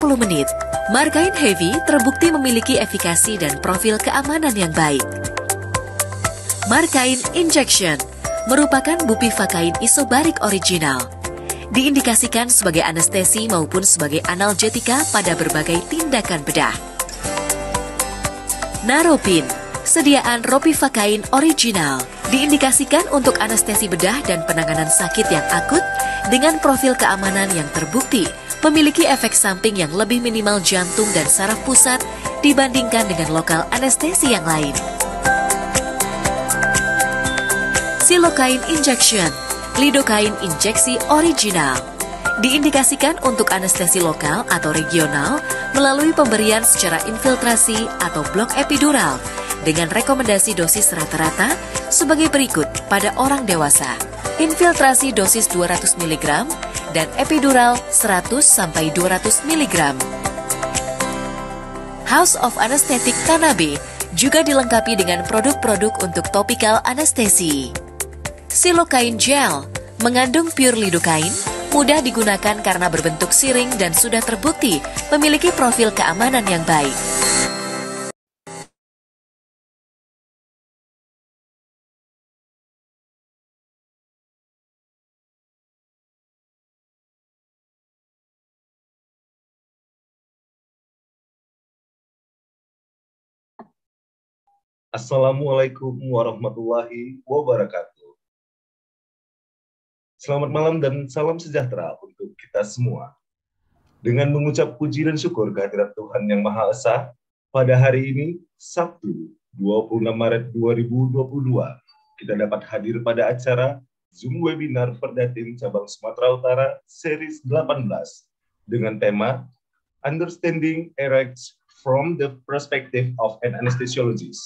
10 menit. Margain Heavy terbukti memiliki efikasi dan profil keamanan yang baik. Markain Injection merupakan bupivakain isobarik original. Diindikasikan sebagai anestesi maupun sebagai analgetika pada berbagai tindakan bedah. Naropin, sediaan ropivakain original, diindikasikan untuk anestesi bedah dan penanganan sakit yang akut dengan profil keamanan yang terbukti memiliki efek samping yang lebih minimal jantung dan saraf pusat dibandingkan dengan lokal anestesi yang lain. Silokain Injection, lidokain injeksi original. Diindikasikan untuk anestesi lokal atau regional melalui pemberian secara infiltrasi atau blok epidural dengan rekomendasi dosis rata-rata sebagai berikut pada orang dewasa infiltrasi dosis 200 mg, dan epidural 100 sampai 200 mg. House of Anesthetic Tanabe juga dilengkapi dengan produk-produk untuk topikal anestesi. Silokain gel mengandung pure lidokain, mudah digunakan karena berbentuk siring dan sudah terbukti memiliki profil keamanan yang baik. Assalamualaikum warahmatullahi wabarakatuh. Selamat malam dan salam sejahtera untuk kita semua. Dengan mengucap puji dan syukur kehadirat Tuhan Yang Maha Esa, pada hari ini, Sabtu 26 Maret 2022, kita dapat hadir pada acara Zoom Webinar Perdatin Cabang Sumatera Utara Series 18 dengan tema Understanding Erects from the Perspective of an Anesthesiologist.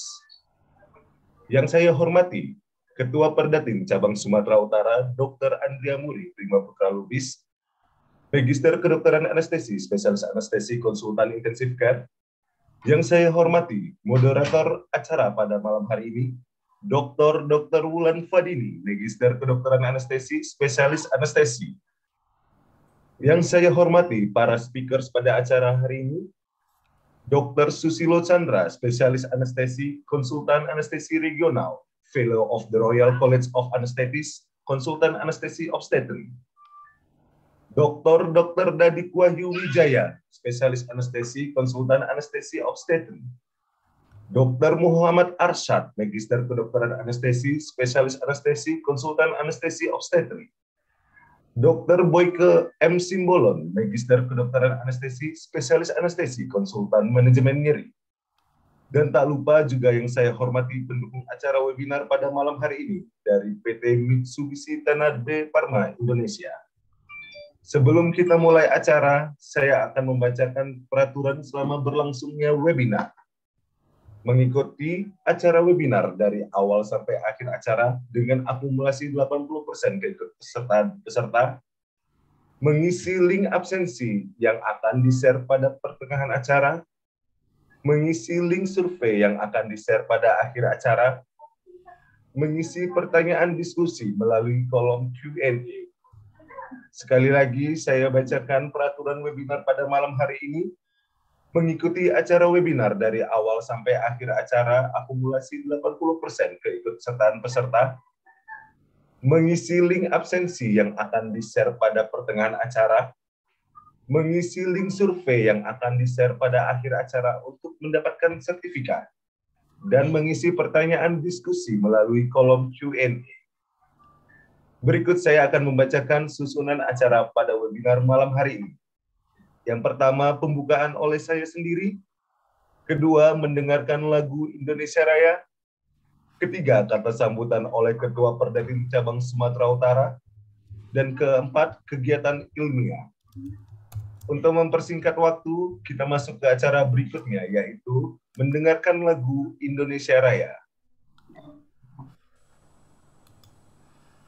Yang saya hormati, Ketua Perdatin Cabang Sumatera Utara, Dr. Andrea Muri, Prima Putra Lubis, Magister Kedokteran Anestesi, Spesialis Anestesi Konsultan Intensif Care, yang saya hormati, moderator acara pada malam hari ini, Dr. Dr. Wulan Fadini, Magister Kedokteran Anestesi, Spesialis Anestesi. Yang saya hormati, para speakers pada acara hari ini, Dr. Susilo Chandra, spesialis anestesi, konsultan anestesi regional, Fellow of the Royal College of Anesthetists, konsultan anestesi obstetri. Dr. Dr. Dadik Wahyu Wijaya, spesialis anestesi, konsultan anestesi obstetri. Dr. Muhammad Arsyad, magister kedokteran anestesi, spesialis anestesi, konsultan anestesi obstetri. Dr. Boyke M. Simbolon, Magister Kedokteran Anestesi, Spesialis Anestesi, Konsultan Manajemen Nyeri. Dan tak lupa juga yang saya hormati pendukung acara webinar pada malam hari ini dari PT Mitsubishi Tanabe Parma Indonesia. Sebelum kita mulai acara, saya akan membacakan peraturan selama berlangsungnya webinar mengikuti acara webinar dari awal sampai akhir acara dengan akumulasi 80% keikut peserta, peserta mengisi link absensi yang akan di-share pada pertengahan acara, mengisi link survei yang akan di-share pada akhir acara, mengisi pertanyaan diskusi melalui kolom Q&A. Sekali lagi, saya bacakan peraturan webinar pada malam hari ini mengikuti acara webinar dari awal sampai akhir acara akumulasi 80% keikutsertaan peserta, mengisi link absensi yang akan di-share pada pertengahan acara, mengisi link survei yang akan di-share pada akhir acara untuk mendapatkan sertifikat, dan mengisi pertanyaan diskusi melalui kolom Q&A. Berikut saya akan membacakan susunan acara pada webinar malam hari ini. Yang pertama, pembukaan oleh saya sendiri. Kedua, mendengarkan lagu Indonesia Raya. Ketiga, kata sambutan oleh Ketua Perdagangan Cabang Sumatera Utara. Dan keempat, kegiatan ilmiah. Untuk mempersingkat waktu, kita masuk ke acara berikutnya, yaitu mendengarkan lagu Indonesia Raya.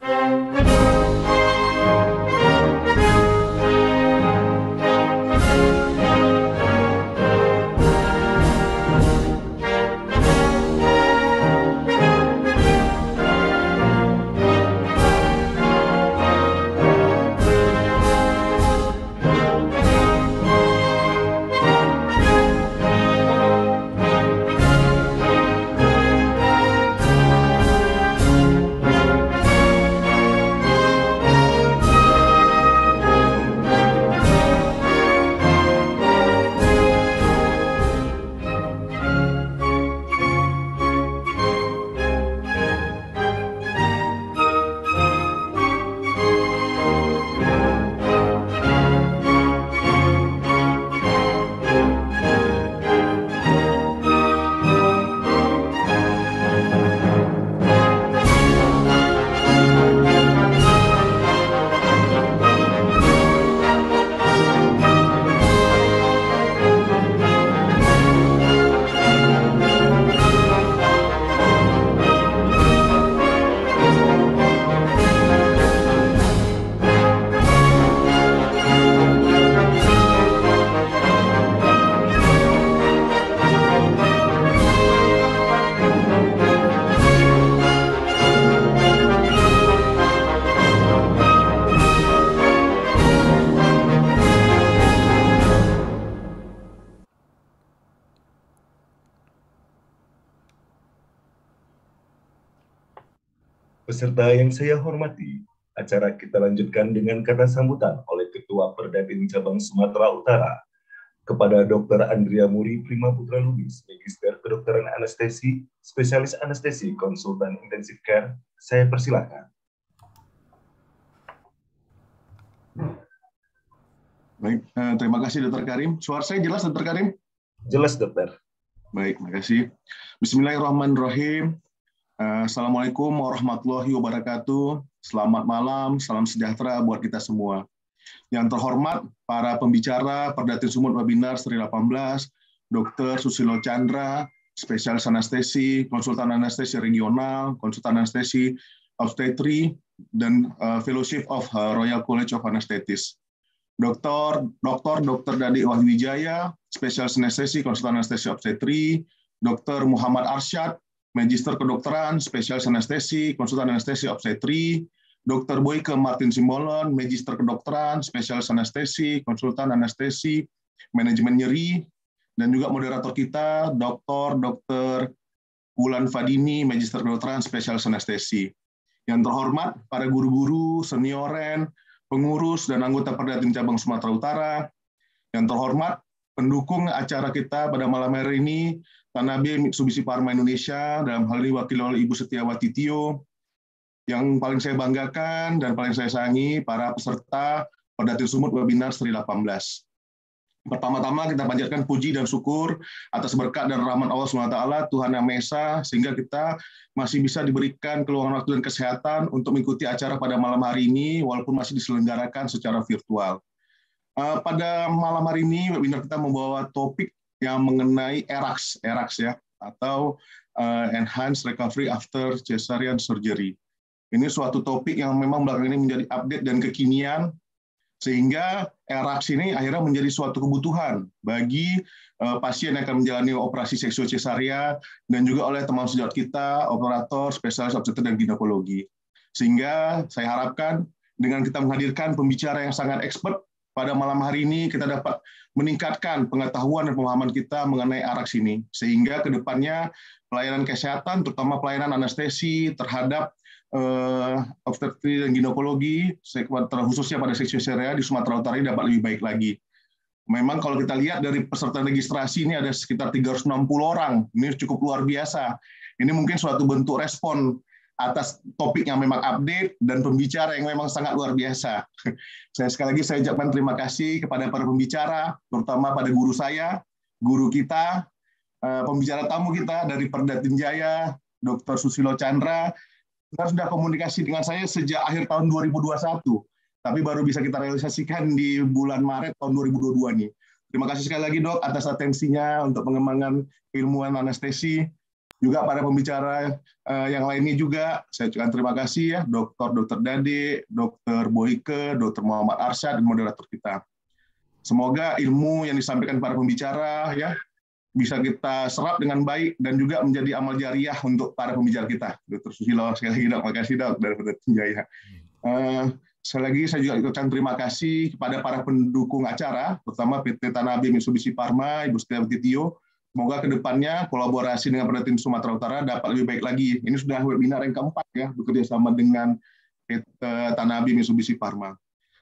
Thank you. peserta yang saya hormati, acara kita lanjutkan dengan kata sambutan oleh Ketua Perdaging Cabang Sumatera Utara kepada Dr. Andrea Muri Prima Putra Lubis, Magister Kedokteran Anestesi, Spesialis Anestesi Konsultan Intensive Care. Saya persilahkan. Baik, eh, terima kasih Dr. Karim. Suara saya jelas, Dr. Karim? Jelas, Dokter. Baik, terima kasih. Bismillahirrahmanirrahim. Eh, Assalamualaikum warahmatullahi wabarakatuh. Selamat malam, salam sejahtera buat kita semua. Yang terhormat para pembicara perdatin Sumut Webinar Seri 18, Dr. Susilo Chandra, spesialis anestesi, konsultan anestesi regional, konsultan anestesi obstetri, dan uh, Fellowship of eh, Royal College of Anesthetists. Dr. Dr. Dr. Dadi Wahwijaya, spesialis anestesi, konsultan anestesi obstetri, Dr. Muhammad Arsyad, magister kedokteran, spesialis anestesi, konsultan anestesi obstetri, Dr. Boyke Martin Simbolon, magister kedokteran, spesialis anestesi, konsultan anestesi, manajemen nyeri, dan juga moderator kita, Dr. Dr. Wulan Fadini magister kedokteran, spesialis anestesi. Yang terhormat, para guru-guru, senioren, pengurus, dan anggota Perda Tim Cabang Sumatera Utara. Yang terhormat, pendukung acara kita pada malam hari ini, Tanabe Mitsubishi Parma Indonesia, dalam hal ini wakil oleh Ibu Setiawati Tio. Yang paling saya banggakan dan paling saya sayangi para peserta Perdatil Sumut Webinar Seri 18. Pertama-tama kita panjatkan puji dan syukur atas berkat dan rahmat Allah SWT, Tuhan Yang Maha Esa, sehingga kita masih bisa diberikan keluangan waktu dan kesehatan untuk mengikuti acara pada malam hari ini, walaupun masih diselenggarakan secara virtual. Eh, pada malam hari ini, webinar kita membawa topik yang mengenai ERAX, ERAX ya, atau eh, Enhanced Recovery After Cesarean Surgery. Ini suatu topik yang memang belakang ini menjadi update dan kekinian, sehingga ERAX ini akhirnya menjadi suatu kebutuhan bagi eh, pasien yang akan menjalani operasi seksual cesarea dan juga oleh teman sejawat kita, operator, spesialis obstetri dan ginekologi. Sehingga saya harapkan dengan kita menghadirkan pembicara yang sangat expert pada malam hari ini kita dapat meningkatkan pengetahuan dan pemahaman kita mengenai arak sini sehingga kedepannya pelayanan kesehatan terutama pelayanan anestesi terhadap uh, obstetri dan ginekologi khususnya pada seksual area di Sumatera Utara ini dapat lebih baik lagi. Memang kalau kita lihat dari peserta registrasi ini ada sekitar 360 orang. Ini cukup luar biasa. Ini mungkin suatu bentuk respon atas topik yang memang update dan pembicara yang memang sangat luar biasa. Saya sekali lagi saya ucapkan terima kasih kepada para pembicara, terutama pada guru saya, guru kita, eh, pembicara tamu kita dari Perda Jaya, Dr. Susilo Chandra. Kita sudah komunikasi dengan saya sejak akhir tahun 2021, tapi baru bisa kita realisasikan di bulan Maret tahun 2022 nih. Terima kasih sekali lagi dok atas atensinya untuk pengembangan ilmuwan anestesi juga para pembicara eh, yang lainnya juga saya ucapkan terima kasih ya dokter dokter Dade, dokter Boyke dokter Muhammad Arsyad dan moderator kita. Semoga ilmu yang disampaikan para pembicara ya bisa kita serap dengan baik dan juga menjadi amal jariah untuk para pembicara kita. dokter Susilo sekali lagi dok, makasih dok dari Jaya. Uh, sekali lagi saya juga ucapkan terima kasih kepada para pendukung acara, terutama PT Tanabe Mitsubishi Parma, Ibu Setia Tio, Semoga kedepannya kolaborasi dengan Perdatin Sumatera Utara dapat lebih baik lagi. Ini sudah webinar yang keempat ya, bekerja sama dengan Tanabi Mitsubishi Pharma.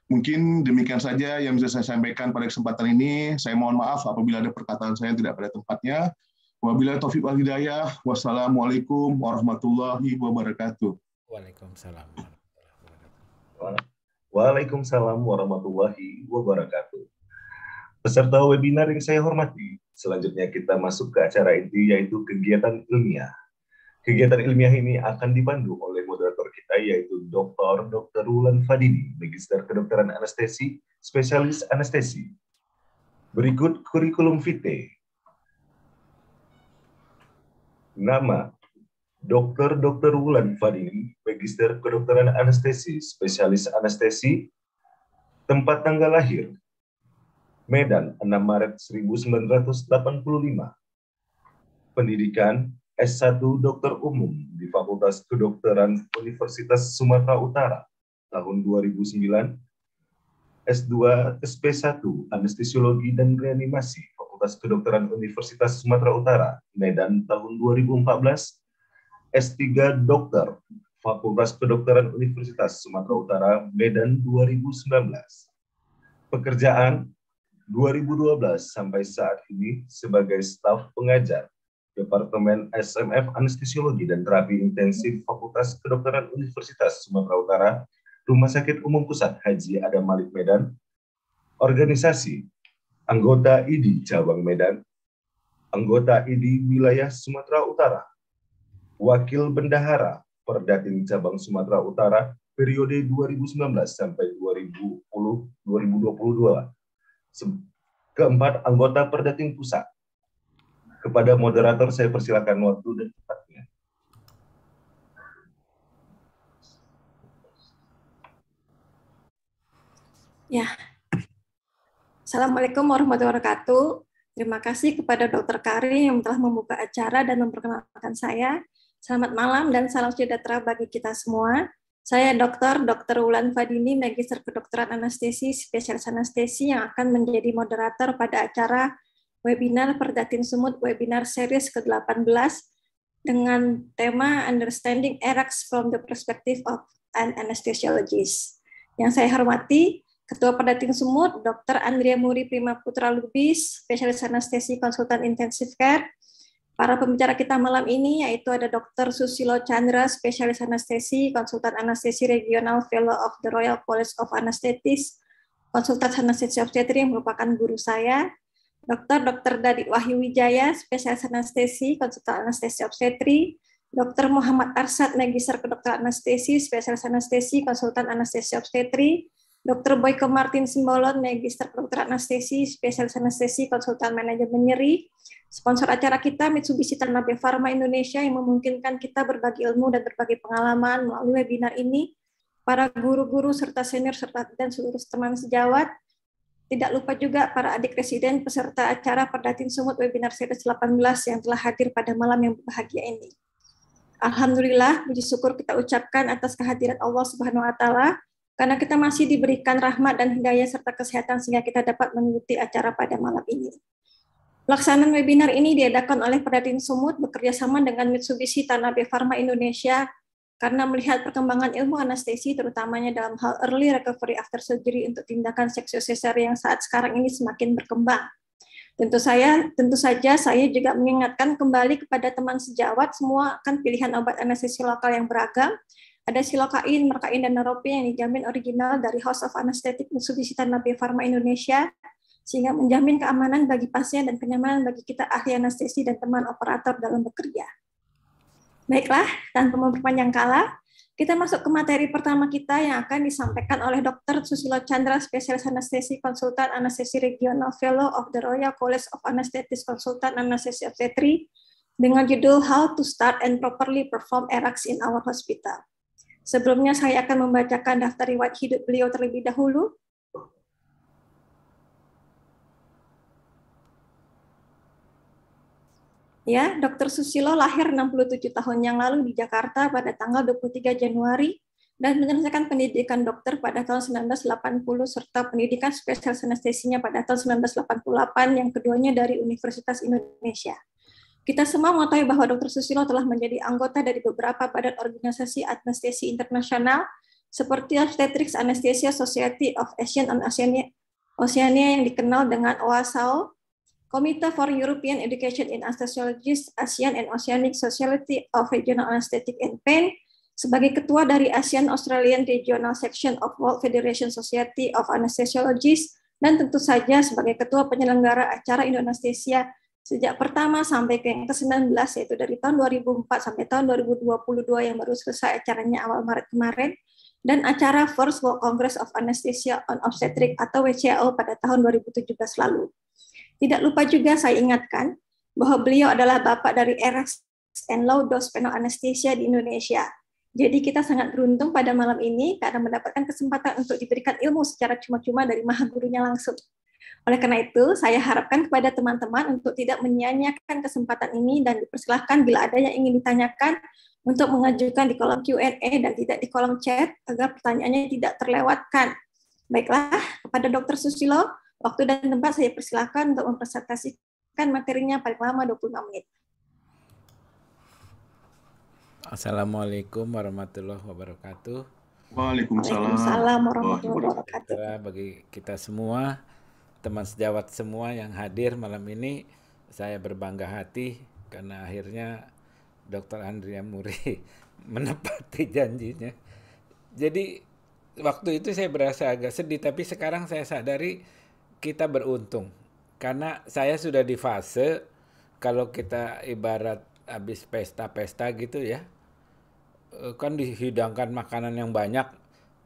Mungkin demikian saja yang bisa saya sampaikan pada kesempatan ini. Saya mohon maaf apabila ada perkataan saya yang tidak pada tempatnya. Wabillahi taufiq wal hidayah. Wassalamualaikum warahmatullahi wabarakatuh. Waalaikumsalam. Waalaikumsalam warahmatullahi wabarakatuh. Peserta webinar yang saya hormati, Selanjutnya kita masuk ke acara inti yaitu kegiatan ilmiah. Kegiatan ilmiah ini akan dipandu oleh moderator kita yaitu Dr. Dr. Wulan Fadini, Magister Kedokteran Anestesi, Spesialis Anestesi. Berikut kurikulum vitae. Nama Dr. Dr. Wulan Fadini, Magister Kedokteran Anestesi, Spesialis Anestesi. Tempat tanggal lahir Medan 6 Maret 1985. Pendidikan S1 Dokter Umum di Fakultas Kedokteran Universitas Sumatera Utara tahun 2009, S2 SP1 Anestesiologi dan Reanimasi Fakultas Kedokteran Universitas Sumatera Utara Medan tahun 2014, S3 Dokter Fakultas Kedokteran Universitas Sumatera Utara Medan 2019. Pekerjaan 2012 sampai saat ini sebagai staf pengajar Departemen SMF Anestesiologi dan Terapi Intensif Fakultas Kedokteran Universitas Sumatera Utara, Rumah Sakit Umum Pusat Haji Adam Malik Medan, organisasi anggota IDI Cabang Medan, anggota IDI Wilayah Sumatera Utara, Wakil Bendahara Perdatin Cabang Sumatera Utara periode 2019 sampai 2020, 2022 keempat anggota perdating pusat. Kepada moderator saya persilakan waktu dan tempatnya. Ya. Assalamualaikum warahmatullahi wabarakatuh. Terima kasih kepada Dr. Kari yang telah membuka acara dan memperkenalkan saya. Selamat malam dan salam sejahtera bagi kita semua. Saya Dr. Dr. Wulan Fadini, Magister Kedokteran Anestesi, Spesialis Anestesi yang akan menjadi moderator pada acara webinar Perdatin Sumut Webinar Series ke-18 dengan tema Understanding Erax from the Perspective of an Anesthesiologist. Yang saya hormati, Ketua Perdatin Sumut, Dr. Andrea Muri Prima Putra Lubis, Spesialis Anestesi Konsultan Intensive Care, Para pembicara kita malam ini yaitu ada Dr. Susilo Chandra, spesialis anestesi, konsultan anestesi regional fellow of the Royal College of Anesthetists konsultan anestesi obstetri yang merupakan guru saya, Dr. Dr. Dadi Wahyu Wijaya, spesialis anestesi, konsultan anestesi obstetri, Dr. Muhammad Arsad, magister kedokteran anestesi, spesialis anestesi, konsultan anestesi obstetri, Dr. Boyko Martin Simbolon, magister kedokteran anestesi, spesialis anestesi, konsultan manajemen nyeri, Sponsor acara kita Mitsubishi Tanabe Pharma Indonesia yang memungkinkan kita berbagi ilmu dan berbagi pengalaman melalui webinar ini. Para guru-guru serta senior serta dan seluruh teman sejawat. Tidak lupa juga para adik residen peserta acara Perdatin Sumut Webinar Series 18 yang telah hadir pada malam yang berbahagia ini. Alhamdulillah, puji syukur kita ucapkan atas kehadiran Allah Subhanahu wa taala karena kita masih diberikan rahmat dan hidayah serta kesehatan sehingga kita dapat mengikuti acara pada malam ini. Pelaksanaan webinar ini diadakan oleh Perdatin Sumut bekerjasama dengan Mitsubishi Tanabe Pharma Indonesia karena melihat perkembangan ilmu anestesi terutamanya dalam hal early recovery after surgery untuk tindakan seksio cesare yang saat sekarang ini semakin berkembang. Tentu saya, tentu saja saya juga mengingatkan kembali kepada teman sejawat semua akan pilihan obat anestesi lokal yang beragam. Ada silokain, merkain, dan neropin yang dijamin original dari House of Anesthetic Mitsubishi Tanabe Pharma Indonesia sehingga menjamin keamanan bagi pasien dan kenyamanan bagi kita ahli anestesi dan teman operator dalam bekerja. Baiklah, tanpa memperpanjang kala, kita masuk ke materi pertama kita yang akan disampaikan oleh Dr. Susilo Chandra, spesialis anestesi konsultan anestesi regional fellow of the Royal College of Anesthetists Consultant Anestesi Obstetri dengan judul How to Start and Properly Perform ERAX in Our Hospital. Sebelumnya saya akan membacakan daftar riwayat hidup beliau terlebih dahulu Ya, Dr. Susilo lahir 67 tahun yang lalu di Jakarta pada tanggal 23 Januari dan menyelesaikan pendidikan dokter pada tahun 1980 serta pendidikan spesial anestesinya pada tahun 1988 yang keduanya dari Universitas Indonesia. Kita semua mengetahui bahwa Dr. Susilo telah menjadi anggota dari beberapa badan organisasi anestesi internasional seperti Obstetrics Anesthesia Society of Asian and Oceania, yang dikenal dengan OASAO, Komite for European Education in Anesthesiologists, ASEAN and Oceanic Society of Regional Anesthetic and Pain, sebagai ketua dari ASEAN Australian Regional Section of World Federation Society of Anesthesiologists, dan tentu saja sebagai ketua penyelenggara acara Indonesia sejak pertama sampai ke yang ke-19, yaitu dari tahun 2004 sampai tahun 2022 yang baru selesai acaranya awal Maret kemarin, dan acara First World Congress of Anesthesia on Obstetric atau WCO pada tahun 2017 lalu. Tidak lupa juga saya ingatkan bahwa beliau adalah bapak dari era and low dose penal anesthesia di Indonesia. Jadi kita sangat beruntung pada malam ini karena mendapatkan kesempatan untuk diberikan ilmu secara cuma-cuma dari maha gurunya langsung. Oleh karena itu, saya harapkan kepada teman-teman untuk tidak menyanyiakan kesempatan ini dan dipersilahkan bila ada yang ingin ditanyakan untuk mengajukan di kolom Q&A dan tidak di kolom chat agar pertanyaannya tidak terlewatkan. Baiklah, kepada Dr. Susilo, Waktu dan tempat saya persilahkan untuk mempresentasikan materinya paling lama 25 menit. Assalamualaikum warahmatullahi wabarakatuh. Waalaikumsalam, Waalaikumsalam warahmatullahi wabarakatuh. Bagi kita semua, teman sejawat semua yang hadir malam ini, saya berbangga hati karena akhirnya Dr. Andrea Muri menepati janjinya. Jadi waktu itu saya berasa agak sedih, tapi sekarang saya sadari kita beruntung karena saya sudah di fase kalau kita ibarat habis pesta-pesta gitu ya eh, kan dihidangkan makanan yang banyak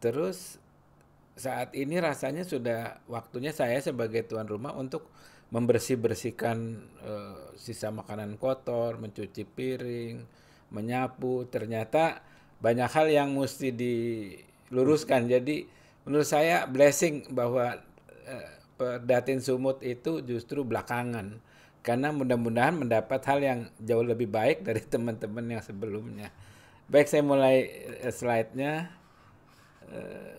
terus saat ini rasanya sudah waktunya saya sebagai tuan rumah untuk membersih-bersihkan e, sisa makanan kotor, mencuci piring, menyapu. Ternyata banyak hal yang mesti diluruskan. Jadi menurut saya blessing bahwa e, Datin Sumut itu justru belakangan karena mudah-mudahan mendapat hal yang jauh lebih baik dari teman-teman yang sebelumnya. Baik, saya mulai eh, slide-nya. Eh,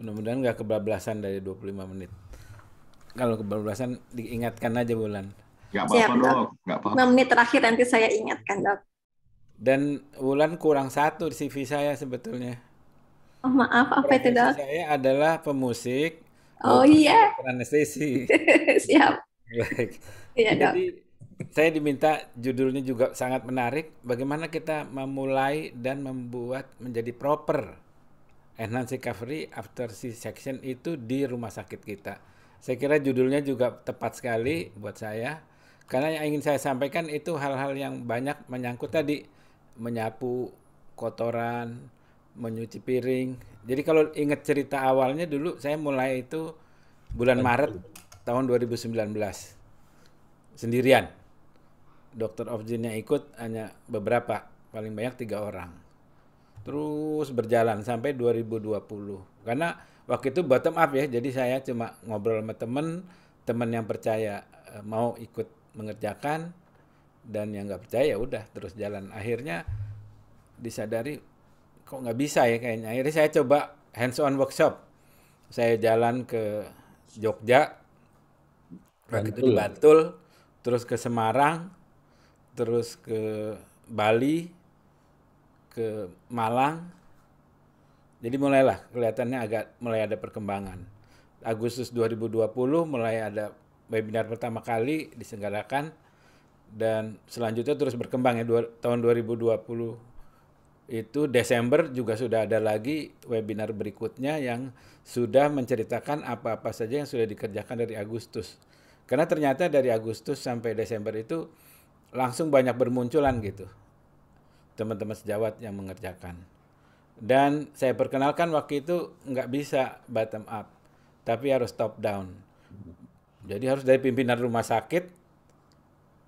mudah-mudahan nggak kebablasan dari 25 menit. Kalau kebablasan diingatkan aja bulan. Nggak apa-apa dok. apa-apa. menit terakhir nanti saya ingatkan dok. Dan Wulan kurang satu di CV saya sebetulnya. Oh maaf apa itu dok? Saya adalah pemusik. Oh iya. Anestesi. Siap. Baik. Iya dok. saya diminta judulnya juga sangat menarik. Bagaimana kita memulai dan membuat menjadi proper enhanced recovery after C-section itu di rumah sakit kita. Saya kira judulnya juga tepat sekali buat saya. Karena yang ingin saya sampaikan itu hal-hal yang banyak menyangkut tadi menyapu kotoran, menyuci piring. Jadi kalau ingat cerita awalnya dulu saya mulai itu bulan Maret tahun 2019 sendirian. Dokter Ofjinnya ikut hanya beberapa, paling banyak tiga orang. Terus berjalan sampai 2020. Karena waktu itu bottom up ya, jadi saya cuma ngobrol sama temen, temen yang percaya eh, mau ikut mengerjakan, dan yang nggak percaya ya udah terus jalan akhirnya disadari kok nggak bisa ya kayaknya akhirnya saya coba hands on workshop saya jalan ke Jogja itu di Bantul terus ke Semarang terus ke Bali ke Malang jadi mulailah kelihatannya agak mulai ada perkembangan Agustus 2020 mulai ada webinar pertama kali disenggarakan dan selanjutnya terus berkembang ya dua, tahun 2020 itu Desember juga sudah ada lagi webinar berikutnya yang sudah menceritakan apa-apa saja yang sudah dikerjakan dari Agustus. Karena ternyata dari Agustus sampai Desember itu langsung banyak bermunculan gitu teman-teman sejawat yang mengerjakan. Dan saya perkenalkan waktu itu nggak bisa bottom up, tapi harus top down. Jadi harus dari pimpinan rumah sakit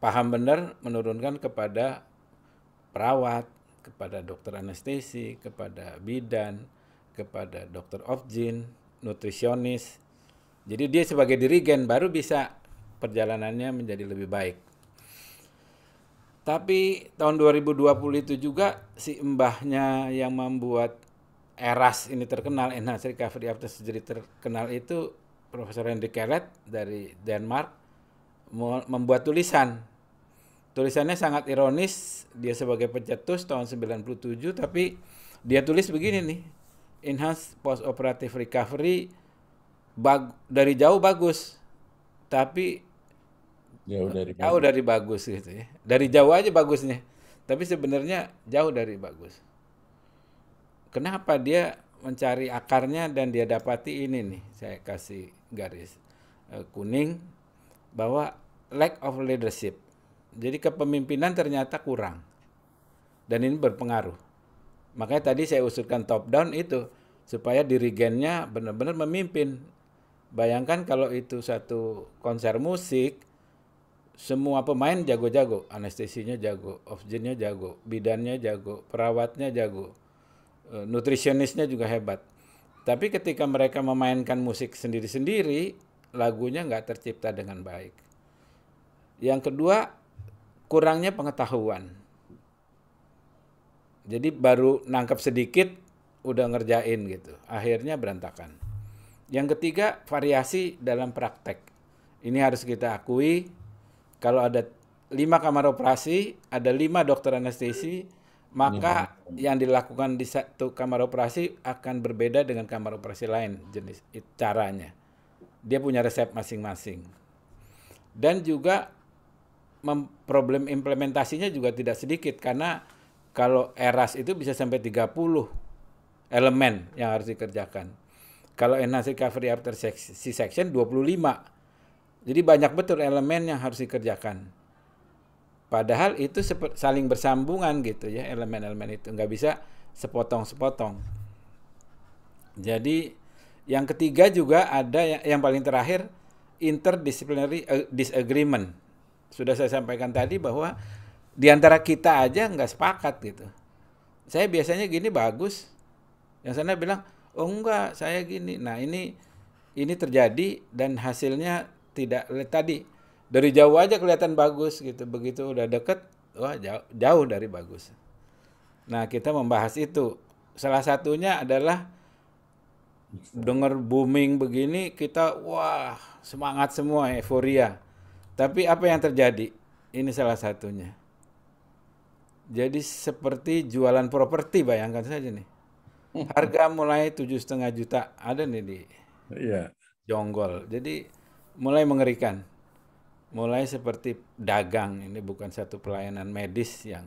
paham benar menurunkan kepada perawat, kepada dokter anestesi, kepada bidan, kepada dokter opjin, nutrisionis. Jadi dia sebagai dirigen baru bisa perjalanannya menjadi lebih baik. Tapi tahun 2020 itu juga si mbahnya yang membuat Eras ini terkenal, Enhanced Recovery After Surgery terkenal itu Profesor Henry Kellett dari Denmark membuat tulisan Tulisannya sangat ironis, dia sebagai pencetus tahun 97 tapi dia tulis begini nih. Enhanced post operative recovery bag dari jauh bagus. Tapi jauh eh, dari jauh bagus. dari bagus gitu ya. Dari jauh aja bagusnya. Tapi sebenarnya jauh dari bagus. Kenapa dia mencari akarnya dan dia dapati ini nih. Saya kasih garis eh, kuning bahwa lack of leadership jadi kepemimpinan ternyata kurang. Dan ini berpengaruh. Makanya tadi saya usulkan top down itu supaya dirigennya benar-benar memimpin. Bayangkan kalau itu satu konser musik, semua pemain jago-jago, anestesinya jago, oksigennya jago, bidannya jago, perawatnya jago, e, nutrisionisnya juga hebat. Tapi ketika mereka memainkan musik sendiri-sendiri, lagunya nggak tercipta dengan baik. Yang kedua, kurangnya pengetahuan. Jadi baru nangkap sedikit udah ngerjain gitu. Akhirnya berantakan. Yang ketiga, variasi dalam praktek. Ini harus kita akui kalau ada lima kamar operasi, ada lima dokter anestesi, maka yang dilakukan di satu kamar operasi akan berbeda dengan kamar operasi lain jenis caranya. Dia punya resep masing-masing. Dan juga problem implementasinya juga tidak sedikit karena kalau eras itu bisa sampai 30 elemen yang harus dikerjakan. Kalau enhanced recovery after C-section 25. Jadi banyak betul elemen yang harus dikerjakan. Padahal itu saling bersambungan gitu ya elemen-elemen itu. Nggak bisa sepotong-sepotong. Jadi yang ketiga juga ada yang, yang paling terakhir interdisciplinary eh, disagreement sudah saya sampaikan tadi bahwa di antara kita aja nggak sepakat gitu. Saya biasanya gini bagus. Yang sana bilang, "Oh enggak, saya gini." Nah, ini ini terjadi dan hasilnya tidak tadi dari jauh aja kelihatan bagus gitu. Begitu udah deket, wah jauh, jauh dari bagus. Nah, kita membahas itu. Salah satunya adalah dengar booming begini kita wah semangat semua euforia. Tapi apa yang terjadi? Ini salah satunya. Jadi seperti jualan properti bayangkan saja nih. Harga mulai tujuh setengah juta ada nih di yeah. Jonggol. Jadi mulai mengerikan. Mulai seperti dagang ini bukan satu pelayanan medis yang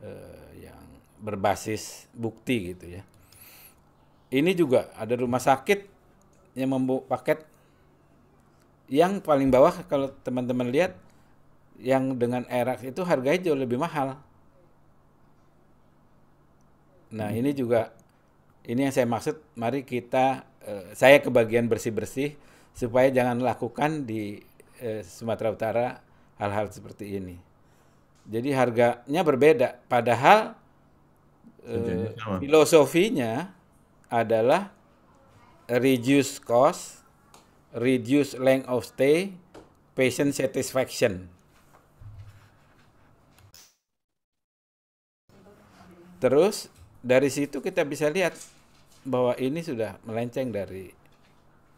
eh, yang berbasis bukti gitu ya. Ini juga ada rumah sakit yang membuat paket yang paling bawah kalau teman-teman lihat yang dengan erak itu harganya jauh lebih mahal. Nah, hmm. ini juga ini yang saya maksud, mari kita eh, saya kebagian bersih-bersih supaya jangan lakukan di eh, Sumatera Utara hal-hal seperti ini. Jadi harganya berbeda padahal eh, filosofinya adalah reduce cost reduce length of stay, patient satisfaction. Terus dari situ kita bisa lihat bahwa ini sudah melenceng dari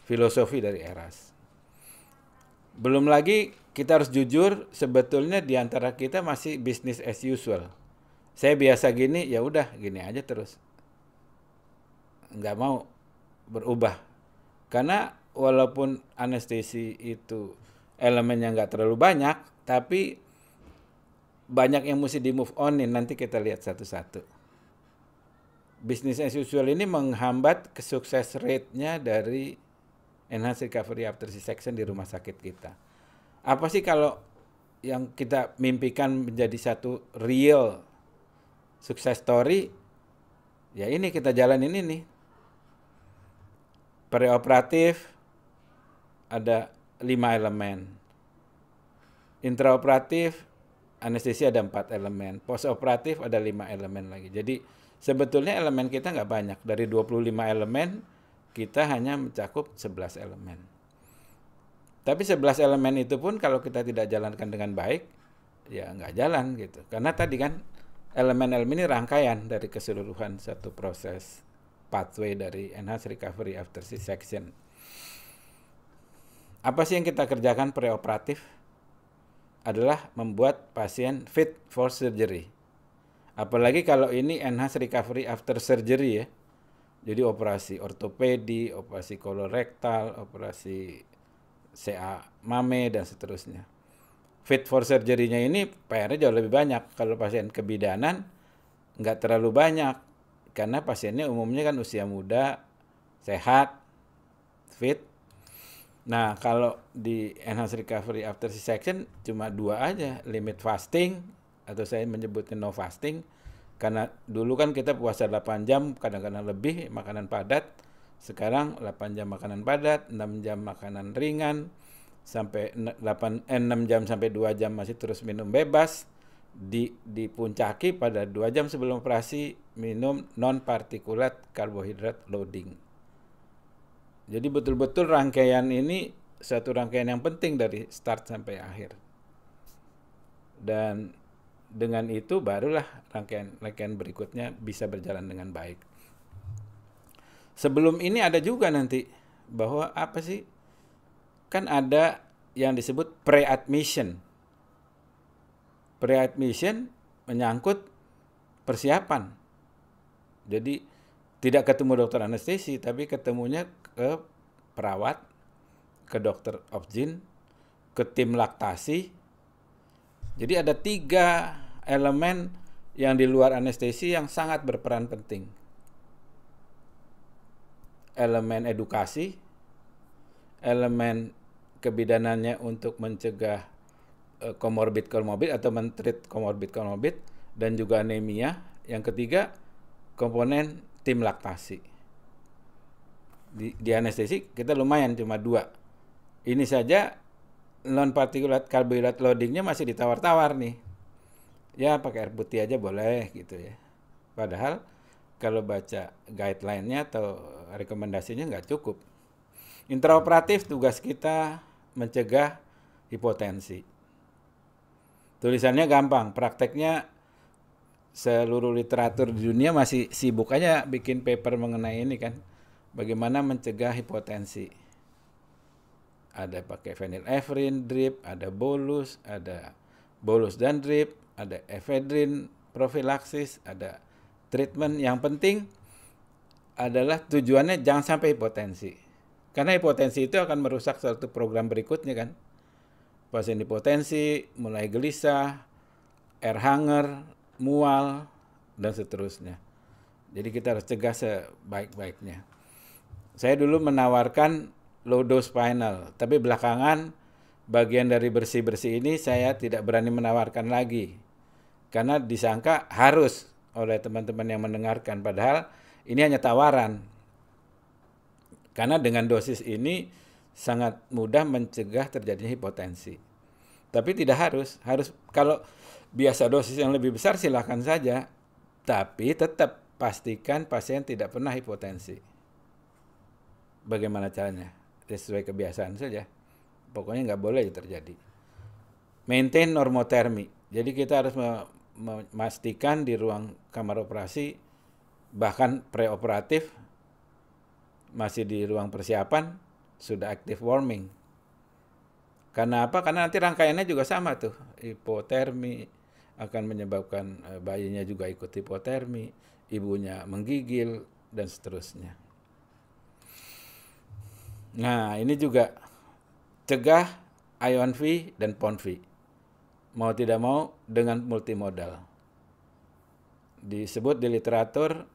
filosofi dari Eras. Belum lagi kita harus jujur sebetulnya di antara kita masih bisnis as usual. Saya biasa gini, ya udah gini aja terus. Nggak mau berubah. Karena walaupun anestesi itu elemen yang nggak terlalu banyak, tapi banyak yang mesti di move onin nanti kita lihat satu-satu. Bisnis as usual ini menghambat kesukses rate-nya dari enhanced recovery after C-section di rumah sakit kita. Apa sih kalau yang kita mimpikan menjadi satu real sukses story? Ya ini kita jalan ini nih. Preoperatif, ada lima elemen. Intraoperatif, anestesi ada empat elemen. Postoperatif ada lima elemen lagi. Jadi sebetulnya elemen kita nggak banyak. Dari 25 elemen, kita hanya mencakup 11 elemen. Tapi 11 elemen itu pun kalau kita tidak jalankan dengan baik, ya nggak jalan gitu. Karena tadi kan elemen-elemen ini rangkaian dari keseluruhan satu proses pathway dari enhanced recovery after C-section. Apa sih yang kita kerjakan preoperatif? Adalah membuat pasien fit for surgery. Apalagi kalau ini enhanced recovery after surgery ya. Jadi operasi ortopedi, operasi kolorektal, operasi CA mame dan seterusnya. Fit for surgery-nya ini PR-nya jauh lebih banyak. Kalau pasien kebidanan nggak terlalu banyak karena pasiennya umumnya kan usia muda, sehat, fit, Nah, kalau di enhanced recovery after C-section cuma dua aja, limit fasting atau saya menyebutnya no fasting karena dulu kan kita puasa 8 jam, kadang-kadang lebih makanan padat. Sekarang 8 jam makanan padat, 6 jam makanan ringan, sampai 8 eh, 6 jam sampai 2 jam masih terus minum bebas. Di di puncaki pada 2 jam sebelum operasi minum non partikulat karbohidrat loading. Jadi betul-betul rangkaian ini satu rangkaian yang penting dari start sampai akhir. Dan dengan itu barulah rangkaian rangkaian berikutnya bisa berjalan dengan baik. Sebelum ini ada juga nanti bahwa apa sih? Kan ada yang disebut pre-admission. Pre-admission menyangkut persiapan. Jadi tidak ketemu dokter anestesi tapi ketemunya ke perawat, ke dokter obgyn, ke tim laktasi. Jadi ada tiga elemen yang di luar anestesi yang sangat berperan penting. Elemen edukasi, elemen kebidanannya untuk mencegah komorbid-komorbid eh, atau mentreat komorbid-komorbid dan juga anemia. Yang ketiga, komponen tim laktasi di, di anestesi kita lumayan cuma dua. Ini saja non partikulat karbohidrat loadingnya masih ditawar-tawar nih. Ya pakai air putih aja boleh gitu ya. Padahal kalau baca guideline-nya atau rekomendasinya nggak cukup. Intraoperatif tugas kita mencegah hipotensi. Tulisannya gampang, prakteknya seluruh literatur di dunia masih sibuk aja bikin paper mengenai ini kan. Bagaimana mencegah hipotensi? Ada pakai phenylephrine drip, ada bolus, ada bolus dan drip, ada ephedrine profilaksis, ada treatment. Yang penting adalah tujuannya jangan sampai hipotensi. Karena hipotensi itu akan merusak suatu program berikutnya kan. Pasien hipotensi, mulai gelisah, air hanger, mual, dan seterusnya. Jadi kita harus cegah sebaik-baiknya saya dulu menawarkan low dose final, tapi belakangan bagian dari bersih-bersih ini saya tidak berani menawarkan lagi. Karena disangka harus oleh teman-teman yang mendengarkan padahal ini hanya tawaran. Karena dengan dosis ini sangat mudah mencegah terjadinya hipotensi. Tapi tidak harus, harus kalau biasa dosis yang lebih besar silahkan saja, tapi tetap pastikan pasien tidak pernah hipotensi bagaimana caranya sesuai kebiasaan saja pokoknya nggak boleh terjadi maintain normotermi jadi kita harus memastikan di ruang kamar operasi bahkan preoperatif masih di ruang persiapan sudah active warming karena apa? Karena nanti rangkaiannya juga sama tuh. Hipotermi akan menyebabkan eh, bayinya juga ikut hipotermi, ibunya menggigil dan seterusnya. Nah, ini juga cegah ion V dan pon V. Mau tidak mau dengan multimodal. Disebut di literatur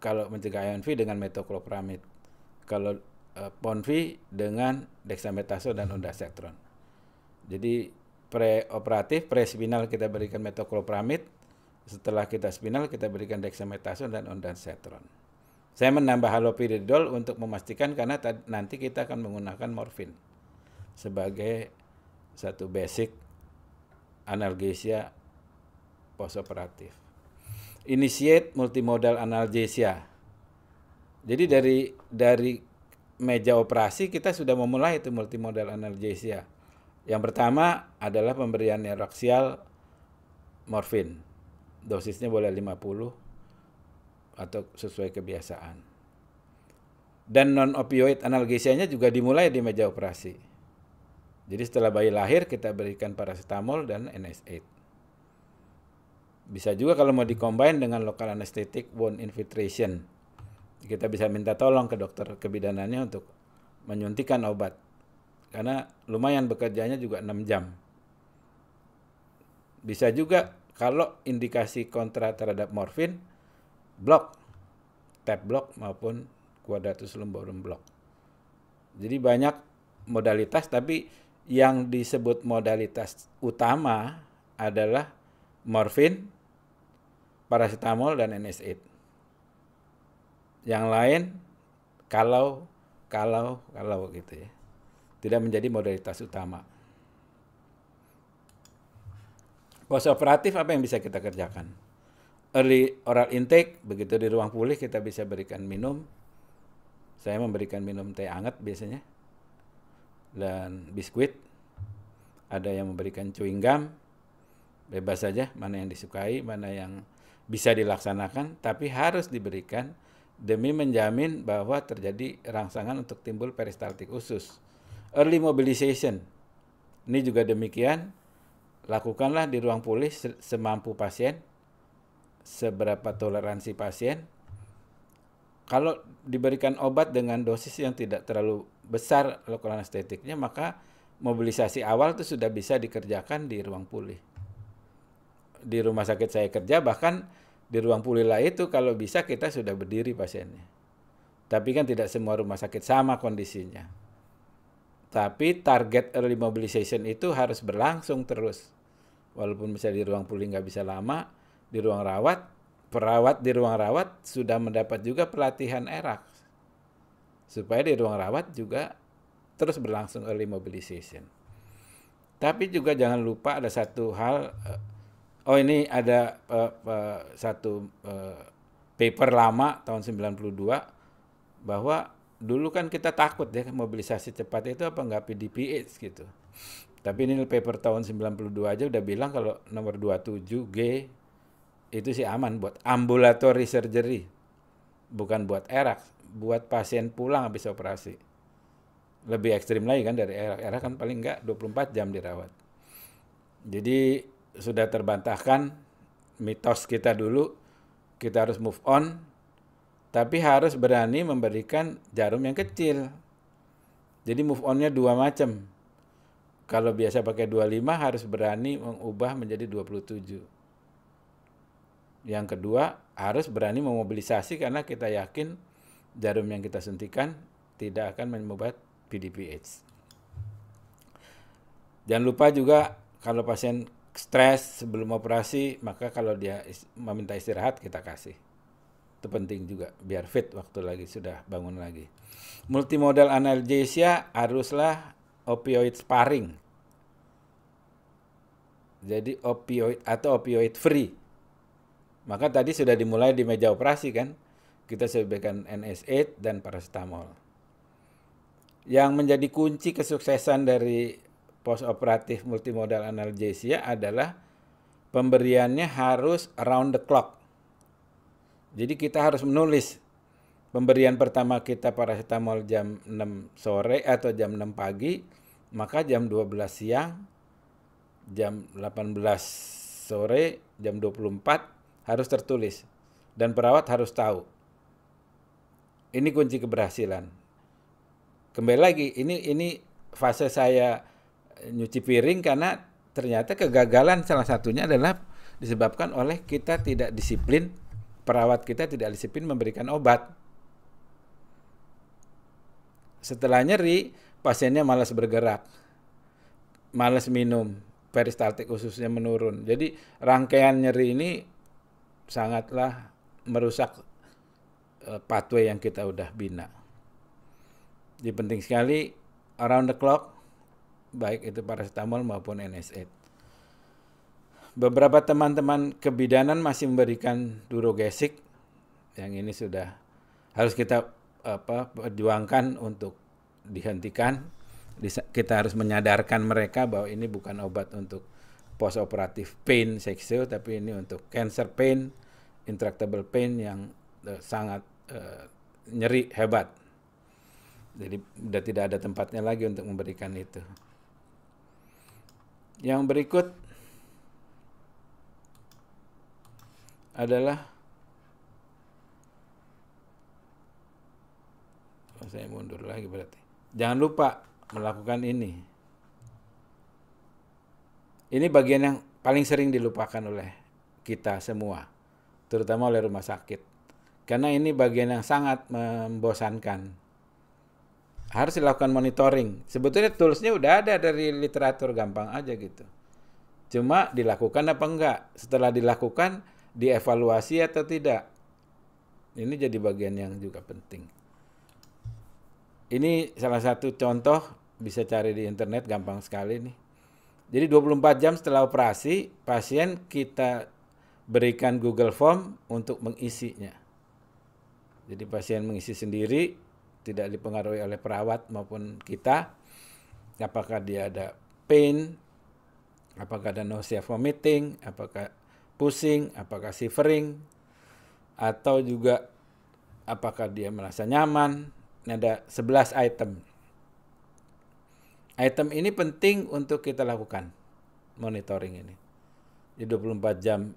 kalau mencegah ion V dengan metoklopramid Kalau uh, eh, pon V dengan dexamethasone dan ondansetron. Jadi preoperatif, spinal kita berikan metoklopramid setelah kita spinal kita berikan dexamethasone dan ondansetron. Saya menambah haloperidol untuk memastikan karena nanti kita akan menggunakan morfin sebagai satu basic analgesia postoperatif. Initiate multimodal analgesia. Jadi dari dari meja operasi kita sudah memulai itu multimodal analgesia. Yang pertama adalah pemberian eraksial morfin. Dosisnya boleh 50 atau sesuai kebiasaan. Dan non opioid analgesianya juga dimulai di meja operasi. Jadi setelah bayi lahir kita berikan paracetamol dan NSAID. Bisa juga kalau mau dikombin dengan lokal anestetik wound infiltration. Kita bisa minta tolong ke dokter kebidanannya untuk menyuntikan obat. Karena lumayan bekerjanya juga 6 jam. Bisa juga kalau indikasi kontra terhadap morfin, block, tab block maupun quadratus lumborum block. Jadi banyak modalitas tapi yang disebut modalitas utama adalah morfin, paracetamol dan NSAID. Yang lain kalau kalau kalau gitu ya. Tidak menjadi modalitas utama. Postoperatif apa yang bisa kita kerjakan? early oral intake, begitu di ruang pulih kita bisa berikan minum. Saya memberikan minum teh hangat biasanya dan biskuit. Ada yang memberikan chewing gum. Bebas saja mana yang disukai, mana yang bisa dilaksanakan, tapi harus diberikan demi menjamin bahwa terjadi rangsangan untuk timbul peristaltik usus. Early mobilization. Ini juga demikian. Lakukanlah di ruang pulih semampu pasien seberapa toleransi pasien. Kalau diberikan obat dengan dosis yang tidak terlalu besar lokal anestetiknya, maka mobilisasi awal itu sudah bisa dikerjakan di ruang pulih. Di rumah sakit saya kerja, bahkan di ruang pulih lah itu kalau bisa kita sudah berdiri pasiennya. Tapi kan tidak semua rumah sakit sama kondisinya. Tapi target early mobilization itu harus berlangsung terus. Walaupun bisa di ruang pulih nggak bisa lama, di ruang rawat, perawat di ruang rawat sudah mendapat juga pelatihan erak. Supaya di ruang rawat juga terus berlangsung early mobilization. Tapi juga jangan lupa ada satu hal, eh, oh ini ada uh, uh, satu uh, paper lama tahun 92 bahwa dulu kan kita takut ya mobilisasi cepat itu apa enggak PDPH gitu. Tapi ini paper tahun 92 aja udah bilang kalau nomor 27G itu sih aman buat ambulatory surgery. Bukan buat erak, buat pasien pulang habis operasi. Lebih ekstrim lagi kan dari erak. Erak kan paling enggak 24 jam dirawat. Jadi sudah terbantahkan mitos kita dulu, kita harus move on, tapi harus berani memberikan jarum yang kecil. Jadi move onnya dua macam. Kalau biasa pakai 25 harus berani mengubah menjadi 27. Yang kedua, harus berani memobilisasi karena kita yakin jarum yang kita suntikan tidak akan mengobat PDPH. Jangan lupa juga kalau pasien stres sebelum operasi, maka kalau dia meminta istirahat kita kasih. Itu penting juga biar fit waktu lagi sudah bangun lagi. Multimodal analgesia haruslah opioid sparing. Jadi opioid atau opioid free maka tadi sudah dimulai di meja operasi kan, kita sebutkan NSAID dan paracetamol. Yang menjadi kunci kesuksesan dari post operatif multimodal analgesia adalah pemberiannya harus around the clock. Jadi kita harus menulis pemberian pertama kita paracetamol jam 6 sore atau jam 6 pagi, maka jam 12 siang, jam 18 sore, jam 24 harus tertulis dan perawat harus tahu. Ini kunci keberhasilan. Kembali lagi, ini ini fase saya nyuci piring karena ternyata kegagalan salah satunya adalah disebabkan oleh kita tidak disiplin, perawat kita tidak disiplin memberikan obat. Setelah nyeri, pasiennya malas bergerak, malas minum, peristaltik khususnya menurun. Jadi rangkaian nyeri ini sangatlah merusak uh, pathway yang kita udah bina. Jadi penting sekali around the clock baik itu paracetamol maupun NSAID. Beberapa teman-teman kebidanan masih memberikan durogesik yang ini sudah harus kita apa perjuangkan untuk dihentikan. Kita harus menyadarkan mereka bahwa ini bukan obat untuk post operatif pain seksual tapi ini untuk cancer pain intractable pain yang uh, sangat uh, nyeri hebat. Jadi sudah tidak ada tempatnya lagi untuk memberikan itu. Yang berikut adalah oh, saya mundur lagi berarti. Jangan lupa melakukan ini. Ini bagian yang paling sering dilupakan oleh kita semua terutama oleh rumah sakit. Karena ini bagian yang sangat membosankan. Harus dilakukan monitoring. Sebetulnya toolsnya udah ada dari literatur gampang aja gitu. Cuma dilakukan apa enggak? Setelah dilakukan, dievaluasi atau tidak? Ini jadi bagian yang juga penting. Ini salah satu contoh bisa cari di internet gampang sekali nih. Jadi 24 jam setelah operasi, pasien kita berikan Google Form untuk mengisinya. Jadi pasien mengisi sendiri, tidak dipengaruhi oleh perawat maupun kita. Apakah dia ada pain, apakah ada nausea vomiting, apakah pusing, apakah shivering, atau juga apakah dia merasa nyaman. Ini ada 11 item. Item ini penting untuk kita lakukan monitoring ini. puluh 24 jam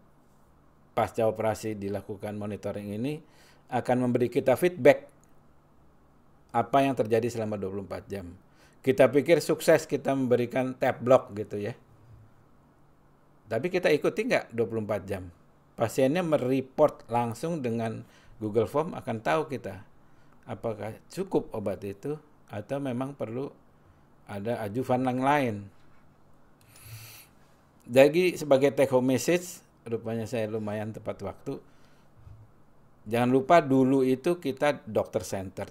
pasca operasi dilakukan monitoring ini akan memberi kita feedback apa yang terjadi selama 24 jam. Kita pikir sukses kita memberikan tap block gitu ya. Tapi kita ikuti nggak 24 jam? Pasiennya mereport langsung dengan Google Form akan tahu kita apakah cukup obat itu atau memang perlu ada ajuvan yang lain. Jadi sebagai take home message rupanya saya lumayan tepat waktu. Jangan lupa dulu itu kita dokter center,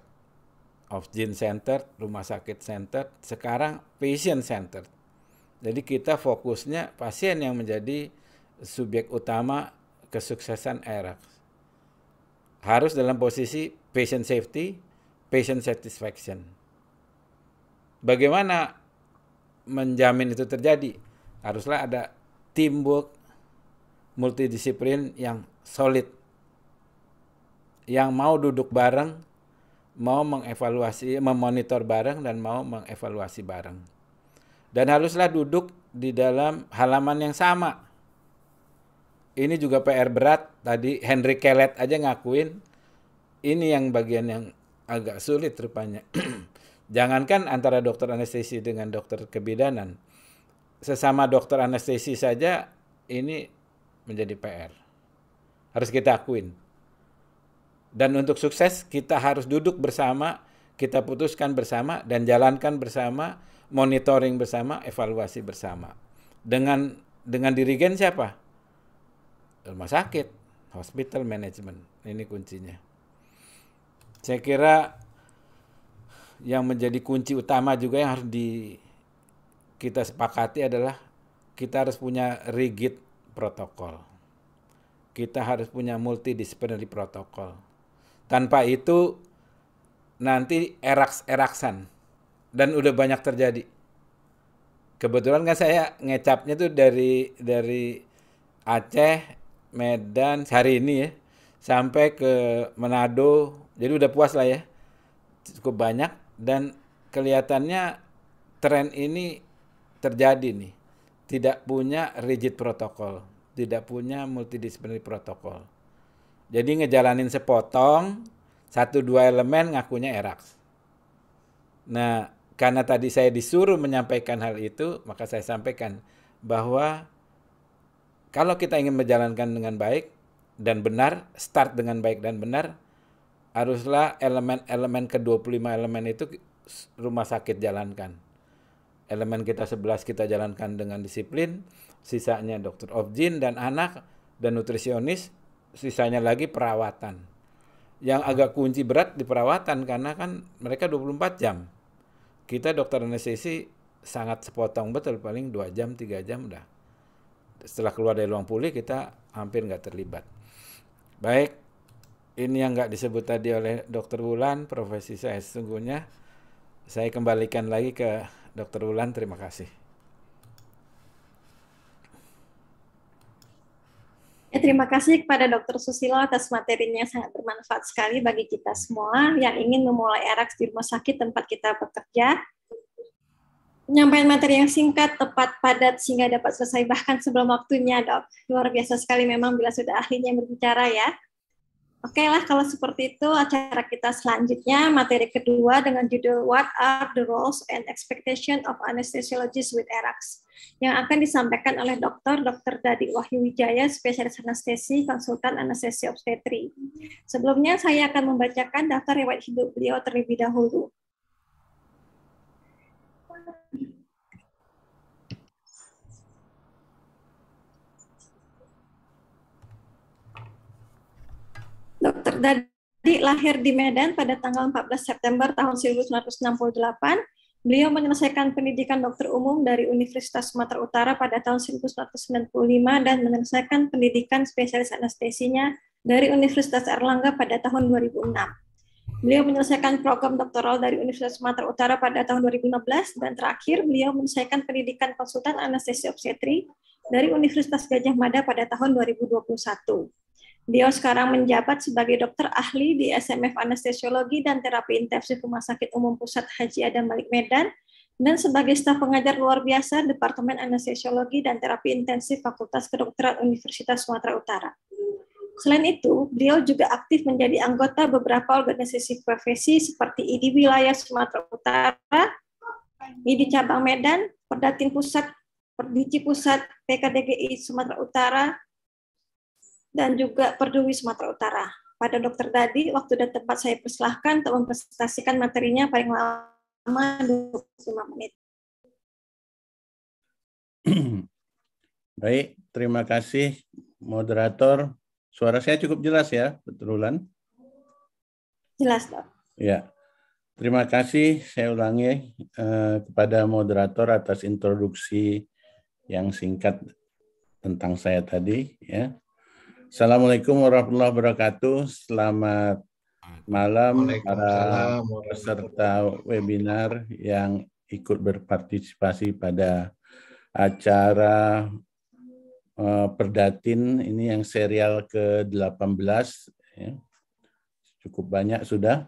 of gene center, rumah sakit center, sekarang patient center. Jadi kita fokusnya pasien yang menjadi subjek utama kesuksesan ERAX. Harus dalam posisi patient safety, patient satisfaction. Bagaimana menjamin itu terjadi? Haruslah ada teamwork, multidisiplin yang solid, yang mau duduk bareng, mau mengevaluasi, memonitor bareng, dan mau mengevaluasi bareng. Dan haruslah duduk di dalam halaman yang sama. Ini juga PR berat. Tadi Henry Kellett aja ngakuin, ini yang bagian yang agak sulit rupanya. Jangankan antara dokter anestesi dengan dokter kebidanan. Sesama dokter anestesi saja ini menjadi PR. Harus kita akuin. Dan untuk sukses kita harus duduk bersama, kita putuskan bersama dan jalankan bersama, monitoring bersama, evaluasi bersama. Dengan dengan dirigen siapa? Rumah sakit, hospital management. Ini kuncinya. Saya kira yang menjadi kunci utama juga yang harus di kita sepakati adalah kita harus punya rigid protokol. Kita harus punya multidisciplinary protokol. Tanpa itu nanti eraks-eraksan dan udah banyak terjadi. Kebetulan kan saya ngecapnya tuh dari dari Aceh, Medan hari ini ya sampai ke Manado. Jadi udah puas lah ya. Cukup banyak dan kelihatannya tren ini terjadi nih tidak punya rigid protokol, tidak punya multidisiplin protokol. Jadi ngejalanin sepotong satu dua elemen ngakunya erax. Nah, karena tadi saya disuruh menyampaikan hal itu, maka saya sampaikan bahwa kalau kita ingin menjalankan dengan baik dan benar, start dengan baik dan benar, haruslah elemen-elemen ke-25 elemen itu rumah sakit jalankan elemen kita sebelas kita jalankan dengan disiplin, sisanya dokter objin dan anak dan nutrisionis, sisanya lagi perawatan. Yang agak kunci berat di perawatan karena kan mereka 24 jam. Kita dokter anestesi sangat sepotong betul paling 2 jam 3 jam udah. Setelah keluar dari ruang pulih kita hampir nggak terlibat. Baik, ini yang nggak disebut tadi oleh dokter Wulan profesi saya sesungguhnya. Saya kembalikan lagi ke Dokter Wulan, terima kasih. Ya, terima kasih kepada Dokter Susilo atas materinya yang sangat bermanfaat sekali bagi kita semua yang ingin memulai erak di rumah sakit tempat kita bekerja. Penyampaian materi yang singkat, tepat, padat, sehingga dapat selesai bahkan sebelum waktunya, dok. Luar biasa sekali memang bila sudah ahlinya berbicara ya. Oke okay lah, kalau seperti itu acara kita selanjutnya materi kedua dengan judul What are the roles and expectation of anesthesiologists with ERAX yang akan disampaikan oleh Dr. Dr. Dadi Wahyu Wijaya, spesialis anestesi, konsultan anestesi obstetri. Sebelumnya saya akan membacakan daftar riwayat hidup beliau terlebih dahulu. Dokter Dadi lahir di Medan pada tanggal 14 September tahun 1968. Beliau menyelesaikan pendidikan dokter umum dari Universitas Sumatera Utara pada tahun 1995 dan menyelesaikan pendidikan spesialis anestesinya dari Universitas Erlangga pada tahun 2006. Beliau menyelesaikan program doktoral dari Universitas Sumatera Utara pada tahun 2015 dan terakhir beliau menyelesaikan pendidikan konsultan anestesi obstetri dari Universitas Gajah Mada pada tahun 2021. Beliau sekarang menjabat sebagai dokter ahli di SMF Anestesiologi dan Terapi Intensif Rumah Sakit Umum Pusat Haji Adam Malik Medan dan sebagai staf pengajar luar biasa Departemen Anestesiologi dan Terapi Intensif Fakultas Kedokteran Universitas Sumatera Utara. Selain itu, beliau juga aktif menjadi anggota beberapa organisasi profesi seperti IDI Wilayah Sumatera Utara, IDI Cabang Medan, Perdatin Pusat, Perdici Pusat, PKDGI Sumatera Utara, dan juga Perdui Sumatera Utara. Pada dokter tadi, waktu dan tempat saya persilahkan untuk mempresentasikan materinya paling lama 25 menit. Baik, terima kasih moderator. Suara saya cukup jelas ya, betulan? Jelas, Dok. Ya. Terima kasih saya ulangi eh, kepada moderator atas introduksi yang singkat tentang saya tadi ya. Assalamualaikum warahmatullahi wabarakatuh. Selamat malam para peserta webinar yang ikut berpartisipasi pada acara uh, Perdatin ini yang serial ke-18 ya. Cukup banyak sudah.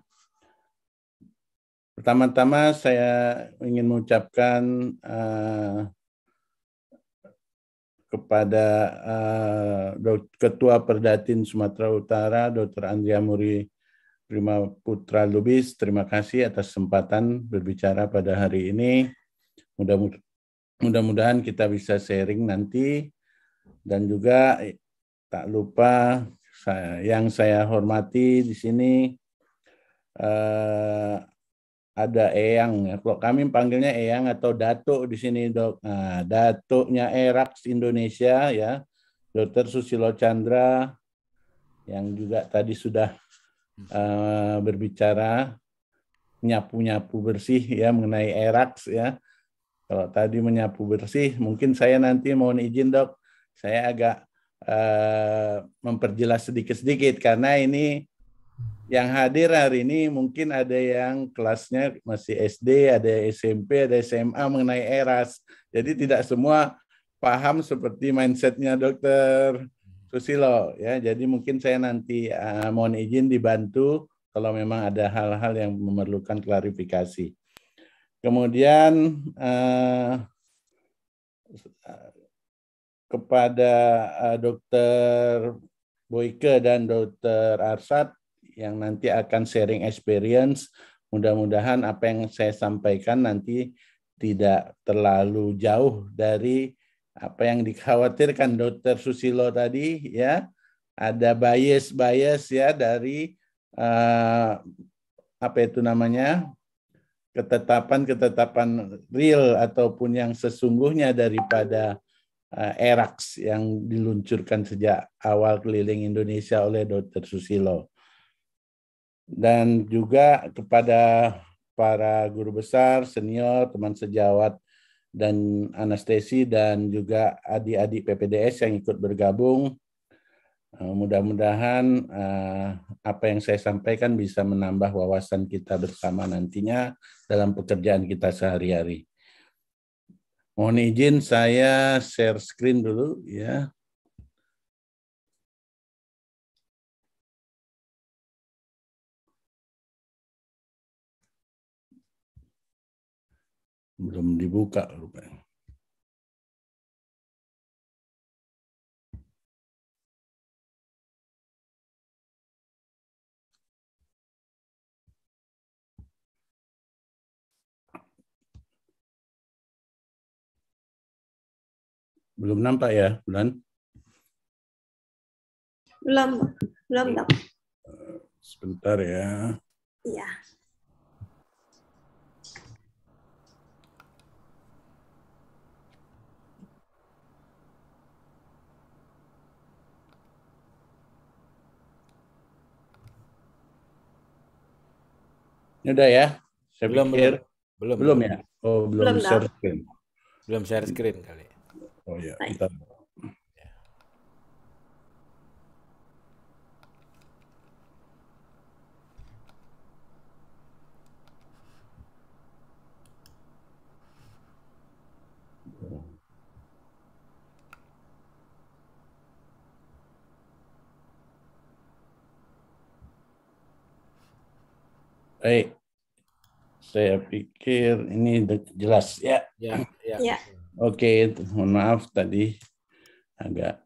Pertama-tama saya ingin mengucapkan uh, kepada uh, Ketua Perdatin Sumatera Utara Dr. Andrea Muri Prima Putra Lubis, terima kasih atas kesempatan berbicara pada hari ini. Mudah-mudahan mudah kita bisa sharing nanti dan juga eh, tak lupa saya, yang saya hormati di sini eh, ada Eyang. Ya. Kalau kami panggilnya Eyang atau Datuk di sini, Dok. Nah, Datuknya Erax Indonesia ya. Dokter Susilo Chandra yang juga tadi sudah uh, berbicara nyapu-nyapu bersih ya mengenai Erax ya. Kalau tadi menyapu bersih, mungkin saya nanti mohon izin, Dok. Saya agak uh, memperjelas sedikit-sedikit karena ini yang hadir hari ini mungkin ada yang kelasnya masih SD, ada SMP, ada SMA mengenai eras. Jadi tidak semua paham seperti mindsetnya dokter Susilo ya. Jadi mungkin saya nanti uh, mohon izin dibantu kalau memang ada hal-hal yang memerlukan klarifikasi. Kemudian uh, kepada uh, Dokter Boyke dan Dokter Arsat yang nanti akan sharing experience. Mudah-mudahan apa yang saya sampaikan nanti tidak terlalu jauh dari apa yang dikhawatirkan Dokter Susilo tadi ya. Ada bias-bias ya dari eh, apa itu namanya ketetapan-ketetapan real ataupun yang sesungguhnya daripada uh, ERAX yang diluncurkan sejak awal keliling Indonesia oleh Dr. Susilo dan juga kepada para guru besar, senior, teman sejawat dan anestesi dan juga adik-adik PPDS yang ikut bergabung. Eh, mudah-mudahan eh, apa yang saya sampaikan bisa menambah wawasan kita bersama nantinya dalam pekerjaan kita sehari-hari. Mohon izin saya share screen dulu ya. belum dibuka rupanya. Belum nampak ya, Bulan? Belum, belum, nampak Sebentar ya. Iya. Ini udah ya? Saya belum, pikir. belum. Belum. Belum ya? Oh, belum, belum share screen. Belum share screen kali. Oh iya, Kita... Baik. Saya pikir ini jelas ya. Ya. ya. ya. Oke, mohon maaf tadi agak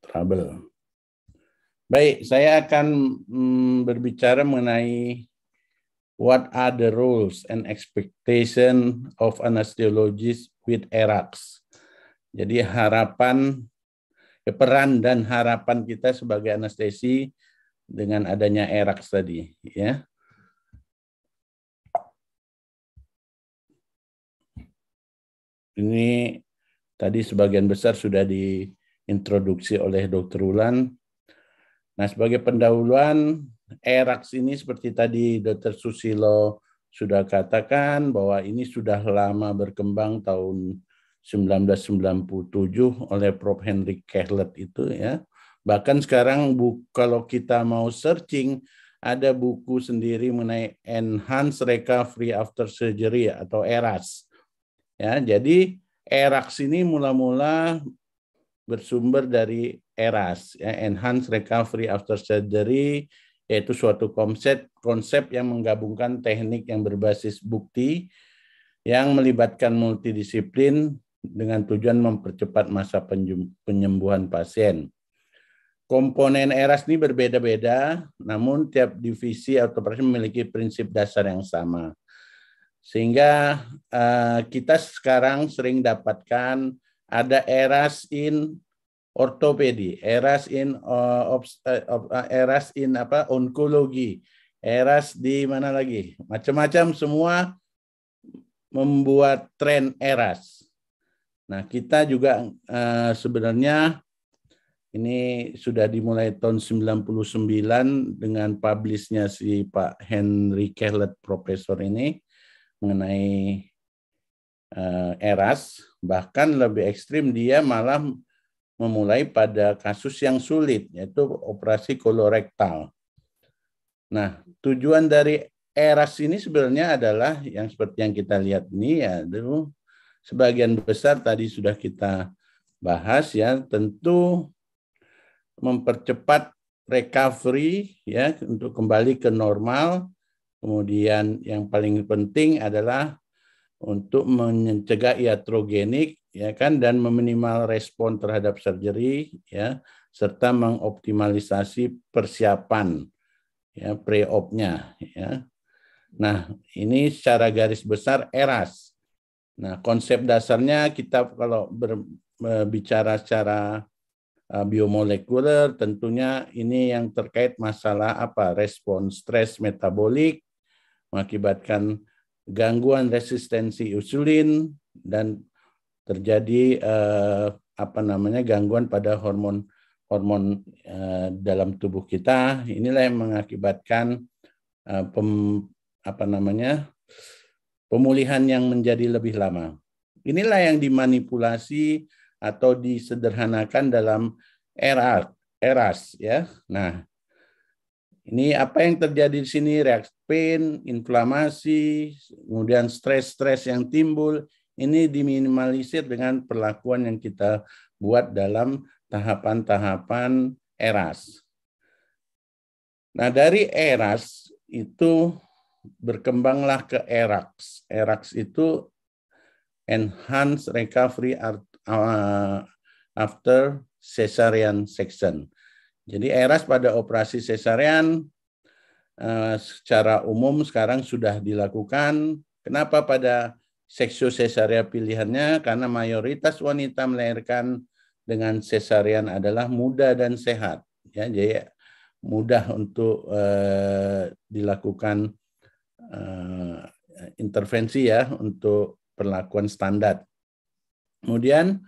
trouble. Baik, saya akan mm, berbicara mengenai what are the rules and expectation of anesthesiologist with ERAX. Jadi harapan, peran dan harapan kita sebagai anestesi dengan adanya erak tadi ya. Ini tadi sebagian besar sudah diintroduksi oleh Dokter Ulan. Nah, sebagai pendahuluan erak ini seperti tadi Dr. Susilo sudah katakan bahwa ini sudah lama berkembang tahun 1997 oleh Prof. Henry Kehlet itu ya Bahkan sekarang bu, kalau kita mau searching, ada buku sendiri mengenai Enhanced Recovery After Surgery atau ERAS. Ya, jadi ERAS ini mula-mula bersumber dari ERAS, ya, Enhanced Recovery After Surgery, yaitu suatu konsep konsep yang menggabungkan teknik yang berbasis bukti yang melibatkan multidisiplin dengan tujuan mempercepat masa penyembuhan pasien. Komponen eras ini berbeda-beda, namun tiap divisi atau operasi memiliki prinsip dasar yang sama. Sehingga uh, kita sekarang sering dapatkan ada eras in ortopedi, eras in uh, obs, uh, ob, uh, eras in apa onkologi, eras di mana lagi? Macam-macam semua membuat tren eras. Nah, kita juga uh, sebenarnya ini sudah dimulai tahun 99 dengan publisnya si Pak Henry Kellett Profesor ini mengenai eh, eras. Bahkan lebih ekstrim dia malah memulai pada kasus yang sulit, yaitu operasi kolorektal. Nah, tujuan dari eras ini sebenarnya adalah yang seperti yang kita lihat ini ya, sebagian besar tadi sudah kita bahas ya, tentu mempercepat recovery ya untuk kembali ke normal. Kemudian yang paling penting adalah untuk mencegah iatrogenik ya kan dan meminimal respon terhadap surgery ya serta mengoptimalisasi persiapan ya pre op ya. Nah, ini secara garis besar ERAS. Nah, konsep dasarnya kita kalau berbicara eh, secara Eh, biomolekuler tentunya ini yang terkait masalah apa respon stres metabolik mengakibatkan gangguan resistensi insulin dan terjadi eh, apa namanya gangguan pada hormon hormon eh, dalam tubuh kita inilah yang mengakibatkan eh, pem, apa namanya pemulihan yang menjadi lebih lama inilah yang dimanipulasi atau disederhanakan dalam era eras ya. Nah, ini apa yang terjadi di sini? Reaksi pain, inflamasi, kemudian stres-stres yang timbul ini diminimalisir dengan perlakuan yang kita buat dalam tahapan-tahapan eras. Nah, dari eras itu berkembanglah ke eraks. Eraks itu enhance recovery art uh, after cesarean section. Jadi eras pada operasi cesarean uh, secara umum sekarang sudah dilakukan. Kenapa pada seksio cesarea pilihannya? Karena mayoritas wanita melahirkan dengan cesarean adalah muda dan sehat. Ya, jadi mudah untuk uh, dilakukan uh, intervensi ya untuk perlakuan standar. Kemudian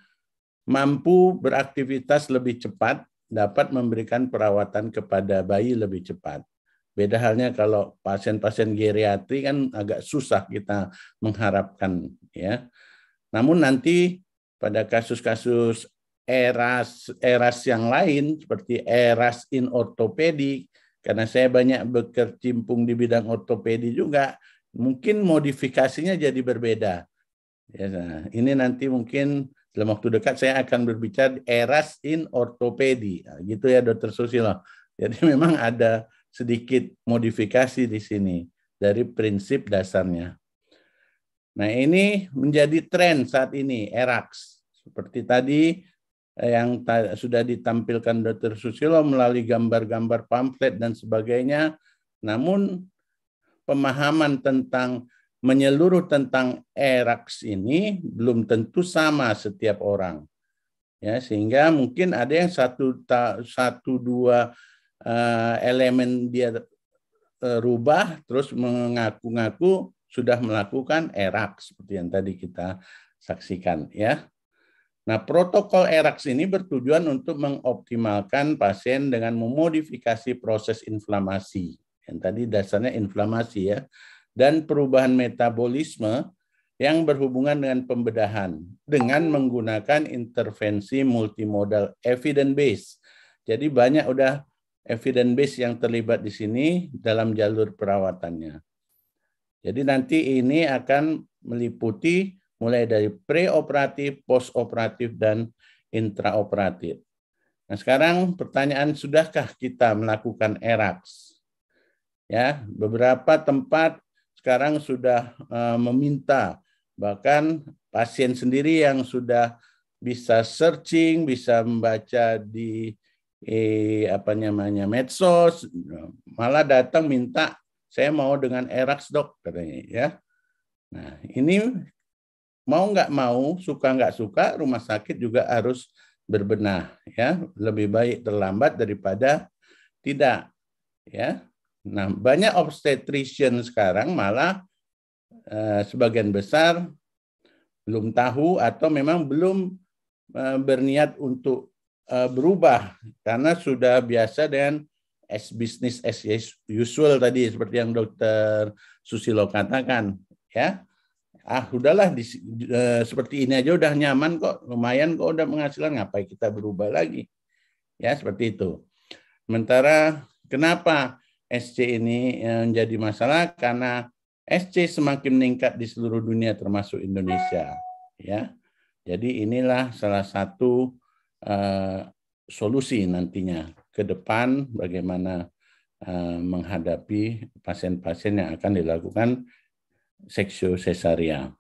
mampu beraktivitas lebih cepat dapat memberikan perawatan kepada bayi lebih cepat. Beda halnya kalau pasien-pasien geriatri kan agak susah kita mengharapkan ya. Namun nanti pada kasus-kasus eras eras yang lain seperti eras in ortopedi karena saya banyak berkecimpung di bidang ortopedi juga mungkin modifikasinya jadi berbeda Ya, nah, ini nanti mungkin dalam waktu dekat saya akan berbicara eras in ortopedi, nah, gitu ya Dokter Susilo. Jadi memang ada sedikit modifikasi di sini dari prinsip dasarnya. Nah ini menjadi tren saat ini erax seperti tadi eh, yang ta sudah ditampilkan Dr. Susilo melalui gambar-gambar pamflet dan sebagainya. Namun pemahaman tentang menyeluruh tentang eraks ini belum tentu sama setiap orang. Ya, sehingga mungkin ada yang satu ta, satu dua uh, elemen dia uh, rubah terus mengaku-ngaku sudah melakukan eraks seperti yang tadi kita saksikan ya. Nah, protokol eraks ini bertujuan untuk mengoptimalkan pasien dengan memodifikasi proses inflamasi. Yang tadi dasarnya inflamasi ya dan perubahan metabolisme yang berhubungan dengan pembedahan dengan menggunakan intervensi multimodal evidence based. Jadi banyak udah evidence based yang terlibat di sini dalam jalur perawatannya. Jadi nanti ini akan meliputi mulai dari preoperatif, postoperatif dan intraoperatif. Nah, sekarang pertanyaan sudahkah kita melakukan ERAX? Ya, beberapa tempat sekarang sudah eh, meminta bahkan pasien sendiri yang sudah bisa searching, bisa membaca di eh, apa namanya medsos, malah datang minta saya mau dengan Erax dok katanya ya. Nah ini mau nggak mau, suka nggak suka, rumah sakit juga harus berbenah ya. Lebih baik terlambat daripada tidak ya. Nah, banyak obstetrician sekarang malah eh, sebagian besar belum tahu atau memang belum eh, berniat untuk eh, berubah karena sudah biasa dengan as business as usual tadi seperti yang dokter Susilo katakan ya ah udahlah di, e, eh, seperti ini aja udah nyaman kok lumayan kok udah menghasilkan ngapain kita berubah lagi ya seperti itu sementara kenapa SC ini eh, menjadi masalah karena SC semakin meningkat di seluruh dunia termasuk Indonesia ya. Jadi inilah salah satu uh, solusi nantinya ke depan bagaimana uh, menghadapi pasien-pasien yang akan dilakukan seksio cesaria.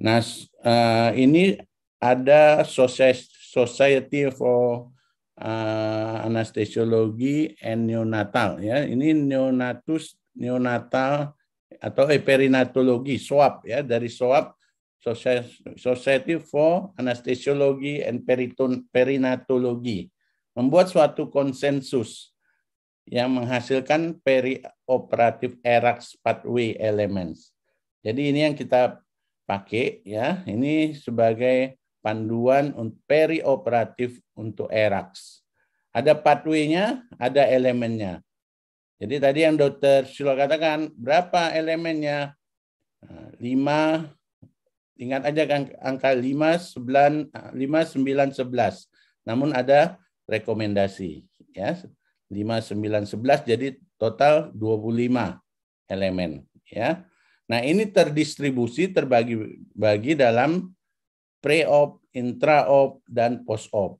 Nah, uh, ini ada Society for uh, anestesiologi and neonatal ya. Ini neonatus neonatal atau perinatologi SWAP ya dari SWAP Society for Anesthesiology and Perinatology membuat suatu konsensus yang menghasilkan perioperatif erax pathway elements. Jadi ini yang kita pakai ya. Ini sebagai panduan perioperatif untuk ERAX. Ada pathway-nya, ada elemennya. Jadi tadi yang dokter Silo katakan, berapa elemennya? 5, nah, ingat aja kan angka 5, 9, 5, 9, 11. Namun ada rekomendasi. ya 5, 9, 11, jadi total 25 elemen. ya. Nah ini terdistribusi, terbagi bagi dalam pre-op, intra-op, dan post-op.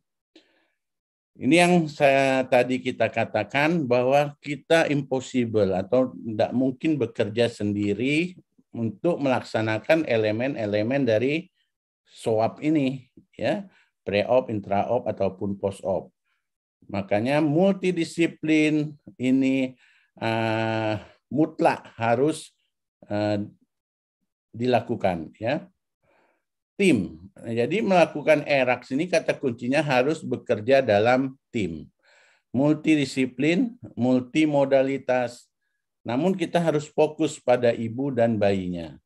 Ini yang saya tadi kita katakan bahwa kita impossible atau tidak mungkin bekerja sendiri untuk melaksanakan elemen-elemen dari SOAP ini, ya pre-op, intra-op, ataupun post-op. Makanya multidisiplin ini uh, mutlak harus uh, dilakukan, ya tim. jadi melakukan ERAX ini kata kuncinya harus bekerja dalam tim. Multidisiplin, multimodalitas. Namun kita harus fokus pada ibu dan bayinya.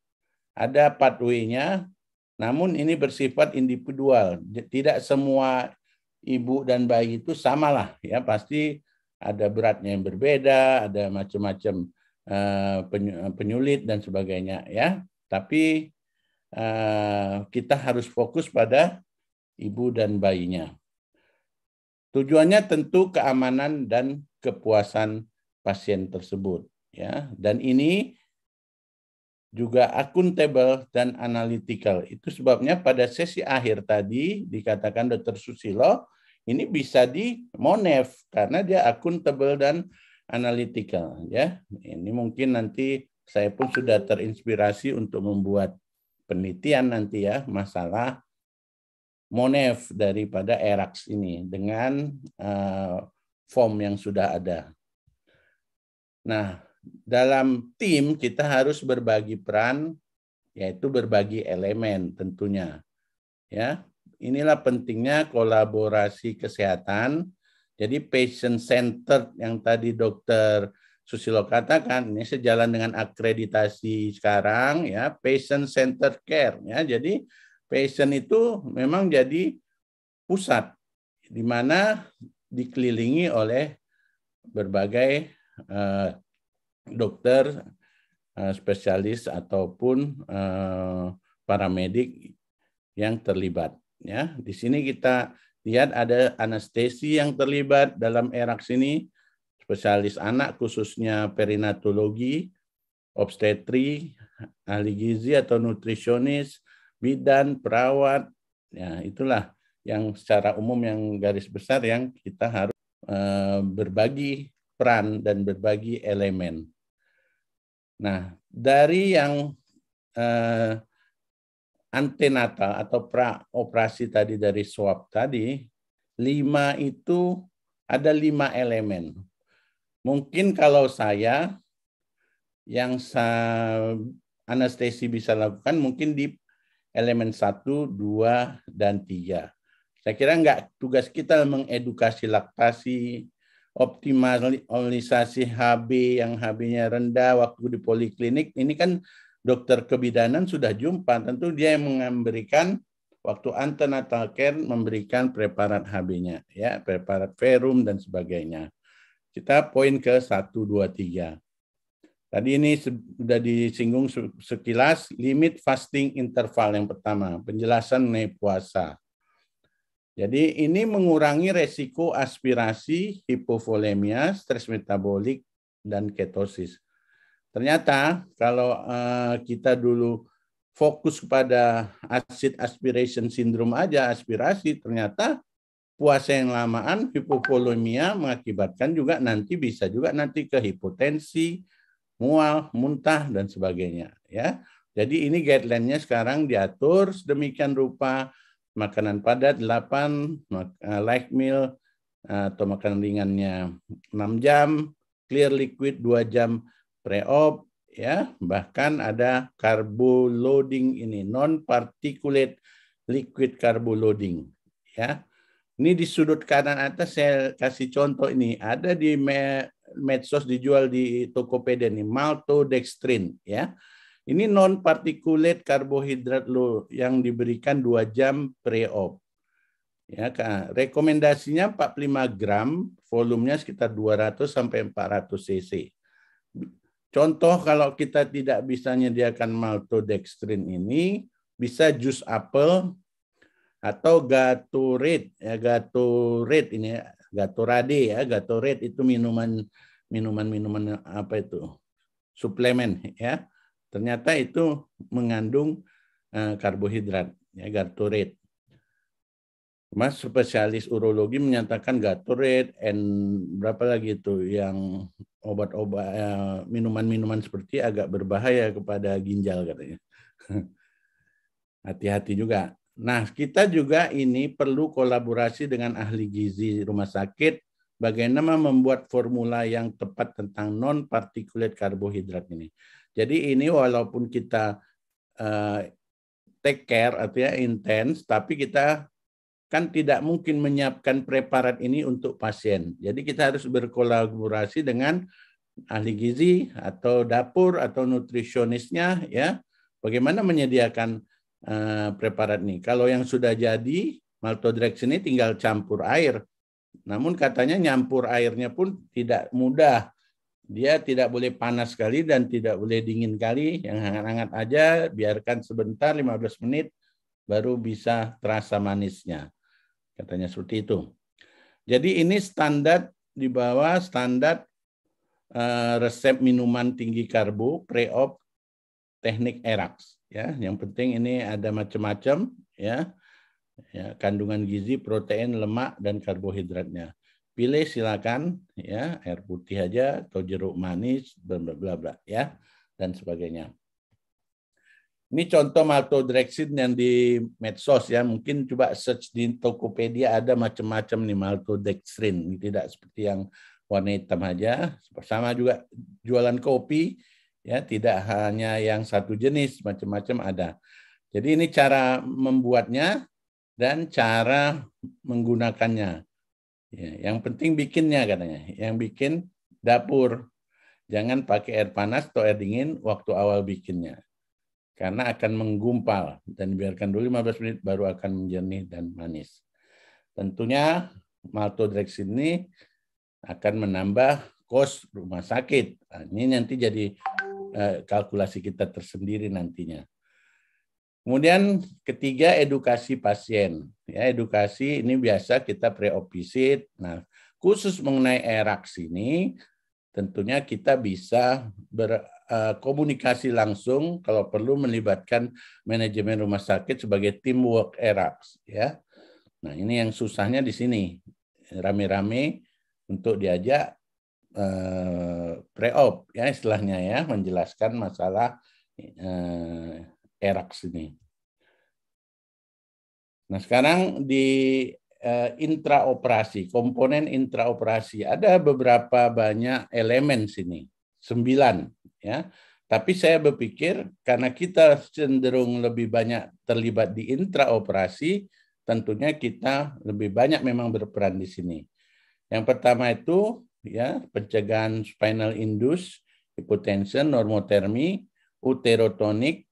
Ada pathway-nya, namun ini bersifat individual. Tidak semua ibu dan bayi itu samalah ya, pasti ada beratnya yang berbeda, ada macam-macam eh, penyulit dan sebagainya ya. Tapi Eh, kita harus fokus pada ibu dan bayinya. Tujuannya tentu keamanan dan kepuasan pasien tersebut, ya. Dan ini juga akuntabel dan analytical. Itu sebabnya pada sesi akhir tadi dikatakan Dr. Susilo ini bisa di Monef karena dia akuntabel dan analytical, ya. Ini mungkin nanti saya pun sudah terinspirasi untuk membuat penelitian nanti ya masalah monef daripada erax ini dengan uh, form yang sudah ada. Nah, dalam tim kita harus berbagi peran yaitu berbagi elemen tentunya. Ya, inilah pentingnya kolaborasi kesehatan. Jadi patient centered yang tadi dokter Susilo katakan ini sejalan dengan akreditasi sekarang ya patient centered care ya. Jadi patient itu memang jadi pusat di mana dikelilingi oleh berbagai eh, dokter eh, spesialis ataupun eh, paramedik yang terlibat ya. Di sini kita lihat ada anestesi yang terlibat dalam erak sini spesialis anak khususnya perinatologi, obstetri, ahli gizi atau nutrisionis, bidan, perawat. Ya, itulah yang secara umum yang garis besar yang kita harus eh, berbagi peran dan berbagi elemen. Nah, dari yang eh, antenatal atau pra operasi tadi dari swab tadi, lima itu ada lima elemen. Mungkin kalau saya yang sa anestesi bisa lakukan mungkin di elemen 1, 2, dan 3. Saya kira nggak tugas kita mengedukasi laktasi, optimalisasi HB yang HB-nya rendah waktu di poliklinik. Ini kan dokter kebidanan sudah jumpa, tentu dia yang memberikan waktu antenatal care memberikan preparat HB-nya, ya preparat ferum dan sebagainya. Kita poin ke 1, 2, 3. Tadi ini sudah disinggung sekilas, limit fasting interval yang pertama, penjelasan mengenai puasa. Jadi ini mengurangi resiko aspirasi, hipovolemia, stres metabolik, dan ketosis. Ternyata kalau eh, kita dulu fokus kepada acid aspiration syndrome aja, aspirasi, ternyata puasa yang lamaan hipovolemia mengakibatkan juga nanti bisa juga nanti ke hipotensi, mual, muntah dan sebagainya ya. Jadi ini guideline-nya sekarang diatur sedemikian rupa makanan padat 8, eh, light meal eh, atau makanan ringannya 6 jam, clear liquid 2 jam pre-op ya, bahkan ada carbo loading ini non particulate liquid carbo loading ya. Ini di sudut kanan atas saya kasih contoh ini. Ada di medsos dijual di Tokopedia nih, maltodextrin ya. Ini non particulate karbohidrat lo yang diberikan 2 jam pre-op. Ya, rekomendasinya 45 gram, volumenya sekitar 200 sampai 400 cc. Contoh kalau kita tidak bisa menyediakan maltodextrin ini, bisa jus apel atau Gatorade ya Gatorade ini Gatorade ya Gatorade ya, itu minuman minuman minuman apa itu suplemen ya ternyata itu mengandung eh, karbohidrat ya Gatorade Mas spesialis urologi menyatakan Gatorade and berapa lagi itu yang obat-obat eh, minuman-minuman seperti agak berbahaya kepada ginjal katanya. Hati-hati juga Nah, kita juga ini perlu kolaborasi dengan ahli gizi rumah sakit bagaimana membuat formula yang tepat tentang non particulate karbohidrat ini. Jadi ini walaupun kita uh, take care artinya intens tapi kita kan tidak mungkin menyiapkan preparat ini untuk pasien. Jadi kita harus berkolaborasi dengan ahli gizi atau dapur atau nutrisionisnya ya. Bagaimana menyediakan Eh, preparat ini. Kalau yang sudah jadi maltodrex ini tinggal campur air. Namun katanya nyampur airnya pun tidak mudah. Dia tidak boleh panas sekali dan tidak boleh dingin kali. Yang hangat-hangat aja biarkan sebentar 15 menit baru bisa terasa manisnya. Katanya seperti itu. Jadi ini standar di bawah standar eh, resep minuman tinggi karbo pre-op teknik erax ya yang penting ini ada macam-macam ya ya kandungan gizi protein lemak dan karbohidratnya pilih silakan ya air putih aja atau jeruk manis bla bla bla, ya dan sebagainya ini contoh maltodextrin yang di medsos ya mungkin coba search di Tokopedia ada macam-macam nih maltodextrin tidak seperti yang warna hitam aja sama juga jualan kopi ya tidak hanya yang satu jenis macam-macam ada. Jadi ini cara membuatnya dan cara menggunakannya. Ya, yang penting bikinnya katanya, yang bikin dapur. Jangan pakai air panas atau air dingin waktu awal bikinnya. Karena akan menggumpal dan biarkan dulu 15 menit baru akan menjernih dan manis. Tentunya maltodrexin ini akan menambah kos rumah sakit. Nah, ini nanti jadi Eh, kalkulasi kita tersendiri nantinya. Kemudian ketiga edukasi pasien. Ya, edukasi ini biasa kita preopisit. Nah, khusus mengenai erax ini tentunya kita bisa berkomunikasi eh, langsung kalau perlu melibatkan manajemen rumah sakit sebagai teamwork erax ya. Nah, ini yang susahnya di sini. Rame-rame untuk diajak Eh, pre-op ya istilahnya ya menjelaskan masalah eh, erak sini. Nah sekarang di eh, intraoperasi komponen intraoperasi ada beberapa banyak elemen sini sembilan ya. Tapi saya berpikir karena kita cenderung lebih banyak terlibat di intraoperasi, tentunya kita lebih banyak memang berperan di sini. Yang pertama itu ya, pencegahan spinal induce hypotension normotermi, uterotonik,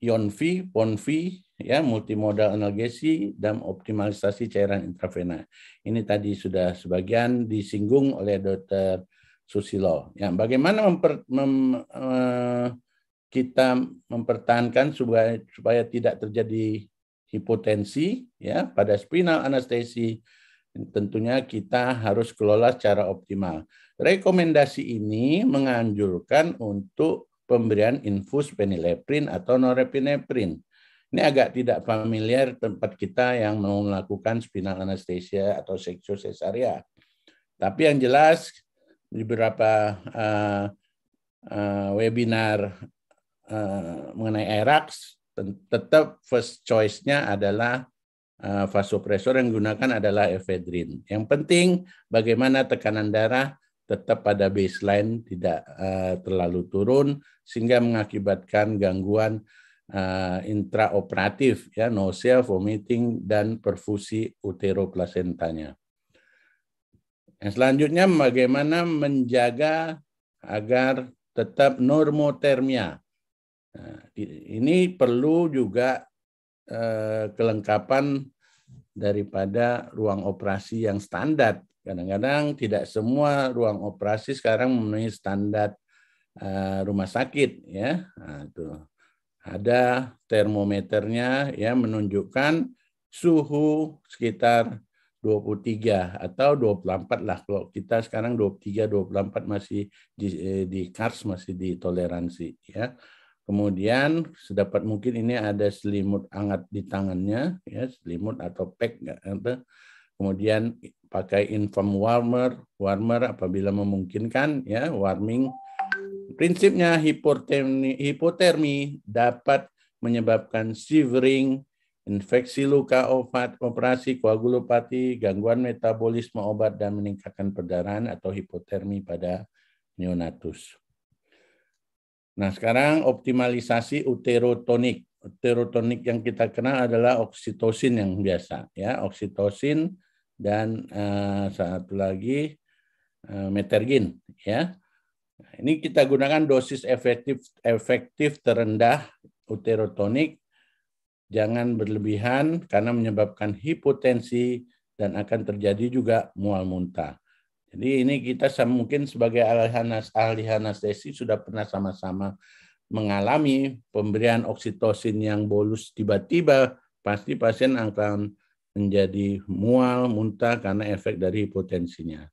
IONVI, PONVI, ya multimodal analgesi dan optimalisasi cairan intravena. Ini tadi sudah sebagian disinggung oleh Dokter Susilo. Ya, bagaimana memper, mem, eh, kita mempertahankan supaya, supaya tidak terjadi hipotensi ya pada spinal anestesi tentunya kita harus kelola secara optimal. Rekomendasi ini menganjurkan untuk pemberian infus penileprin atau norepineprin. Ini agak tidak familiar tempat kita yang mau melakukan spinal anesthesia atau seksio cesarea. Tapi yang jelas di beberapa uh, uh, webinar uh, mengenai ERAX tetap first choice-nya adalah Eh, vasopresor yang digunakan adalah efedrin. Yang penting bagaimana tekanan darah tetap pada baseline tidak eh, terlalu turun sehingga mengakibatkan gangguan eh, intraoperatif ya nausea, vomiting dan perfusi uteroplasentanya. Yang selanjutnya bagaimana menjaga agar tetap normotermia. Nah, ini perlu juga Eh, kelengkapan daripada ruang operasi yang standar. Kadang-kadang tidak semua ruang operasi sekarang memenuhi standar eh, rumah sakit ya. Nah, itu. Ada termometernya ya menunjukkan suhu sekitar 23 atau 24 lah kalau kita sekarang 23 24 masih di, eh, di kars masih ditoleransi ya. Kemudian sedapat mungkin ini ada selimut hangat di tangannya, ya selimut atau pack, kemudian pakai inform warmer, warmer apabila memungkinkan, ya warming. Prinsipnya hipotermi, hipotermi dapat menyebabkan shivering, infeksi luka obat, operasi koagulopati, gangguan metabolisme obat dan meningkatkan perdarahan atau hipotermi pada neonatus. Nah, sekarang optimalisasi uterotonik. Uterotonik yang kita kenal adalah oksitosin yang biasa, ya, oksitosin dan uh, satu lagi uh, metergin, ya. Nah, ini kita gunakan dosis efektif efektif terendah uterotonik. Jangan berlebihan karena menyebabkan hipotensi dan akan terjadi juga mual muntah. Jadi ini kita mungkin sebagai ahli anestesi sudah pernah sama-sama mengalami pemberian oksitosin yang bolus tiba-tiba, pasti pasien akan menjadi mual, muntah karena efek dari hipotensinya.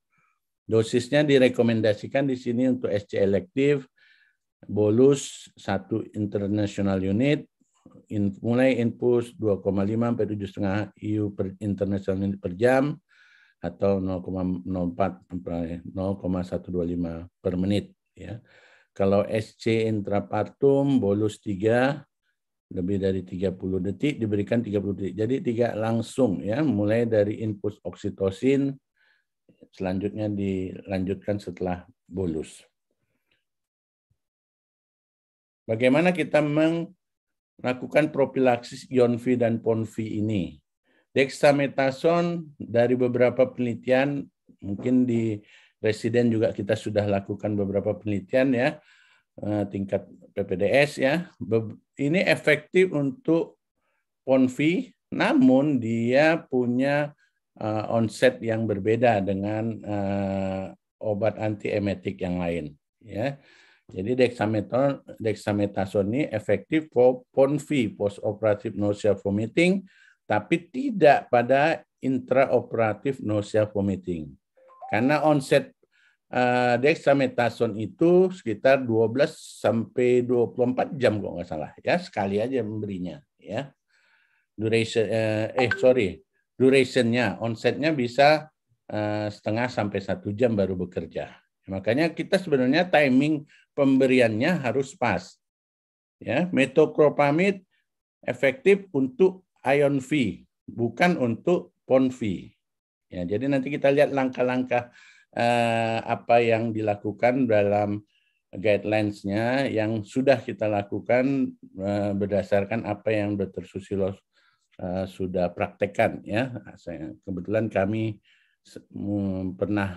Dosisnya direkomendasikan di sini untuk SC elektif, bolus satu international unit, mulai infus 2,5 sampai 7,5 IU per international unit per jam, atau 0,04 0,125 eh, per menit ya. Kalau SC intrapartum bolus 3 lebih dari 30 detik diberikan 30 detik. Jadi tiga langsung ya, mulai dari infus oksitosin selanjutnya dilanjutkan setelah bolus. Bagaimana kita melakukan profilaksis ion V dan V ini? Dexamethasone dari beberapa penelitian, mungkin di residen juga kita sudah lakukan beberapa penelitian ya, eh, tingkat PPDS ya. Ini efektif untuk PONVI, namun dia punya eh, onset yang berbeda dengan eh, obat antiemetik yang lain ya. Jadi dexameton, dexamethasone ini efektif for PONV, operative nausea vomiting, tapi tidak pada intraoperatif nausea vomiting. Karena onset uh, eh, dexamethasone itu sekitar 12 sampai 24 jam kalau nggak salah ya sekali aja memberinya ya. Duration eh, eh sorry durationnya onsetnya bisa eh, setengah sampai satu jam baru bekerja. Makanya kita sebenarnya timing pemberiannya harus pas. Ya, metoclopramid efektif untuk ion fee, bukan untuk pon fee. Ya, jadi nanti kita lihat langkah-langkah eh, apa yang dilakukan dalam guidelines-nya yang sudah kita lakukan eh, berdasarkan apa yang Dr. Susilo eh, sudah praktekkan ya. kebetulan kami mm, pernah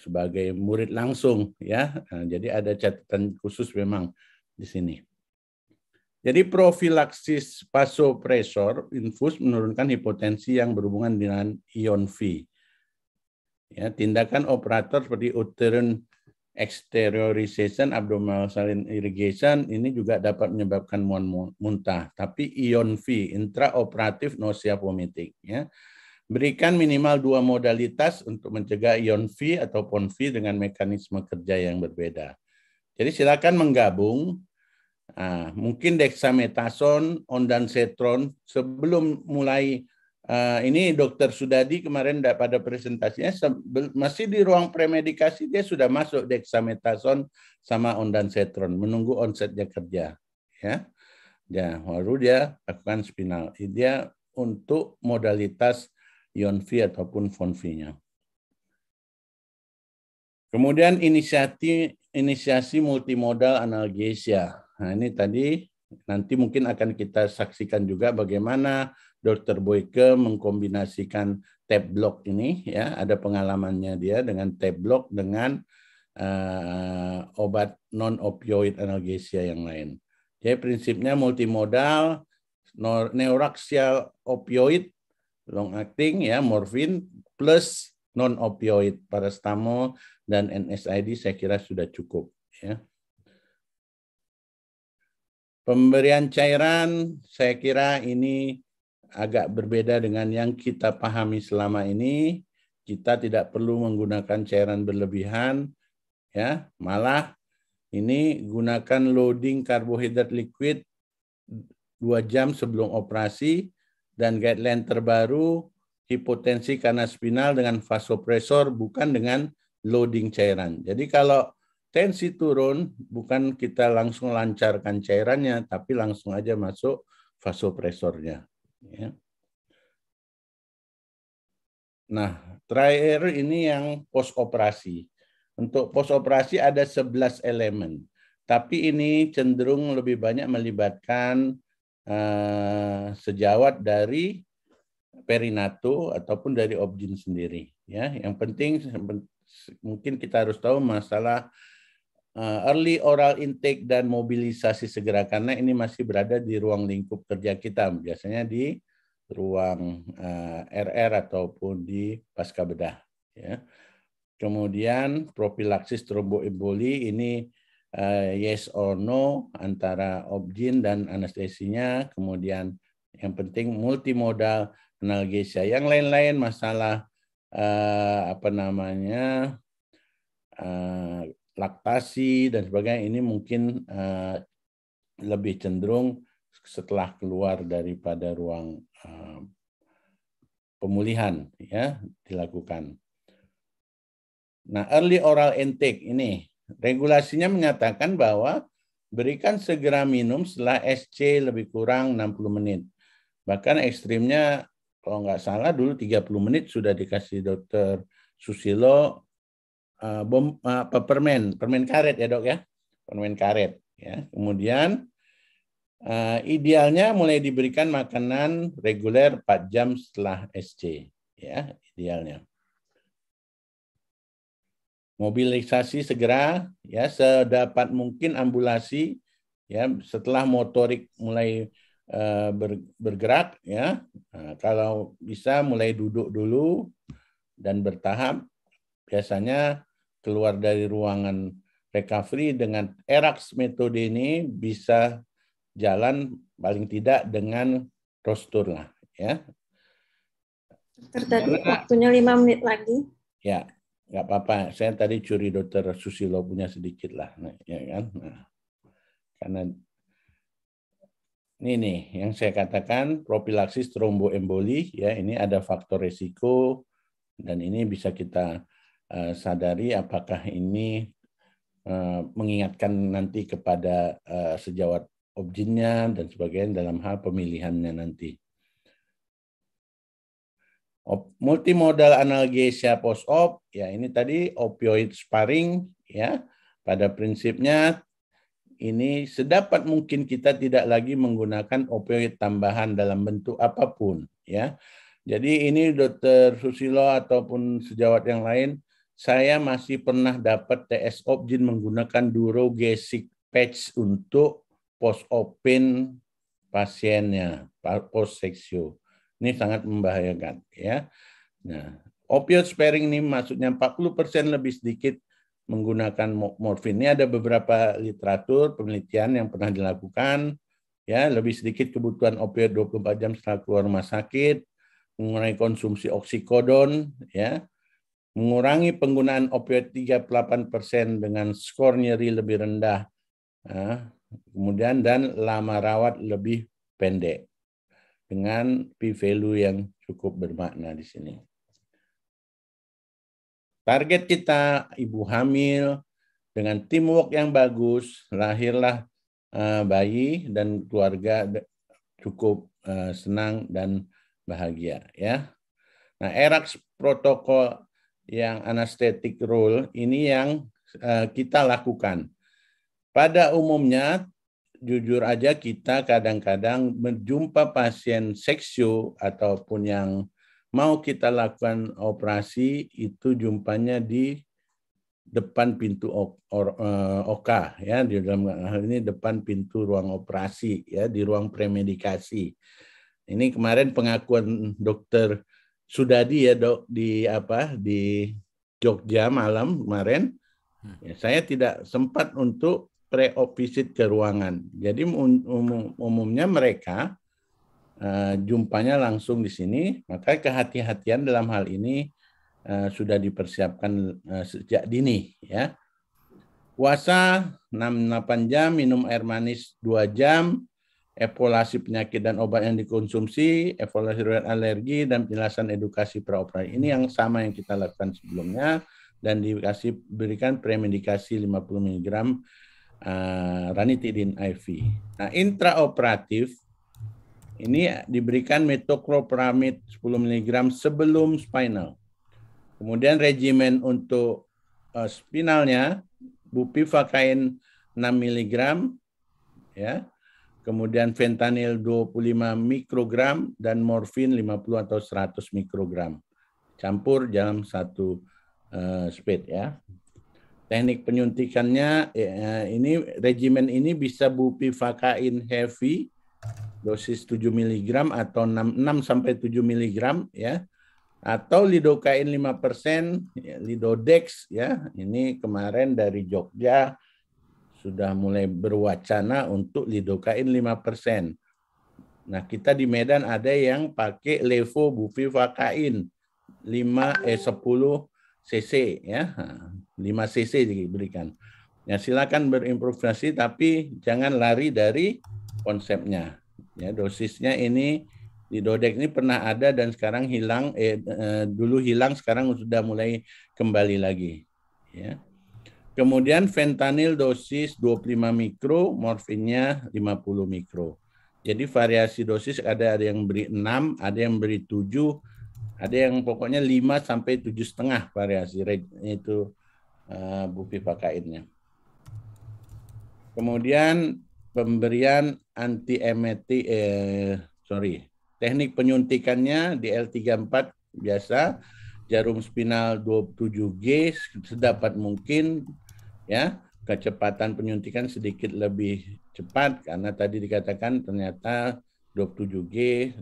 sebagai murid langsung ya. Nah, jadi ada catatan khusus memang di sini. Jadi profilaksis vasopresor infus menurunkan hipotensi yang berhubungan dengan ion V. Ya, tindakan operator seperti uterine exteriorization, abdominal saline irrigation ini juga dapat menyebabkan muntah. Tapi ion V, intraoperatif nausea vomiting. Ya. Berikan minimal dua modalitas untuk mencegah ion V ataupun V dengan mekanisme kerja yang berbeda. Jadi silakan menggabung Nah, mungkin dexamethason, ondansetron sebelum mulai uh, ini dokter Sudadi kemarin pada presentasinya masih di ruang premedikasi dia sudah masuk dexamethason sama ondansetron menunggu onsetnya kerja ya. Ya, baru dia lakukan spinal. Dia untuk modalitas ion V ataupun von V-nya. Kemudian inisiasi inisiasi multimodal analgesia. Nah, ini tadi nanti mungkin akan kita saksikan juga bagaimana Dr. Boyke mengkombinasikan tab block ini ya, ada pengalamannya dia dengan tab block dengan uh, obat non opioid analgesia yang lain. Jadi prinsipnya multimodal neuraxial opioid long acting ya morfin plus non opioid paracetamol dan NSAID saya kira sudah cukup ya. Pemberian cairan saya kira ini agak berbeda dengan yang kita pahami selama ini. Kita tidak perlu menggunakan cairan berlebihan ya, malah ini gunakan loading karbohidrat liquid dua jam sebelum operasi dan guideline terbaru hipotensi karena spinal dengan vasopresor bukan dengan loading cairan. Jadi kalau tensi turun bukan kita langsung lancarkan cairannya, tapi langsung aja masuk vasopresornya. Ya. Nah, terakhir ini yang post operasi. Untuk post operasi ada 11 elemen, tapi ini cenderung lebih banyak melibatkan uh, sejawat dari perinato ataupun dari objin sendiri. Ya, yang penting mungkin kita harus tahu masalah Eh, early oral intake dan mobilisasi segera karena ini masih berada di ruang lingkup kerja kita biasanya di ruang uh, eh, RR ataupun di pasca bedah ya. Kemudian profilaksis tromboemboli ini uh, yes or no antara objin dan anestesinya, kemudian yang penting multimodal analgesia. Yang lain-lain masalah uh, apa namanya? laktasi dan sebagainya ini mungkin eh, lebih cenderung setelah keluar daripada ruang eh, pemulihan ya dilakukan. Nah, early oral intake ini regulasinya menyatakan bahwa berikan segera minum setelah SC lebih kurang 60 menit. Bahkan ekstrimnya kalau nggak salah dulu 30 menit sudah dikasih dokter Susilo Eh, bom uh, permen permen karet ya dok ya permen karet ya kemudian uh, idealnya mulai diberikan makanan reguler 4 jam setelah SC ya idealnya mobilisasi segera ya sedapat mungkin ambulasi ya setelah motorik mulai uh, bergerak ya nah, kalau bisa mulai duduk dulu dan bertahap biasanya keluar dari ruangan recovery dengan ERAX metode ini bisa jalan paling tidak dengan rostur lah ya. Dokter tadi Karena, waktunya lima menit lagi. Ya, nggak apa-apa. Saya tadi curi dokter Susilo punya sedikit lah, nah, ya kan? Nah, karena ini nih yang saya katakan profilaksis tromboemboli ya ini ada faktor resiko dan ini bisa kita Eh, sadari apakah ini eh, mengingatkan nanti kepada eh, sejawat objinnya dan sebagainya dalam hal pemilihannya nanti. Multimodal analgesia post-op, ya ini tadi opioid sparing, ya pada prinsipnya ini sedapat mungkin kita tidak lagi menggunakan opioid tambahan dalam bentuk apapun, ya. Jadi ini dokter Susilo ataupun sejawat yang lain saya masih pernah dapat TS Opjin menggunakan Duro Gesic patch untuk post open pasiennya, post seksio. Ini sangat membahayakan ya. Nah, opioid sparing ini maksudnya 40% lebih sedikit menggunakan morfin. Ini ada beberapa literatur penelitian yang pernah dilakukan ya, lebih sedikit kebutuhan opioid 24 jam setelah keluar rumah sakit, mengurangi konsumsi oksikodon, ya mengurangi penggunaan opioid 38 persen dengan skor nyeri lebih rendah, eh, kemudian dan lama rawat lebih pendek dengan p value yang cukup bermakna di sini. Target kita ibu hamil dengan teamwork yang bagus lahirlah eh, bayi dan keluarga cukup eh, senang dan bahagia ya. Nah, ERAX protokol yang anesthetic rule ini yang eh, kita lakukan. Pada umumnya, jujur aja kita kadang-kadang menjumpa pasien seksio ataupun yang mau kita lakukan operasi itu jumpanya di depan pintu OKA eh, ya di dalam hal ini depan pintu ruang operasi ya di ruang premedikasi. Ini kemarin pengakuan dokter sudah di ya dok di apa di Jogja malam kemarin. Hmm. Ya, saya tidak sempat untuk pre-op visit ke ruangan. Jadi um, umumnya mereka uh, jumpanya langsung di sini, maka kehati-hatian dalam hal ini uh, sudah dipersiapkan uh, sejak dini ya. Puasa 68 jam, minum air manis 2 jam, evaluasi penyakit dan obat yang dikonsumsi, evaluasi riwayat alergi, dan penjelasan edukasi praoperasi. Ini yang sama yang kita lakukan sebelumnya dan dikasih berikan premedikasi 50 mg uh, eh, ranitidin IV. Nah, intraoperatif ini diberikan metoclopramid 10 mg sebelum spinal. Kemudian regimen untuk uh, spinalnya bupivakain 6 mg ya kemudian fentanyl 25 mikrogram dan morfin 50 atau 100 mikrogram. Campur dalam satu uh, eh, speed ya. Teknik penyuntikannya uh, ini regimen ini bisa bupivakain heavy dosis 7 mg atau 6, 6 sampai 7 mg ya atau lidokain 5%, ya, lidodex ya. Ini kemarin dari Jogja sudah mulai berwacana untuk lidokain 5%. Nah, kita di Medan ada yang pakai levo bufivakain 5 eh 10 cc ya. 5 cc diberikan. Ya, silakan berimprovisasi tapi jangan lari dari konsepnya. Ya, dosisnya ini di Dodek ini pernah ada dan sekarang hilang eh, eh dulu hilang sekarang sudah mulai kembali lagi. Ya. Kemudian fentanyl dosis 25 mikro, morfinnya 50 mikro. Jadi variasi dosis ada ada yang beri 6, ada yang beri 7, ada yang pokoknya 5 sampai 7 setengah variasi itu uh, eh, bupivacainnya. Kemudian pemberian anti emetik eh, sorry, teknik penyuntikannya di L34 biasa jarum spinal 27G sedapat mungkin ya kecepatan penyuntikan sedikit lebih cepat karena tadi dikatakan ternyata 27G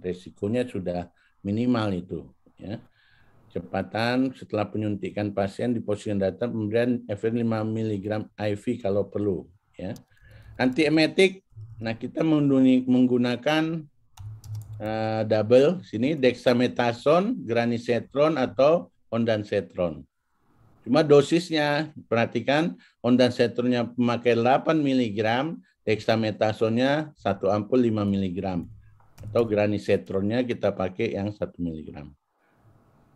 resikonya sudah minimal itu ya. Kecepatan setelah penyuntikan pasien di posisi datang kemudian efek 5 mg IV kalau perlu ya. anti emetik nah kita menggunakan uh, double sini dexamethasone, granisetron atau ondansetron Cuma dosisnya, perhatikan ondansetronnya pemakai 8 mg, dexamethasonnya 1 ampul 5 mg. Atau granisetronnya kita pakai yang 1 mg.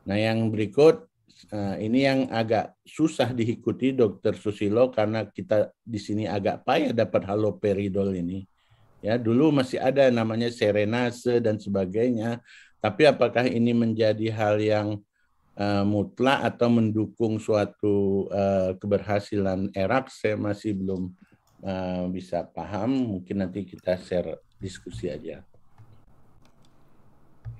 Nah yang berikut, eh, ini yang agak susah diikuti dokter Susilo karena kita di sini agak payah dapat haloperidol ini. Ya, dulu masih ada namanya serenase dan sebagainya. Tapi apakah ini menjadi hal yang Eh, mutlak atau mendukung suatu uh, keberhasilan erak saya masih belum uh, bisa paham mungkin nanti kita share diskusi aja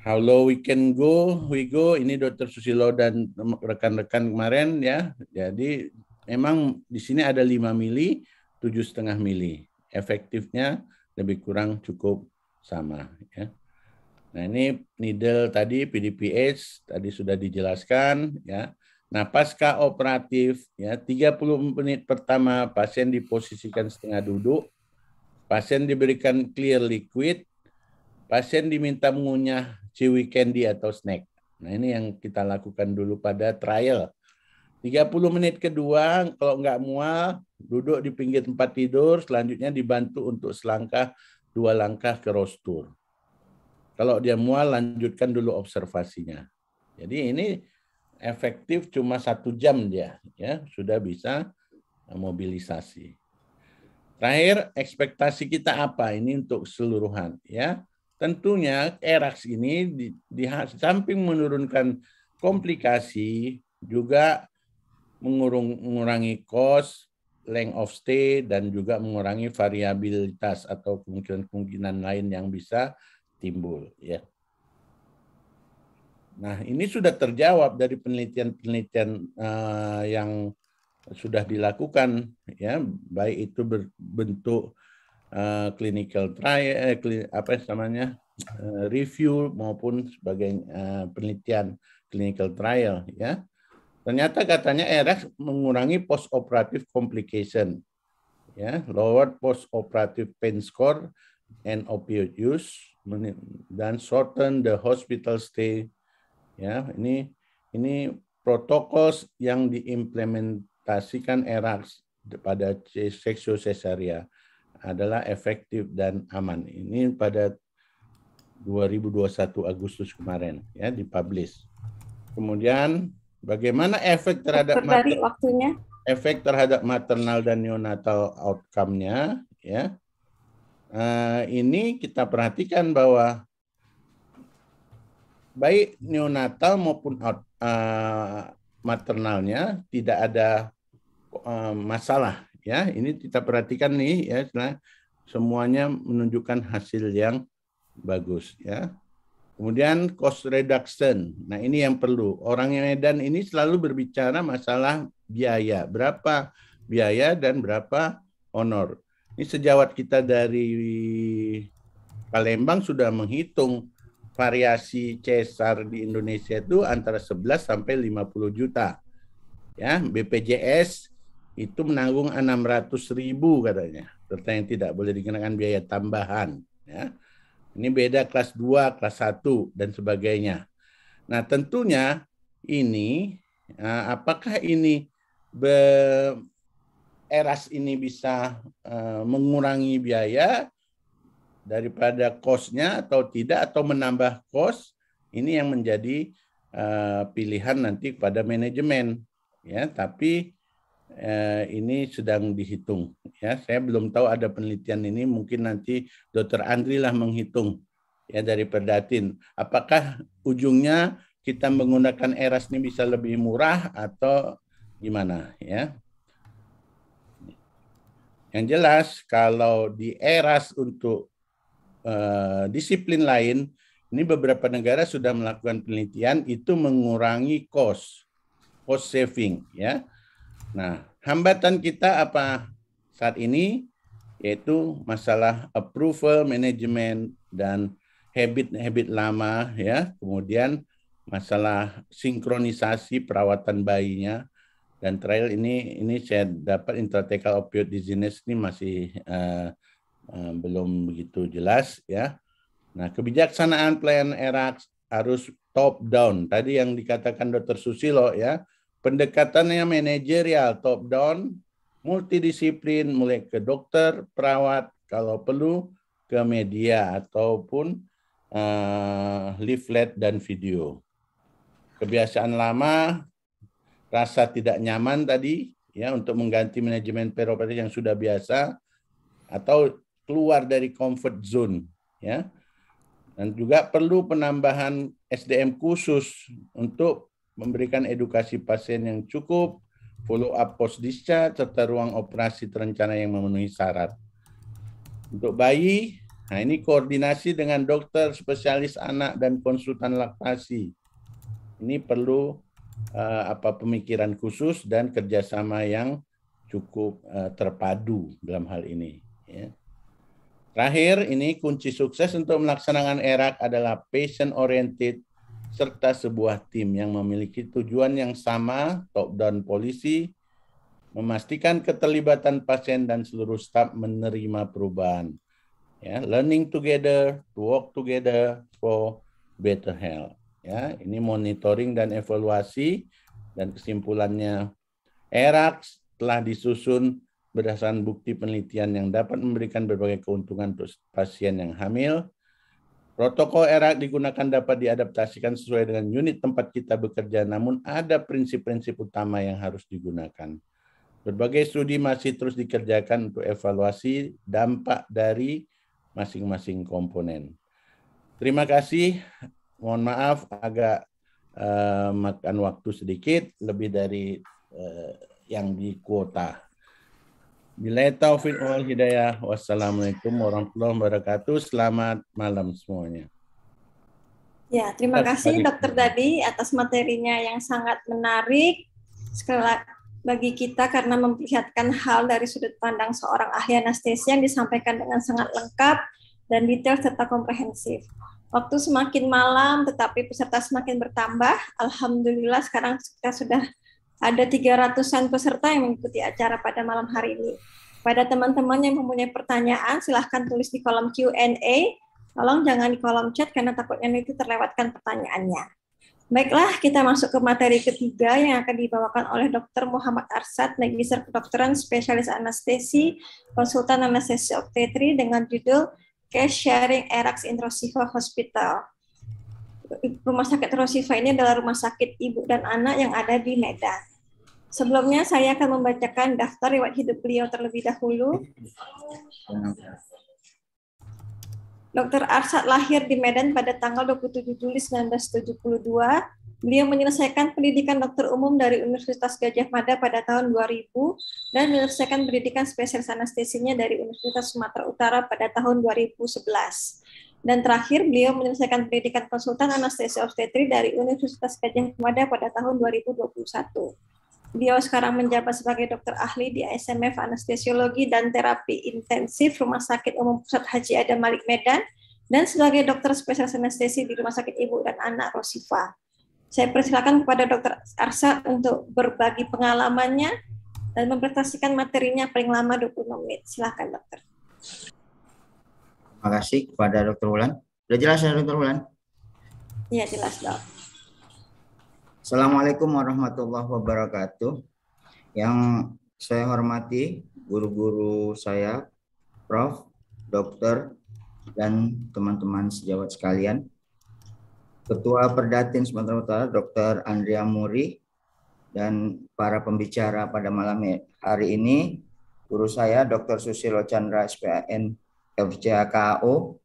Halo we can go we go ini Dr. Susilo dan rekan-rekan kemarin ya jadi memang di sini ada 5 mili tujuh setengah mili efektifnya lebih kurang cukup sama ya Nah, ini needle tadi PDPH tadi sudah dijelaskan ya. Nah, pasca operatif ya 30 menit pertama pasien diposisikan setengah duduk. Pasien diberikan clear liquid. Pasien diminta mengunyah ciwi candy atau snack. Nah, ini yang kita lakukan dulu pada trial. 30 menit kedua, kalau nggak mual, duduk di pinggir tempat tidur, selanjutnya dibantu untuk selangkah, dua langkah ke rostur. Kalau dia mual, lanjutkan dulu observasinya. Jadi ini efektif cuma satu jam dia, ya sudah bisa mobilisasi. Terakhir, ekspektasi kita apa ini untuk seluruhan? Ya, tentunya erax ini di, di samping menurunkan komplikasi juga mengurung, mengurangi cost, length of stay, dan juga mengurangi variabilitas atau kemungkinan-kemungkinan lain yang bisa timbul ya. Nah, ini sudah terjawab dari penelitian-penelitian uh, yang sudah dilakukan ya, baik itu berbentuk uh, eh, clinical trial eh, apa namanya? Uh, review maupun sebagai uh, penelitian clinical trial ya. Ternyata katanya RX mengurangi post postoperative complication ya, lower post postoperative pain score and opioid use dan shorten the hospital stay. Ya, ini ini protokol yang diimplementasikan ERAX pada seksio cesaria adalah efektif dan aman. Ini pada 2021 Agustus kemarin ya dipublish. Kemudian bagaimana efek terhadap mater, efek terhadap maternal dan neonatal outcome-nya ya Eh, ini kita perhatikan bahwa baik neonatal maupun out, uh, maternalnya tidak ada uh, masalah ya ini kita perhatikan nih ya semuanya menunjukkan hasil yang bagus ya kemudian cost reduction nah ini yang perlu orang yang Medan ini selalu berbicara masalah biaya berapa biaya dan berapa honor ini sejawat kita dari Palembang sudah menghitung variasi Cesar di Indonesia itu antara 11 sampai 50 juta. Ya, BPJS itu menanggung 600 ribu katanya, serta yang tidak boleh dikenakan biaya tambahan. Ya. Ini beda kelas 2, kelas 1, dan sebagainya. Nah tentunya ini, eh, apakah ini be, eras ini bisa uh, mengurangi biaya daripada kosnya atau tidak atau menambah kos ini yang menjadi uh, pilihan nanti kepada manajemen ya tapi uh, ini sedang dihitung. Ya, saya belum tahu ada penelitian ini. Mungkin nanti dokter Andri lah menghitung ya dari Perdatin. Apakah ujungnya kita menggunakan eras ini bisa lebih murah atau gimana ya? Yang jelas kalau di eras untuk eh, disiplin lain, ini beberapa negara sudah melakukan penelitian itu mengurangi cost, cost saving ya. Nah, hambatan kita apa saat ini yaitu masalah approval management dan habit-habit lama ya. Kemudian masalah sinkronisasi perawatan bayinya dan trial ini ini saya dapat intrathecal opioid disease ini masih uh, uh, belum begitu jelas ya. Nah, kebijaksanaan plan era harus top down. Tadi yang dikatakan Dr. Susilo ya, pendekatannya manajerial top down, multidisiplin mulai ke dokter, perawat, kalau perlu ke media ataupun uh, leaflet dan video. Kebiasaan lama rasa tidak nyaman tadi ya untuk mengganti manajemen peroperasi yang sudah biasa atau keluar dari comfort zone ya dan juga perlu penambahan SDM khusus untuk memberikan edukasi pasien yang cukup follow up post discharge serta ruang operasi terencana yang memenuhi syarat untuk bayi nah ini koordinasi dengan dokter spesialis anak dan konsultan laktasi ini perlu Eh, apa pemikiran khusus dan kerjasama yang cukup eh, terpadu dalam hal ini. Ya. Terakhir, ini kunci sukses untuk melaksanakan ERAK adalah patient-oriented serta sebuah tim yang memiliki tujuan yang sama, top-down polisi, memastikan keterlibatan pasien dan seluruh staf menerima perubahan. Ya, learning together, to work together for better health. Ya, ini monitoring dan evaluasi dan kesimpulannya ERAX telah disusun berdasarkan bukti penelitian yang dapat memberikan berbagai keuntungan untuk pasien yang hamil. Protokol ERAC digunakan dapat diadaptasikan sesuai dengan unit tempat kita bekerja, namun ada prinsip-prinsip utama yang harus digunakan. Berbagai studi masih terus dikerjakan untuk evaluasi dampak dari masing-masing komponen. Terima kasih mohon maaf agak uh, eh, makan waktu sedikit lebih dari uh, yang di kuota. Bila taufik wal hidayah. Wassalamualaikum warahmatullahi wabarakatuh. Selamat malam semuanya. Ya, terima kasih Dokter Dadi atas materinya yang sangat menarik. Sekali bagi kita karena memperlihatkan hal dari sudut pandang seorang ahli anestesi yang disampaikan dengan sangat lengkap dan detail serta komprehensif. Waktu semakin malam, tetapi peserta semakin bertambah. Alhamdulillah sekarang kita sudah ada 300-an peserta yang mengikuti acara pada malam hari ini. Pada teman-teman yang mempunyai pertanyaan, silahkan tulis di kolom Q&A. Tolong jangan di kolom chat karena takutnya itu terlewatkan pertanyaannya. Baiklah, kita masuk ke materi ketiga yang akan dibawakan oleh Dr. Muhammad Arsad, Magister Kedokteran Spesialis Anestesi, Konsultan Anestesi Obstetri dengan judul case sharing Erax Introsiva Hospital. Rumah sakit Rosiva ini adalah rumah sakit ibu dan anak yang ada di Medan. Sebelumnya saya akan membacakan daftar riwayat hidup beliau terlebih dahulu. Dr. Arsat lahir di Medan pada tanggal 27 Juli 1972 Beliau menyelesaikan pendidikan dokter umum dari Universitas Gajah Mada pada tahun 2000 dan menyelesaikan pendidikan spesialis anestesinya dari Universitas Sumatera Utara pada tahun 2011. Dan terakhir, beliau menyelesaikan pendidikan konsultan anestesi obstetri dari Universitas Gajah Mada pada tahun 2021. Beliau sekarang menjabat sebagai dokter ahli di ASMF Anestesiologi dan Terapi Intensif Rumah Sakit Umum Pusat Haji Adam Malik Medan dan sebagai dokter spesialis anestesi di Rumah Sakit Ibu dan Anak Rosifa. Saya persilakan kepada Dr. Arsa untuk berbagi pengalamannya dan mempresentasikan materinya paling lama 20 menit. Silakan, Dokter. Terima kasih kepada Dokter Wulan. Sudah jelas ya, Dokter Wulan? Iya, jelas, Dok. Assalamualaikum warahmatullahi wabarakatuh. Yang saya hormati guru-guru saya, Prof, Dokter, dan teman-teman sejawat sekalian. Ketua Perdatin Sumatera Utara Dr. Andrea Muri dan para pembicara pada malam hari ini guru saya Dr. Susilo Chandra SPAN FJKO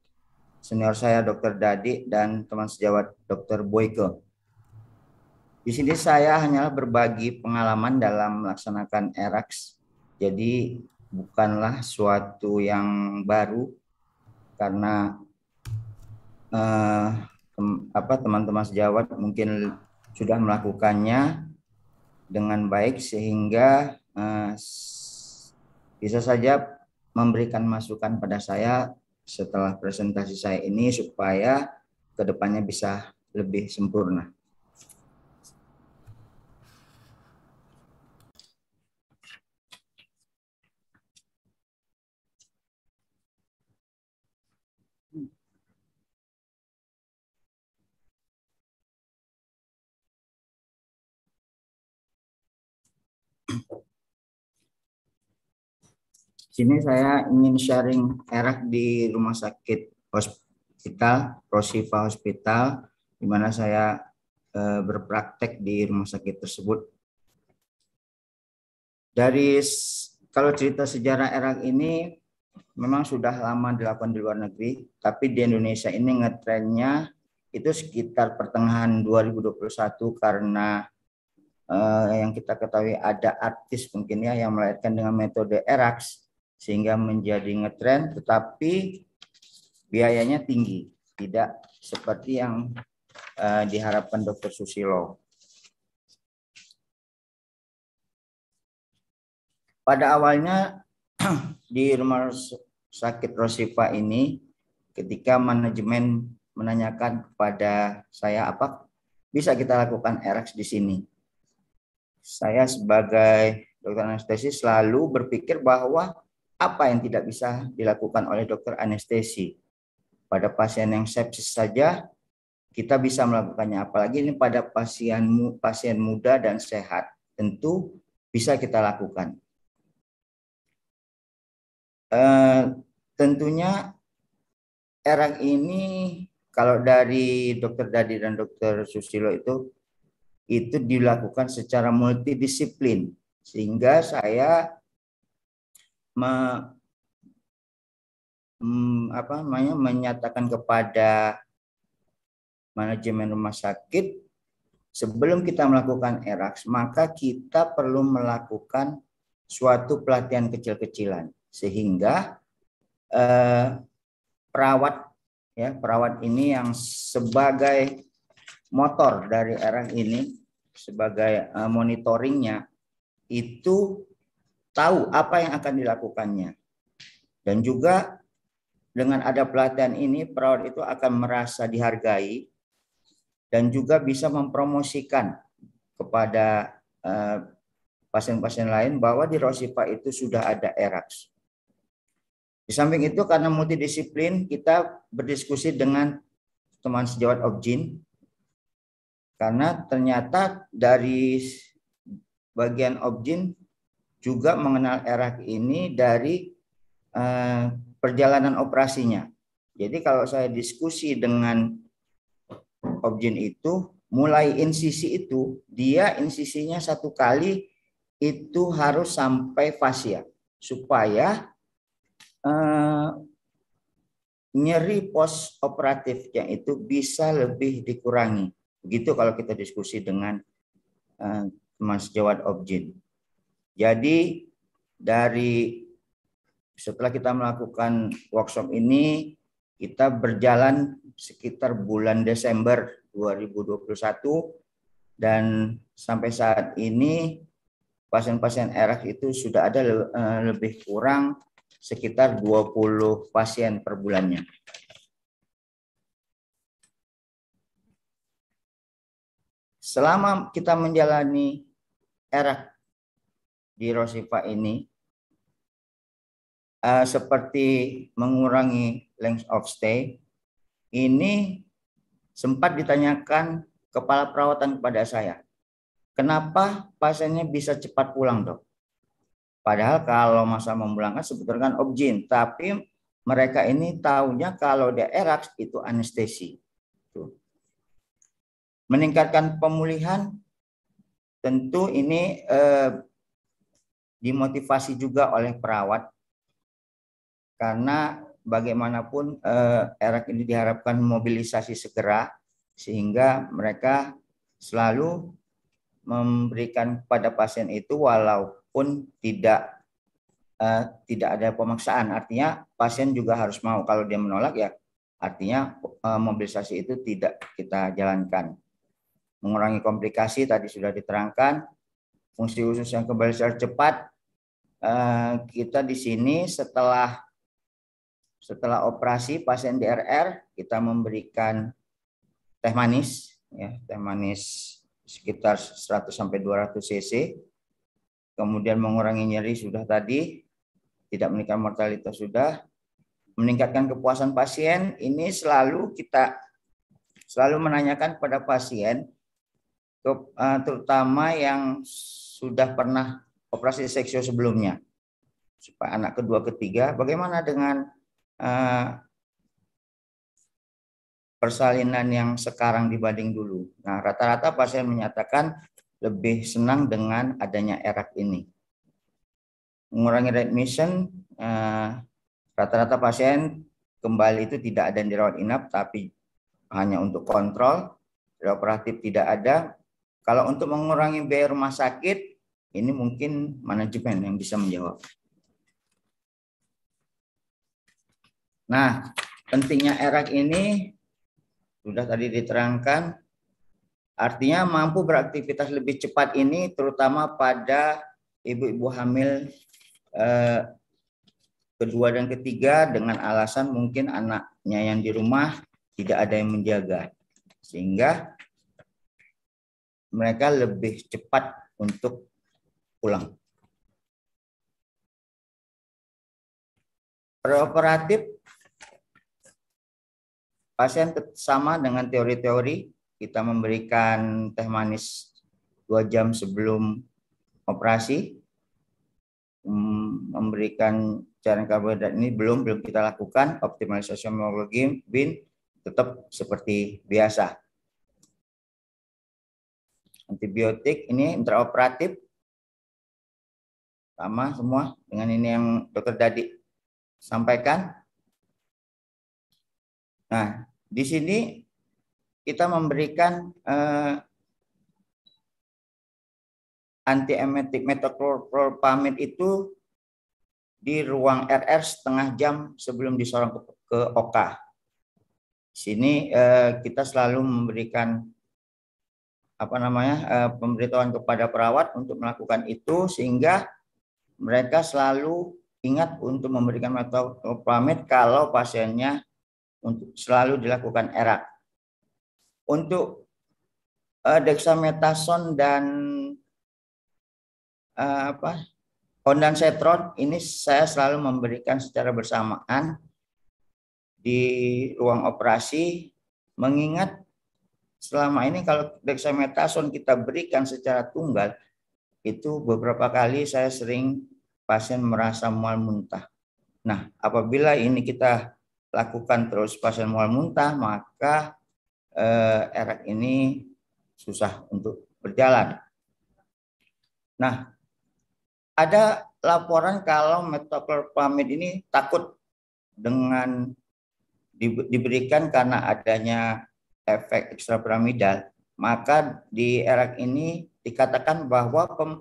senior saya Dr. Dadi dan teman sejawat Dr. Boyke. Di sini saya hanyalah berbagi pengalaman dalam melaksanakan ERAX. Jadi bukanlah suatu yang baru karena eh, tem, apa teman-teman sejawat mungkin sudah melakukannya dengan baik sehingga eh, bisa saja memberikan masukan pada saya setelah presentasi saya ini supaya kedepannya bisa lebih sempurna. sini saya ingin sharing erak di rumah sakit hospital, Rosiva Hospital, di mana saya eh, berpraktek di rumah sakit tersebut. Dari kalau cerita sejarah erak ini memang sudah lama dilakukan di luar negeri, tapi di Indonesia ini ngetrennya itu sekitar pertengahan 2021 karena eh, yang kita ketahui ada artis mungkin ya yang melahirkan dengan metode erax sehingga menjadi ngetrend tetapi biayanya tinggi tidak seperti yang uh, diharapkan dokter Susilo pada awalnya di rumah sakit Rosipa ini ketika manajemen menanyakan kepada saya apa bisa kita lakukan RX di sini saya sebagai dokter anestesi selalu berpikir bahwa apa yang tidak bisa dilakukan oleh dokter anestesi. Pada pasien yang sepsis saja kita bisa melakukannya apalagi ini pada pasien pasien muda dan sehat tentu bisa kita lakukan. E, tentunya erang ini kalau dari dokter Dadi dan dokter Susilo itu itu dilakukan secara multidisiplin sehingga saya me, mm, apa namanya menyatakan kepada manajemen rumah sakit sebelum kita melakukan erax maka kita perlu melakukan suatu pelatihan kecil-kecilan sehingga eh, perawat ya perawat ini yang sebagai motor dari erax ini sebagai eh, monitoringnya itu tahu apa yang akan dilakukannya. Dan juga dengan ada pelatihan ini perawat itu akan merasa dihargai dan juga bisa mempromosikan kepada eh, pasien-pasien uh, lain bahwa di Rosipa itu sudah ada ERAX. Di samping itu karena multidisiplin kita berdiskusi dengan teman sejawat Objin karena ternyata dari bagian Objin juga mengenal era ini dari eh, perjalanan operasinya. Jadi kalau saya diskusi dengan Objen itu, mulai insisi itu, dia insisinya satu kali itu harus sampai fascia supaya uh, nyeri pos operatifnya itu bisa lebih dikurangi. Begitu kalau kita diskusi dengan uh, Mas Jawad Objin. Jadi dari setelah kita melakukan workshop ini, kita berjalan sekitar bulan Desember 2021 dan sampai saat ini pasien-pasien RF itu sudah ada eh, lebih kurang sekitar 20 pasien per bulannya. Selama kita menjalani RF di Rosifa ini uh, seperti mengurangi length of stay ini sempat ditanyakan kepala perawatan kepada saya kenapa pasiennya bisa cepat pulang dok? Padahal kalau masa memulangkan sebetulnya kan objin, tapi mereka ini tahunya kalau dia erak itu anestesi. Tuh. Meningkatkan pemulihan tentu ini eh, dimotivasi juga oleh perawat karena bagaimanapun eh, erak ini diharapkan mobilisasi segera sehingga mereka selalu memberikan pada pasien itu walaupun tidak eh, tidak ada pemaksaan artinya pasien juga harus mau kalau dia menolak ya artinya eh, mobilisasi itu tidak kita jalankan mengurangi komplikasi tadi sudah diterangkan fungsi usus yang kembali secara cepat Eh, kita di sini setelah setelah operasi pasien DRR kita memberikan teh manis ya teh manis sekitar 100 sampai 200 cc kemudian mengurangi nyeri sudah tadi tidak meningkat mortalitas sudah meningkatkan kepuasan pasien ini selalu kita selalu menanyakan kepada pasien eh, terutama yang sudah pernah operasi seksio sebelumnya. Supaya anak kedua ketiga, bagaimana dengan uh, persalinan yang sekarang dibanding dulu? Nah, rata-rata pasien menyatakan lebih senang dengan adanya erak ini. Mengurangi readmission, eh, rata-rata pasien kembali itu tidak ada yang dirawat inap, tapi hanya untuk kontrol, operatif tidak ada. Kalau untuk mengurangi biaya rumah sakit, ini mungkin manajemen yang bisa menjawab. Nah, pentingnya erak ini sudah tadi diterangkan Artinya mampu beraktivitas lebih cepat ini terutama pada ibu-ibu hamil eh, kedua dan ketiga dengan alasan mungkin anaknya yang di rumah tidak ada yang menjaga. Sehingga mereka lebih cepat untuk ulang. Preoperatif pasien sama dengan teori-teori kita memberikan teh manis dua jam sebelum operasi mm, memberikan cairan karbohidrat ini belum belum kita lakukan optimalisasi homologi bin tetap seperti biasa antibiotik ini intraoperatif sama semua dengan ini yang dokter tadi sampaikan. Nah, di sini kita memberikan eh, antiemetik metoclopramid itu di ruang RR setengah jam sebelum disorong ke, ke OKA. Di sini eh, kita selalu memberikan apa namanya eh, pemberitahuan kepada perawat untuk melakukan itu sehingga mereka selalu ingat untuk memberikan metoclopramid kalau pasiennya untuk selalu dilakukan erak. Untuk uh, dexamethasone dan uh, apa kondansetron ini saya selalu memberikan secara bersamaan di ruang operasi mengingat selama ini kalau dexametason kita berikan secara tunggal itu beberapa kali saya sering pasien merasa mual muntah. Nah, apabila ini kita lakukan terus pasien mual muntah, maka eh, ini susah untuk berjalan. Nah, ada laporan kalau metoclopramid ini takut dengan di, diberikan karena adanya efek ekstrapiramidal, maka di erat ini dikatakan bahwa pem,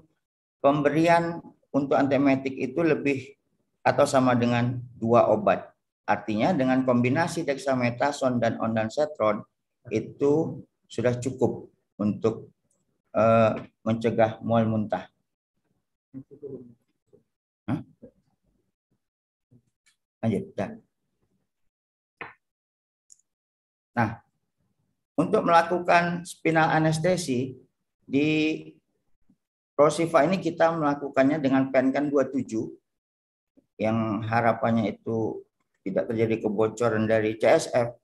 pemberian untuk antiemetik itu lebih atau sama dengan dua obat. Artinya dengan kombinasi dexamethasone dan ondansetron itu sudah cukup untuk uh, mencegah mual muntah. Hah? Lanjut, dah. Nah, untuk melakukan spinal anestesi di Rosifa ini kita melakukannya dengan PNK kan 27 yang harapannya itu tidak terjadi kebocoran dari CSF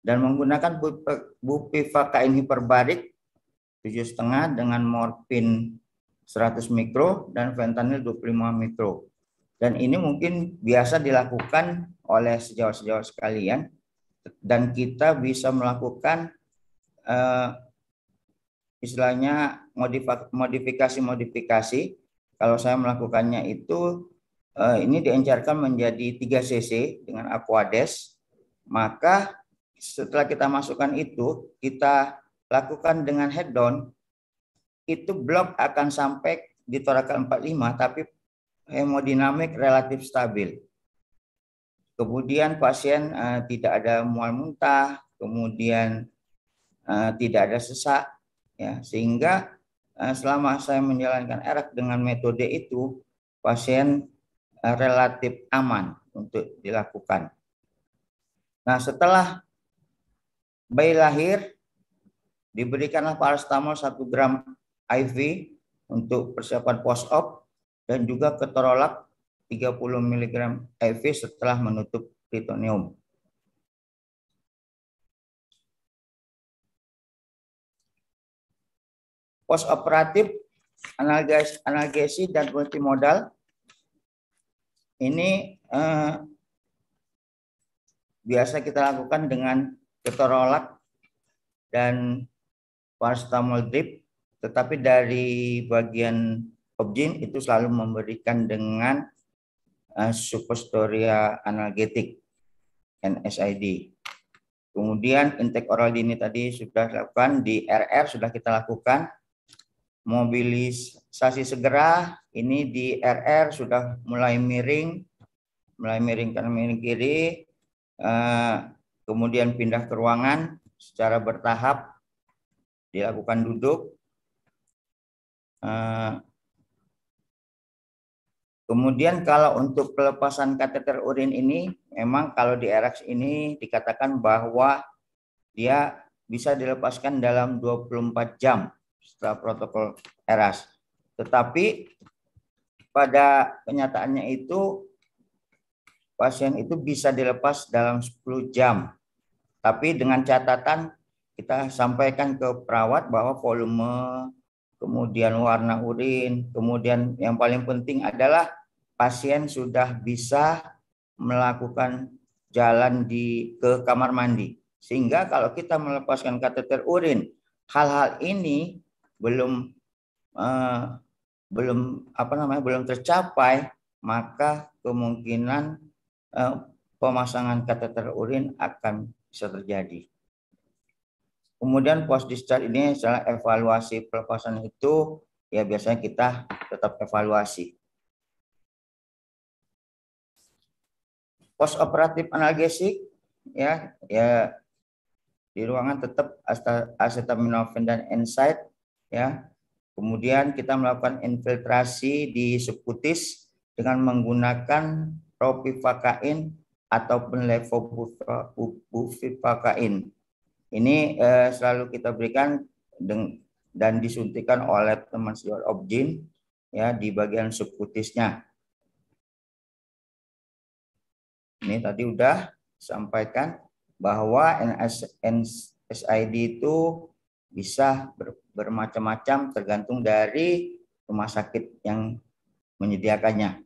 dan menggunakan bupivakain hiperbarik 7,5 dengan morfin 100 mikro dan fentanyl 25 mikro. Dan ini mungkin biasa dilakukan oleh sejawat-sejawat sekalian dan kita bisa melakukan eh, istilahnya modifikasi-modifikasi kalau saya melakukannya itu eh, ini diencarkan menjadi 3 cc dengan aquades maka setelah kita masukkan itu kita lakukan dengan head down itu blok akan sampai di toraka 45 tapi hemodinamik relatif stabil kemudian pasien eh, tidak ada mual muntah kemudian eh, tidak ada sesak ya sehingga eh, selama saya menjalankan erak dengan metode itu pasien eh, relatif aman untuk dilakukan. Nah setelah bayi lahir diberikanlah paracetamol 1 gram IV untuk persiapan post op dan juga ketorolak 30 mg IV setelah menutup peritoneum. Post operatif, analgesi, analgesi dan multimodal. Ini eh, biasa kita lakukan dengan ketorolak dan paracetamol drip, tetapi dari bagian objin itu selalu memberikan dengan eh, suppositoria analgetik NSID. Kemudian intake oral ini tadi sudah dilakukan di RR sudah kita lakukan mobilisasi segera ini di RR sudah mulai miring, mulai miring kanan miring kiri, eh, kemudian pindah ke ruangan secara bertahap, dilakukan duduk, eh, Kemudian kalau untuk pelepasan kateter urin ini, memang kalau di RX ini dikatakan bahwa dia bisa dilepaskan dalam 24 jam setelah protokol eras. Tetapi pada kenyataannya itu pasien itu bisa dilepas dalam 10 jam. Tapi dengan catatan kita sampaikan ke perawat bahwa volume, kemudian warna urin, kemudian yang paling penting adalah pasien sudah bisa melakukan jalan di ke kamar mandi. Sehingga kalau kita melepaskan kateter urin, hal-hal ini belum uh, belum apa namanya belum tercapai maka kemungkinan eh, pemasangan kateter urin akan bisa terjadi. Kemudian post discharge ini setelah evaluasi pelepasan itu ya biasanya kita tetap evaluasi. Post operatif analgesik ya ya di ruangan tetap acetaminophen dan NSAID ya. Kemudian kita melakukan infiltrasi di subkutis dengan menggunakan ropivakain ataupun levobufivakain. Ini eh, selalu kita berikan dan disuntikan oleh teman sejawat objin ya di bagian subkutisnya. Ini tadi udah sampaikan bahwa NSID itu bisa ber, bermacam-macam tergantung dari rumah sakit yang menyediakannya.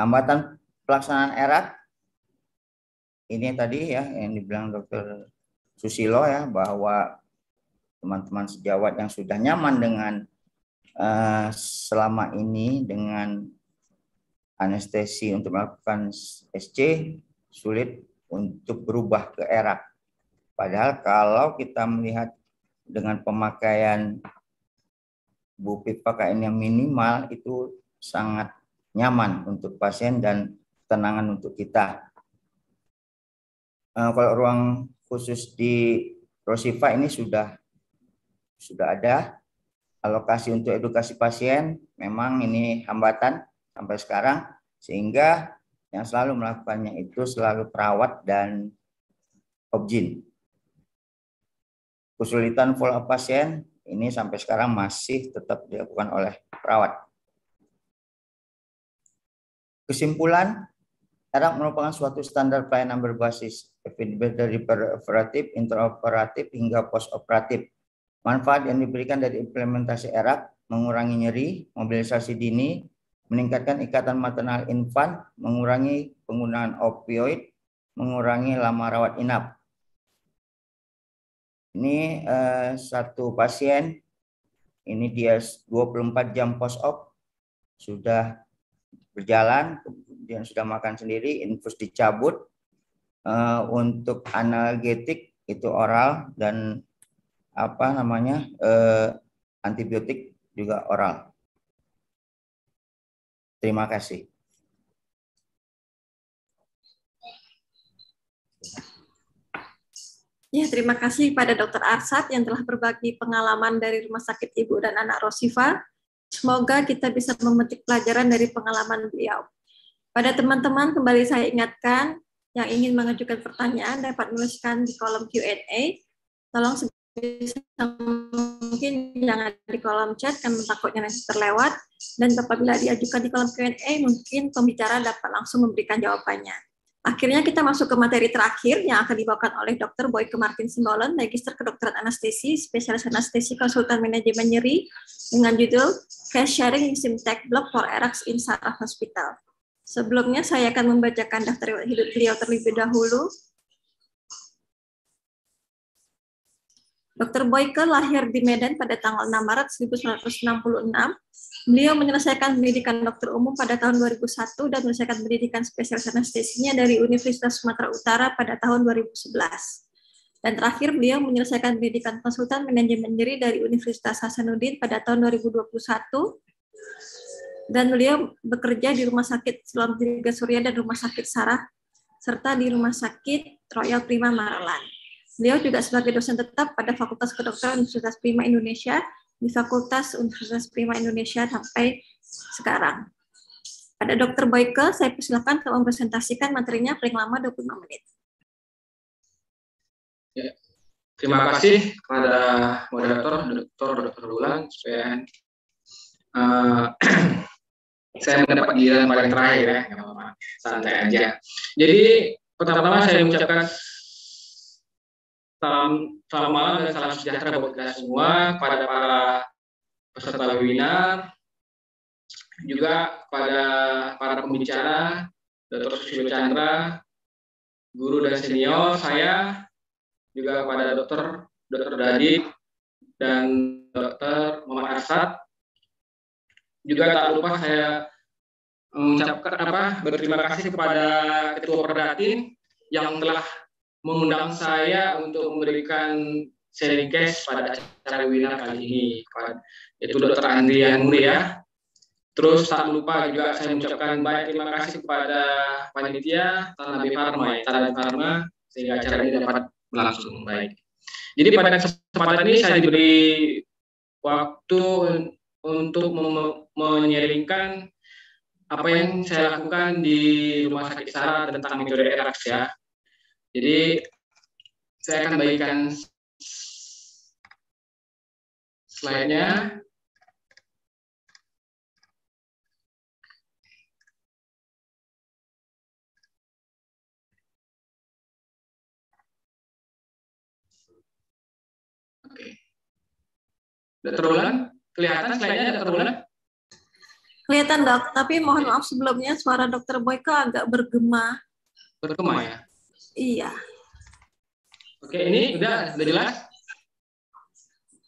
Hambatan pelaksanaan erat ini tadi ya yang dibilang dokter Susilo ya bahwa teman-teman sejawat yang sudah nyaman dengan eh, selama ini dengan anestesi untuk melakukan SC sulit untuk berubah ke erat Padahal kalau kita melihat dengan pemakaian bu pakaian yang minimal itu sangat nyaman untuk pasien dan tenangan untuk kita. Uh, kalau ruang khusus di Rosiva ini sudah sudah ada alokasi untuk edukasi pasien. Memang ini hambatan sampai sekarang sehingga yang selalu melakukannya itu selalu perawat dan objin. Kesulitan follow up pasien ini sampai sekarang masih tetap dilakukan oleh perawat. Kesimpulan, erak merupakan suatu standar pelayanan berbasis feedback dari preoperatif, intraoperatif hingga postoperatif. Manfaat yang diberikan dari implementasi erak mengurangi nyeri, mobilisasi dini, meningkatkan ikatan maternal infan, mengurangi penggunaan opioid, mengurangi lama rawat inap. Ini uh, satu pasien, ini dia 24 jam post-op, sudah berjalan, kemudian sudah makan sendiri, infus dicabut. uh, untuk analgetik itu oral dan apa namanya uh, antibiotik juga oral. Terima kasih. Ya, terima kasih pada Dr. Arsat yang telah berbagi pengalaman dari Rumah Sakit Ibu dan Anak Rosiva. Semoga kita bisa memetik pelajaran dari pengalaman beliau. Pada teman-teman, kembali saya ingatkan, yang ingin mengajukan pertanyaan dapat menuliskan di kolom Q&A. Tolong sebisa mungkin jangan di kolom chat, karena takutnya nanti terlewat. Dan apabila diajukan di kolom Q&A, mungkin pembicara dapat langsung memberikan jawabannya. Akhirnya kita masuk ke materi terakhir yang akan dibawakan oleh Dr. Boyke Martin Simbolon, Magister Kedokteran Anestesi, Spesialis Anestesi Konsultan Manajemen Nyeri, dengan judul Cash Sharing SimTech Tech Blog for Erax in Saraf Hospital. Sebelumnya saya akan membacakan daftar hidup beliau terlebih dahulu. Dr. Boyke lahir di Medan pada tanggal 6 Maret 1966 Beliau menyelesaikan pendidikan dokter umum pada tahun 2001 dan menyelesaikan pendidikan spesialis anestesinya dari Universitas Sumatera Utara pada tahun 2011. Dan terakhir beliau menyelesaikan pendidikan konsultan manajemen diri dari Universitas Hasanuddin pada tahun 2021 dan beliau bekerja di Rumah Sakit Selam Tiga Surya dan Rumah Sakit Sarah, serta di Rumah Sakit Royal Prima Maralan. Beliau juga sebagai dosen tetap pada Fakultas Kedokteran Universitas Prima Indonesia di Fakultas Universitas Prima Indonesia sampai sekarang. Pada Dr. Boyke, saya persilakan untuk mempresentasikan materinya paling lama 25 menit. Ya, terima kasih kepada moderator, Dr. Dr. Lulang. Saya, uh, saya mendapat giliran paling terakhir ya, santai aja. Jadi pertama-tama saya mengucapkan Salam, salam malam dan salam sejahtera buat kita semua, kepada para peserta webinar, juga kepada para pembicara, Dr. Susilo Chandra, guru dan senior saya, juga kepada Dr. Dr. Dadi dan Dr. Muhammad Arsad Juga tak lupa saya mengucapkan apa berterima kasih kepada Ketua Perdatin yang telah mengundang saya untuk memberikan seri guest pada acara webinar kali ini, yaitu Dr. Andri yang mulia. Terus tak lupa juga saya mengucapkan banyak terima kasih kepada panitia Tanah Farma, ya, Tanah Farma, sehingga acara ini dapat berlangsung baik. Jadi pada kesempatan ini saya diberi waktu untuk menyelingkan apa yang saya lakukan di Rumah Sakit Sara tentang metode erax ya. Jadi saya akan bagikan slide-nya. Oke. terulang? Kelihatan slide-nya sudah terulang? Kelihatan dok, tapi mohon maaf sebelumnya suara dokter Boyko agak bergema. Bergema ya? Iya. Oke, ini udah sudah jelas?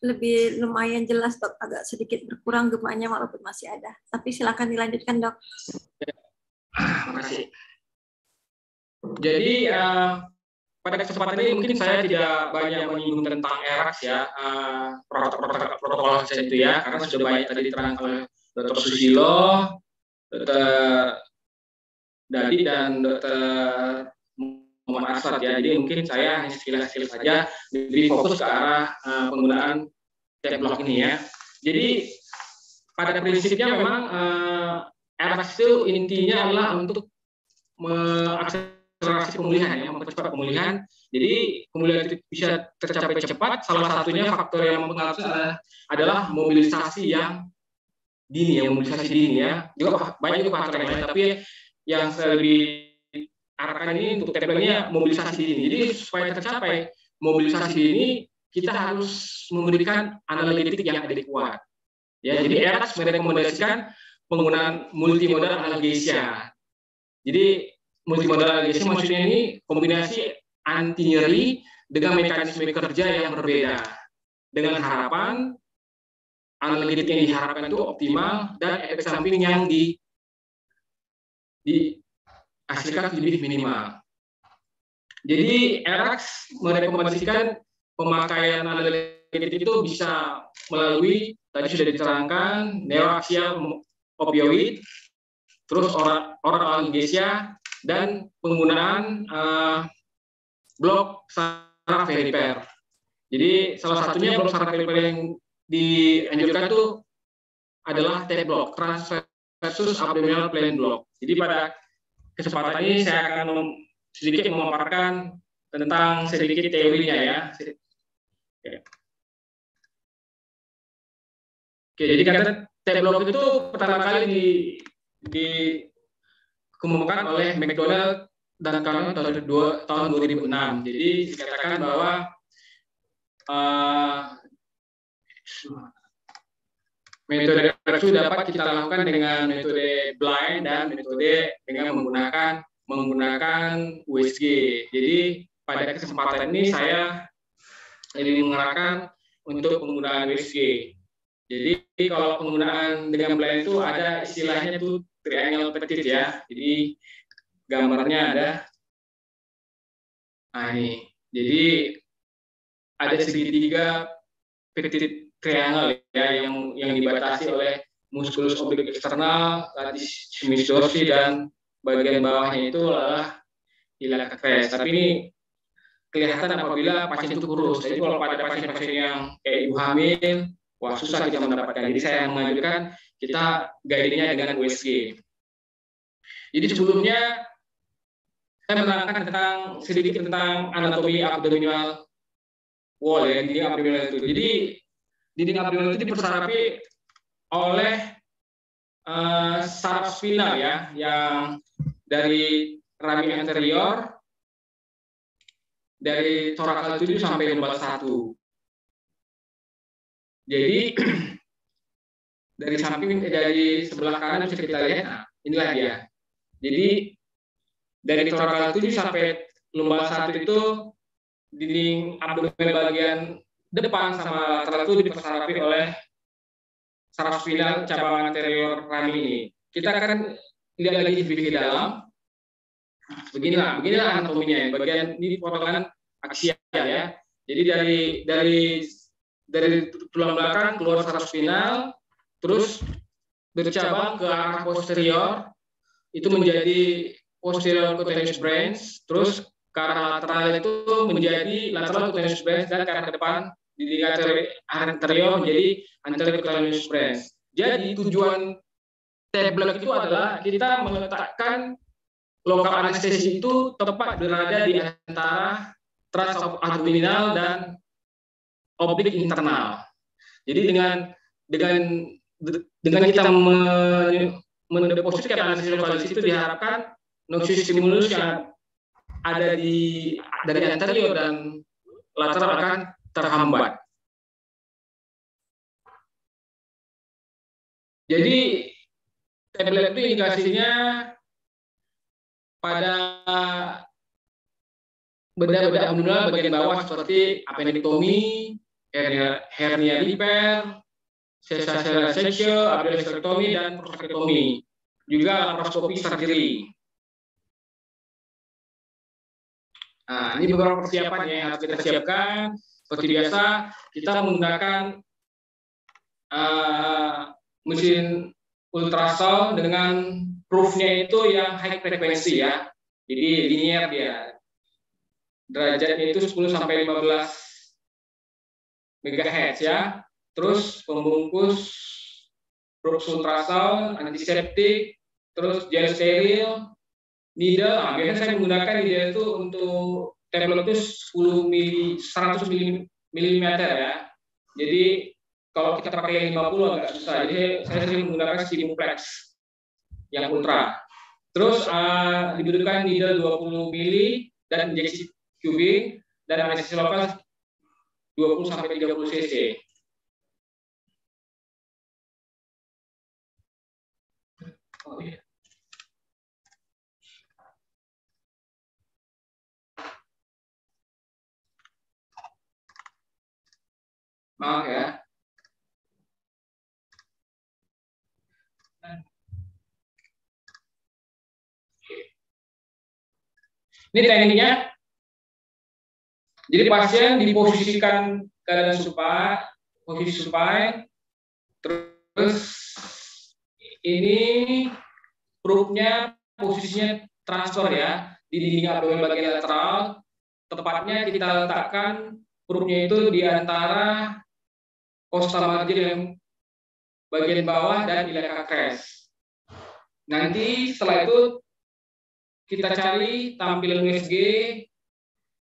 Lebih lumayan jelas, Dok. Agak sedikit berkurang gemanya walaupun masih ada. Tapi silakan dilanjutkan, Dok. Terima kasih. Jadi uh, pada kesempatan ini mungkin saya tidak banyak menyinggung tentang ERAS ya, uh, protokol kesehatan itu ya, karena sudah banyak tadi diterangkan oleh Dr. Susilo, Dr. Dadi dan Dr. Muhammad Asad ya. Jadi mungkin saya hanya sekilas-sekilas saja lebih fokus ke arah uh, penggunaan Tablock ini ya. Jadi pada prinsipnya memang uh, eh, RFS itu intinya adalah untuk mengakselerasi pemulihan ya, mempercepat pemulihan. Jadi pemulihan itu bisa tercapai cepat. Salah satunya faktor yang mempengaruhi adalah, adalah mobilisasi yang dini ya, mobilisasi dini ya. Juga banyak juga faktor yang lain, tapi yang lebih arahkan ini untuk tagline mobilisasi ini. Jadi supaya tercapai mobilisasi ini kita harus memberikan analitik yang adekuat. Ya, jadi Eras merekomendasikan penggunaan multimodal analgesia. Jadi multimodal analgesia maksudnya ini kombinasi anti nyeri dengan mekanisme kerja yang berbeda. Dengan harapan analitik yang diharapkan itu optimal dan efek samping yang di, di hasilkan lebih minimal. Jadi Erax merekomendasikan pemakaian analgetik itu bisa melalui tadi sudah diterangkan neuroaksia opioid, terus oral, analgesia dan penggunaan uh, eh, blok saraf peripher. Jadi salah satunya blok saraf peripher yang dianjurkan itu adalah T block, transversus abdominal plane block. Jadi pada kesempatan ini saya akan sedikit memaparkan tentang sedikit teorinya ya. Oke, jadi kata Tableau itu pertama kali di dikemukakan oleh McDonald dan kawan tahun, tahun 2006. Jadi dikatakan bahwa uh, metode tersebut dapat kita lakukan dengan metode blind dan metode dengan menggunakan menggunakan USG. Jadi pada kesempatan ini saya ingin mengarahkan untuk penggunaan USG. Jadi kalau penggunaan dengan blind itu ada istilahnya itu triangle petit ya. Jadi gambarnya ada nah ini. Jadi ada segitiga petit triangle ya. Ya, yang yang dibatasi oleh muskulus oblik eksternal, latiss humerus dan bagian bawahnya itu adalah ilah kres. Tapi ini kelihatan apabila pasien itu kurus. Jadi kalau pada pasien-pasien yang kayak ibu hamil, wah susah kita mendapatkan. Jadi saya mengajukan kita guidingnya dengan USG. Jadi sebelumnya saya menerangkan tentang sedikit tentang anatomi abdominal wall ya, jadi abdominal itu. Jadi Dinding abdominal itu dipersarapi oleh uh, saraf spinal ya, yang dari rami anterior, dari torakal 7 sampai lumbar 1. Jadi dari samping eh, dari sebelah kanan bisa kita lihat, nah, inilah dia. Jadi dari torakal 7 sampai lumbar 1 itu dinding abdomen bagian depan sama lateral itu dipersarapi oleh saraf spinal cabang anterior rami ini. Kita akan lihat lagi di sedikit dalam. Beginilah, beginilah anatominya. Bagian ini potongan aksial ya. Jadi dari dari dari tulang belakang keluar saraf spinal, terus bercabang ke arah posterior, itu menjadi posterior cutaneous branch, terus karena lateral itu menjadi lateral cutaneous press dan karena ke depan di anterior menjadi anterior cutaneous press. Jadi tujuan tablet itu adalah kita meletakkan lokal anestesi itu tepat berada di antara abdominal dan oblik internal. Jadi dengan dengan dengan kita mendepositkan anestesi lokal itu diharapkan noxious stimulus yang ada di dari anterior dan lateral akan terhambat. Jadi tablet itu indikasinya pada benda-benda abdominal bagian bawah seperti appendectomy, hernia, hernia repair, sesar seksio, appendectomy dan prostatectomy. Juga laparoskopi surgery. Nah, ini beberapa persiapan yang harus kita siapkan. Seperti biasa, kita menggunakan uh, mesin ultrasound dengan proofnya itu yang high frekuensi ya. Jadi linear dia. Derajatnya itu 10 sampai 15 MHz ya. Terus pembungkus proof ultrasound, antiseptik, terus gel steril, di biasanya saya menggunakan di itu untuk template itu 10 mili, 100 mm ya. Jadi kalau kita pakai 50 agak susah. Jadi saya sering menggunakan simplex yang ultra. Terus uh, dibutuhkan needle 20 mili dan injeksi tubing dan anestesi lokal 20 sampai 30 cc. Maaf ya. Ini tekniknya. Jadi pasien diposisikan keadaan supaya, posisi supaya, terus ini perutnya posisinya transfer ya di dinding abdomen bagian lateral. Tepatnya kita letakkan perutnya itu di antara posta margin yang bagian bawah dan wilayah crash. Nanti setelah itu kita cari tampilan USG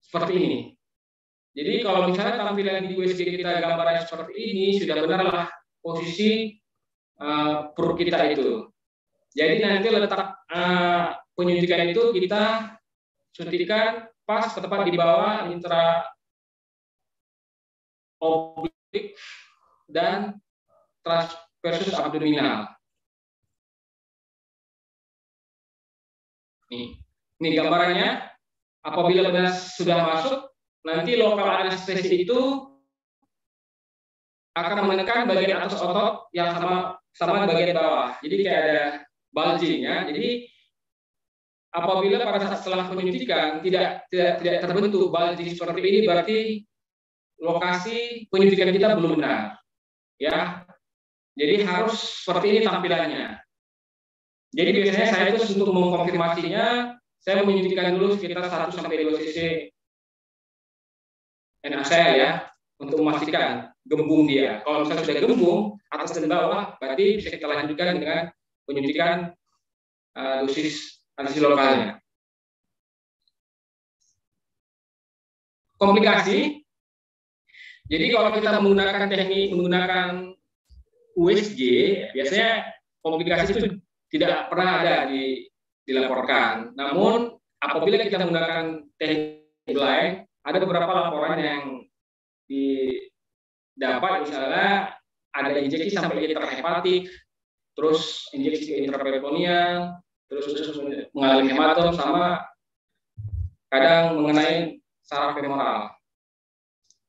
seperti ini. Jadi kalau misalnya tampilan di USG kita gambarnya seperti ini, sudah benarlah posisi uh, perut kita itu. Jadi nanti letak uh, penyuntikan itu kita suntikan pas tepat di bawah intra dan transversus abdominal. Nih, ini gambarannya. Apabila benar sudah masuk, nanti lokal anestesi itu akan menekan bagian atas otot yang sama sama bagian bawah. Jadi kayak ada bulging ya. Jadi apabila pada saat setelah penyuntikan tidak tidak tidak terbentuk bulging seperti ini berarti lokasi penyidikan kita belum benar. Ya. Jadi harus seperti ini tampilannya. Jadi biasanya saya itu untuk mengkonfirmasinya, saya menyuntikkan dulu sekitar 1 sampai 2 cc enak ya untuk memastikan gembung dia. Kalau misalnya sudah gembung atas dan bawah, berarti bisa kita lanjutkan dengan penyuntikan uh, dosis anestesi lokalnya. Komplikasi jadi kalau kita menggunakan teknik menggunakan USG, biasanya komunikasi itu tidak pernah ada di, dilaporkan. Namun apabila kita menggunakan teknik lain, ada beberapa laporan yang didapat misalnya ada injeksi sampai intrahepatik, terus injeksi ke intraperitoneal, terus, terus mengalami hematom sama kadang mengenai saraf femoral.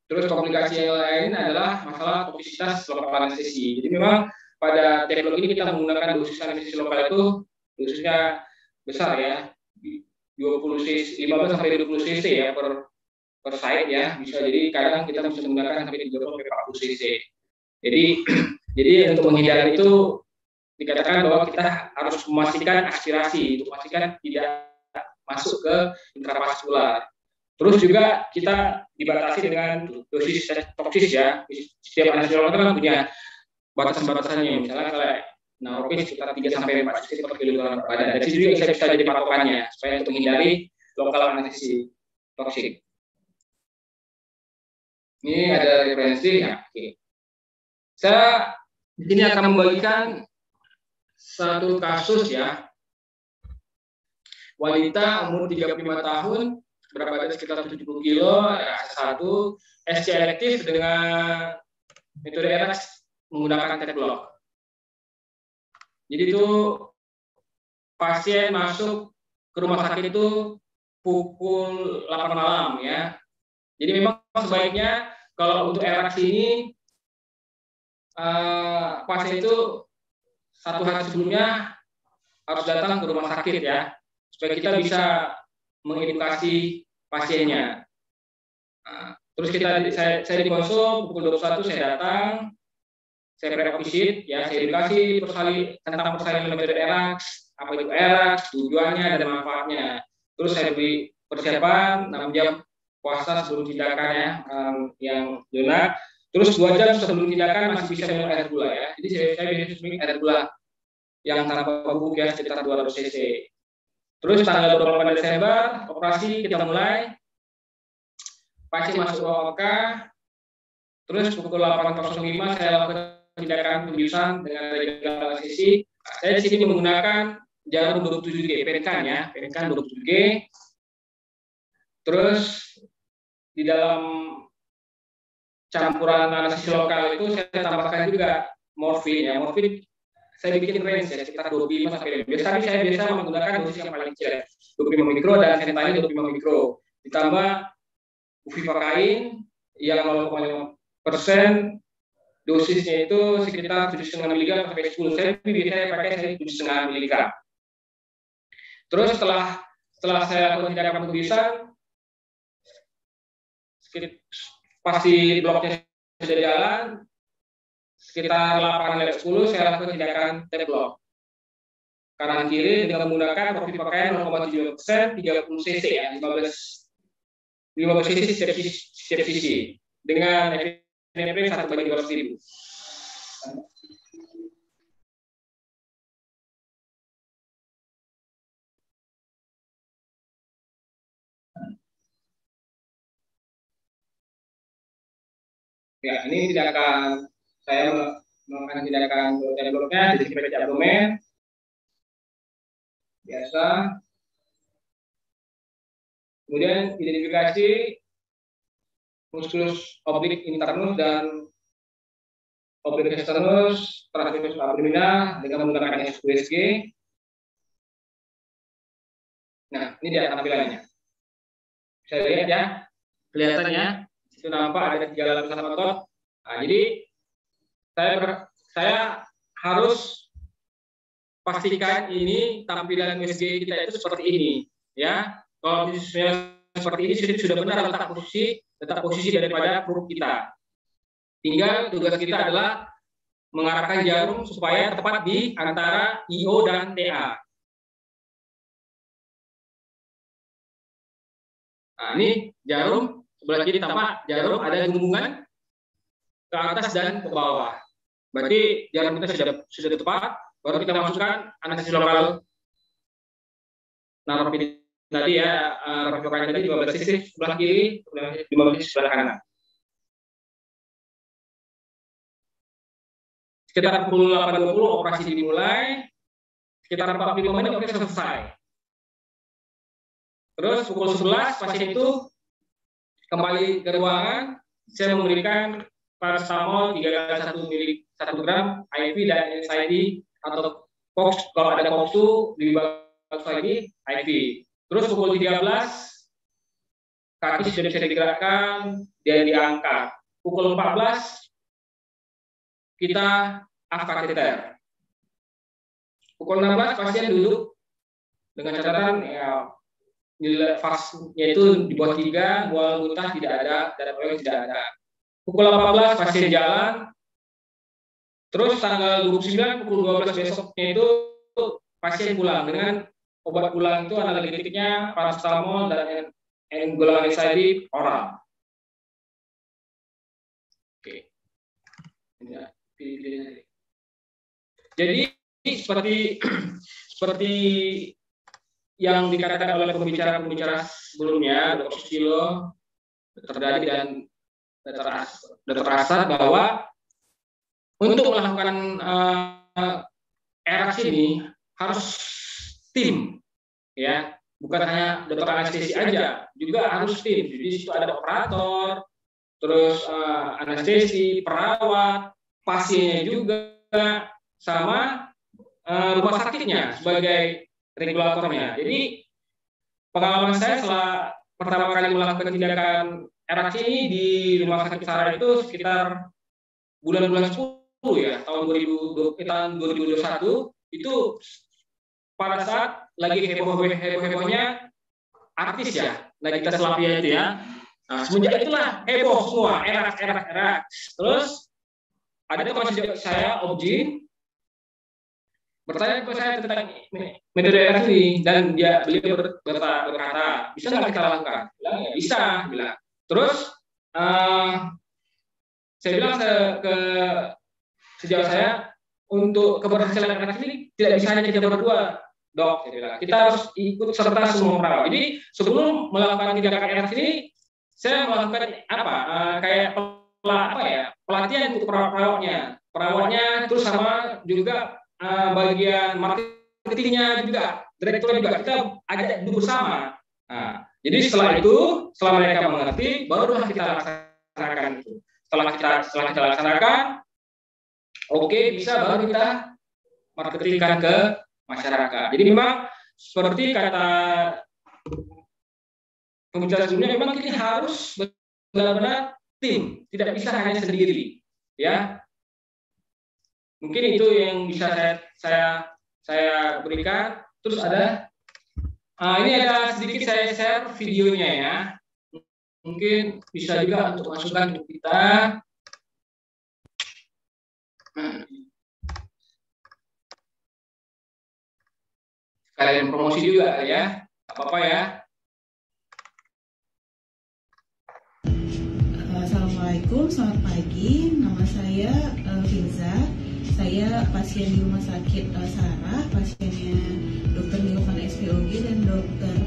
Terus komplikasi yang lain adalah masalah toksisitas lokal anestesi. Jadi memang pada teknologi ini kita menggunakan dosis anestesi lokal itu dosisnya besar ya, 20 cc, 15 sampai 20 cc ya per per site ya. Bisa jadi kadang kita bisa menggunakan sampai 30 sampai 40 cc. Jadi jadi untuk menghindari itu dikatakan bahwa kita harus memastikan aspirasi, memastikan tidak masuk ke intravaskular. Terus juga kita dibatasi dengan dosis toksis ya. Setiap antiserotonin kan punya batasan-batasannya. Misalnya kalau narokin sekitar 3 sampai 4 cc per kilogram per badan. Dari situ juga bisa, bisa jadi patokannya supaya untuk menghindari lokal anestesi toksik. Ini ada referensi. Ya, oke. Saya di sini akan membagikan satu kasus ya. Wanita umur 35 tahun berat badan sekitar 70 kilo, ras satu SC elektif dengan metode RAS menggunakan tag Jadi itu pasien masuk ke rumah sakit itu pukul 8 malam ya. Jadi memang sebaiknya kalau untuk RAS ini eh, pasien itu satu hari sebelumnya harus datang ke rumah sakit ya supaya kita bisa mengedukasi pasiennya. Nah, terus kita saya, saya dikonsum pukul 21 saya datang, saya preokusit ya, saya edukasi persali, tentang persalinan metode ERAX, apa itu ERAX, tujuannya dan manfaatnya. Terus saya beri persiapan 6 jam puasa sebelum tindakan ya um, yang lunak. Terus dua jam sebelum tindakan masih bisa minum air gula ya. Jadi saya, saya biasanya minum air gula yang tanpa bubuk ya sekitar 200 cc. Terus tanggal 28 Desember, operasi kita mulai. Pasien masuk OK. terus pukul 8.05 saya lakukan tindakan pembiusan dengan radial sisi. Saya di sini menggunakan jarum 27G, penekan ya, penekan 27G. Terus di dalam campuran anestesi lokal itu saya tambahkan juga morfin ya. Morfin saya bikin range ya sekitar 25 sampai 25. Tapi saya biasa menggunakan dosis yang paling kecil, 25 mikro dan sentanya 25 mikro. Ditambah bupivacain yang 0,5 persen dosisnya itu sekitar 7,5 mg sampai 10. Saya biasanya pakai saya 7,5 mg. Terus setelah setelah saya lakukan tindakan penulisan, pasti bloknya sudah jalan, sekitar 8 lab 10 saya lakukan tindakan tap block. Kanan kiri dengan menggunakan profil pakaian 0,7 persen 30 cc ya 15 15 cc setiap setiap sisi dengan FNP satu bagi 200 ribu. Ya, ini tindakan saya mengkandidatkan untuk di jadi baca abdomen biasa kemudian identifikasi musculus oblik internus dan oblik externus transversus abdominal dengan menggunakan SQSG nah ini dia tampilannya bisa lihat ya kelihatannya itu nampak ada tiga lapisan otot nah, jadi saya ber, saya harus pastikan ini tampilan USG kita itu seperti ini ya kalau misalnya seperti ini sudah benar letak posisi letak posisi daripada huruf kita tinggal tugas kita adalah mengarahkan jarum supaya tepat di antara IO dan TA nah ini jarum sebelah kiri tampak jarum ada hubungan ke atas dan ke bawah Berarti jalan kita sudah sudah tepat, baru kita masukkan analisis lokal narapidana tadi ya, narapidana eh, tadi 15 sisi sebelah kiri, bawah sisi sebelah kanan. Sekitar pukul 8.20 operasi dimulai, sekitar 45 menit operasi selesai. Terus pukul 11 pasien itu kembali ke ruangan, saya memberikan paracetamol 3 1 milik satu gram IV dan SID atau Fox kalau ada cox itu di bagus lagi IV. Terus pukul 13 kaki sudah bisa digerakkan, dia diangkat. Pukul 14 kita afkateter. Pukul 16 pasien duduk dengan catatan ya nilai fasnya itu di bawah 3, mual muntah tidak ada, darah tidak ada. Pukul 18 pasien jalan, Terus tanggal 29 pukul 12 besoknya itu pasien pulang dengan obat pulang itu analitiknya paracetamol dan engulamisaidi oral. Oke. Jadi seperti seperti yang dikatakan oleh pembicara-pembicara sebelumnya, Dr. Silo, terjadi dan terasa terasa bahwa untuk melakukan uh, eh, RX ini harus tim, ya bukan hanya dokter anestesi aja, juga harus tim. Jadi situ ada operator, terus uh, anestesi, perawat, pasiennya juga, sama uh, rumah sakitnya sebagai regulatornya. Jadi pengalaman saya setelah pertama kali melakukan tindakan RAC ini di rumah sakit Sara itu sekitar bulan-bulan 10 ya tahun 2020 eh, tahun 2021 itu pada saat lagi heboh heboh hebohnya artis ya lagi kita selapi itu ya nah, semenjak itulah heboh semua era era era terus ada teman saya Obji bertanya kepada saya tentang metode era ini dan dia beliau berkata, berkata bisa nggak kita lakukan bilang ya bisa bilang terus uh, saya bilang ke, ke sejauh saya untuk keberhasilan anak ini tidak bisa hanya kita berdua dok kita harus ikut serta semua perawat jadi sebelum melakukan tindakan RS ini saya melakukan apa uh, kayak pel apa ya pelatihan untuk perawat-perawatnya perawatnya terus sama juga uh, bagian marketingnya juga direktur juga kita ajak duduk sama. nah, jadi setelah itu setelah mereka mengerti barulah kita laksanakan itu setelah kita setelah kita laksanakan Oke, bisa baru kita marketingkan ke masyarakat. Jadi memang seperti kata pembicara sebelumnya, memang kita harus benar-benar tim, tidak bisa hanya sendiri. Ya, mungkin itu yang bisa saya saya saya berikan. Terus ada Nah, ini ada sedikit saya share videonya ya. Mungkin bisa juga untuk masukan kita kalian promosi juga ya, apa-apa ya. Assalamualaikum, selamat pagi. Nama saya uh, Saya pasien di rumah sakit eh, Sarah, pasiennya dokter Niovan SPOG dan dokter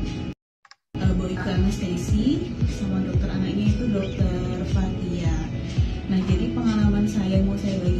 eh, Boyka Anestesi sama dokter anaknya itu dokter Fatia. Nah, jadi pengalaman saya mau saya bagi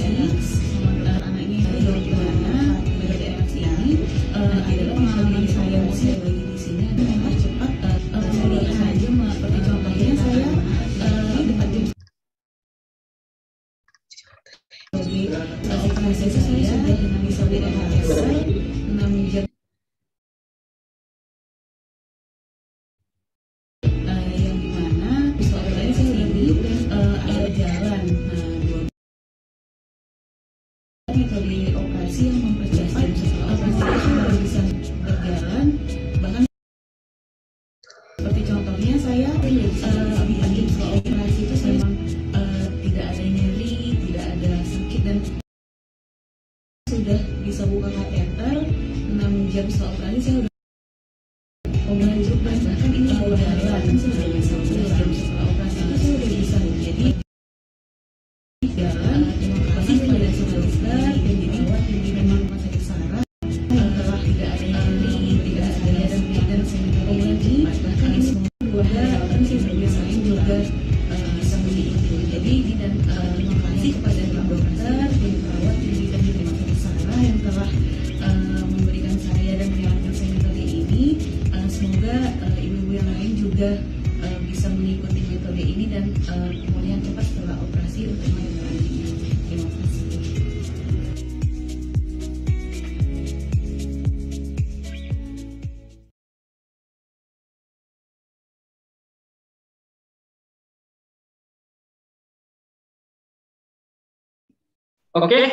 Oke, okay.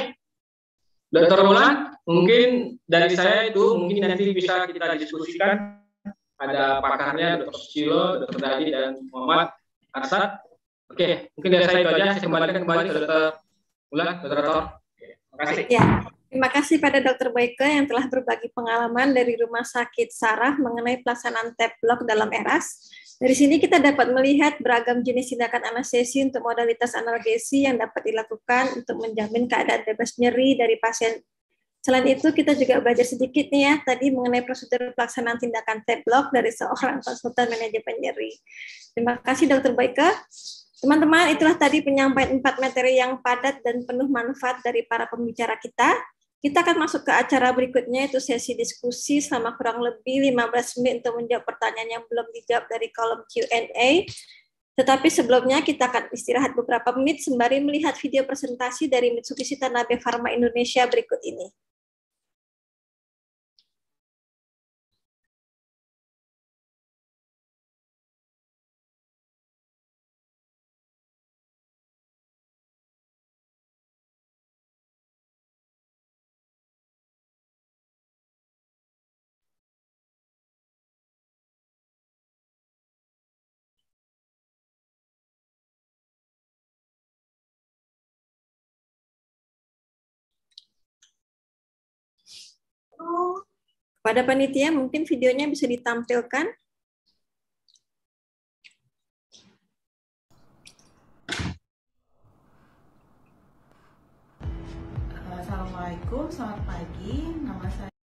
Dr. Mulan, mungkin dari saya itu mungkin nanti bisa kita diskusikan. Ada pakarnya, Dr. Silo, Dr. Dadi, dan Muhammad Arsad. Oke, okay. mungkin dari saya itu aja. Saya kembalikan kembali ke Dr. Mulan, Dr. Dr. Terima kasih. Ya. Terima kasih pada Dr. Boyke yang telah berbagi pengalaman dari Rumah Sakit Sarah mengenai pelaksanaan tablok dalam ERAS. Dari sini kita dapat melihat beragam jenis tindakan anestesi untuk modalitas analgesi yang dapat dilakukan untuk menjamin keadaan bebas nyeri dari pasien. Selain itu, kita juga belajar sedikit nih ya tadi mengenai prosedur pelaksanaan tindakan TED block dari seorang konsultan manajemen nyeri. Terima kasih Dr. Boyke. Teman-teman, itulah tadi penyampaian empat materi yang padat dan penuh manfaat dari para pembicara kita. Kita akan masuk ke acara berikutnya, yaitu sesi diskusi selama kurang lebih 15 menit untuk menjawab pertanyaan yang belum dijawab dari kolom Q&A. Tetapi sebelumnya kita akan istirahat beberapa menit sembari melihat video presentasi dari Mitsubishi Tanabe Pharma Indonesia berikut ini. Kepada panitia mungkin videonya bisa ditampilkan. Assalamualaikum, selamat pagi. Nama saya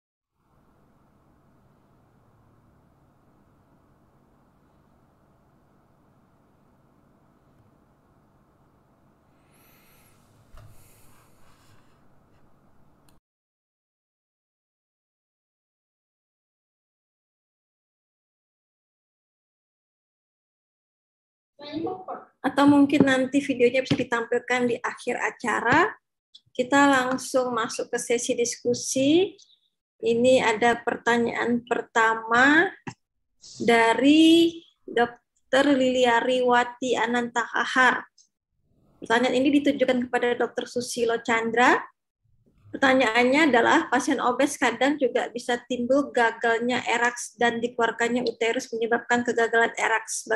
Atau mungkin nanti videonya bisa ditampilkan di akhir acara. Kita langsung masuk ke sesi diskusi. Ini ada pertanyaan pertama dari Dr. Ananta Anantahahar. Pertanyaan ini ditujukan kepada Dr. Susilo Chandra. Pertanyaannya adalah pasien obes kadang juga bisa timbul gagalnya eraks dan dikeluarkannya uterus menyebabkan kegagalan eraks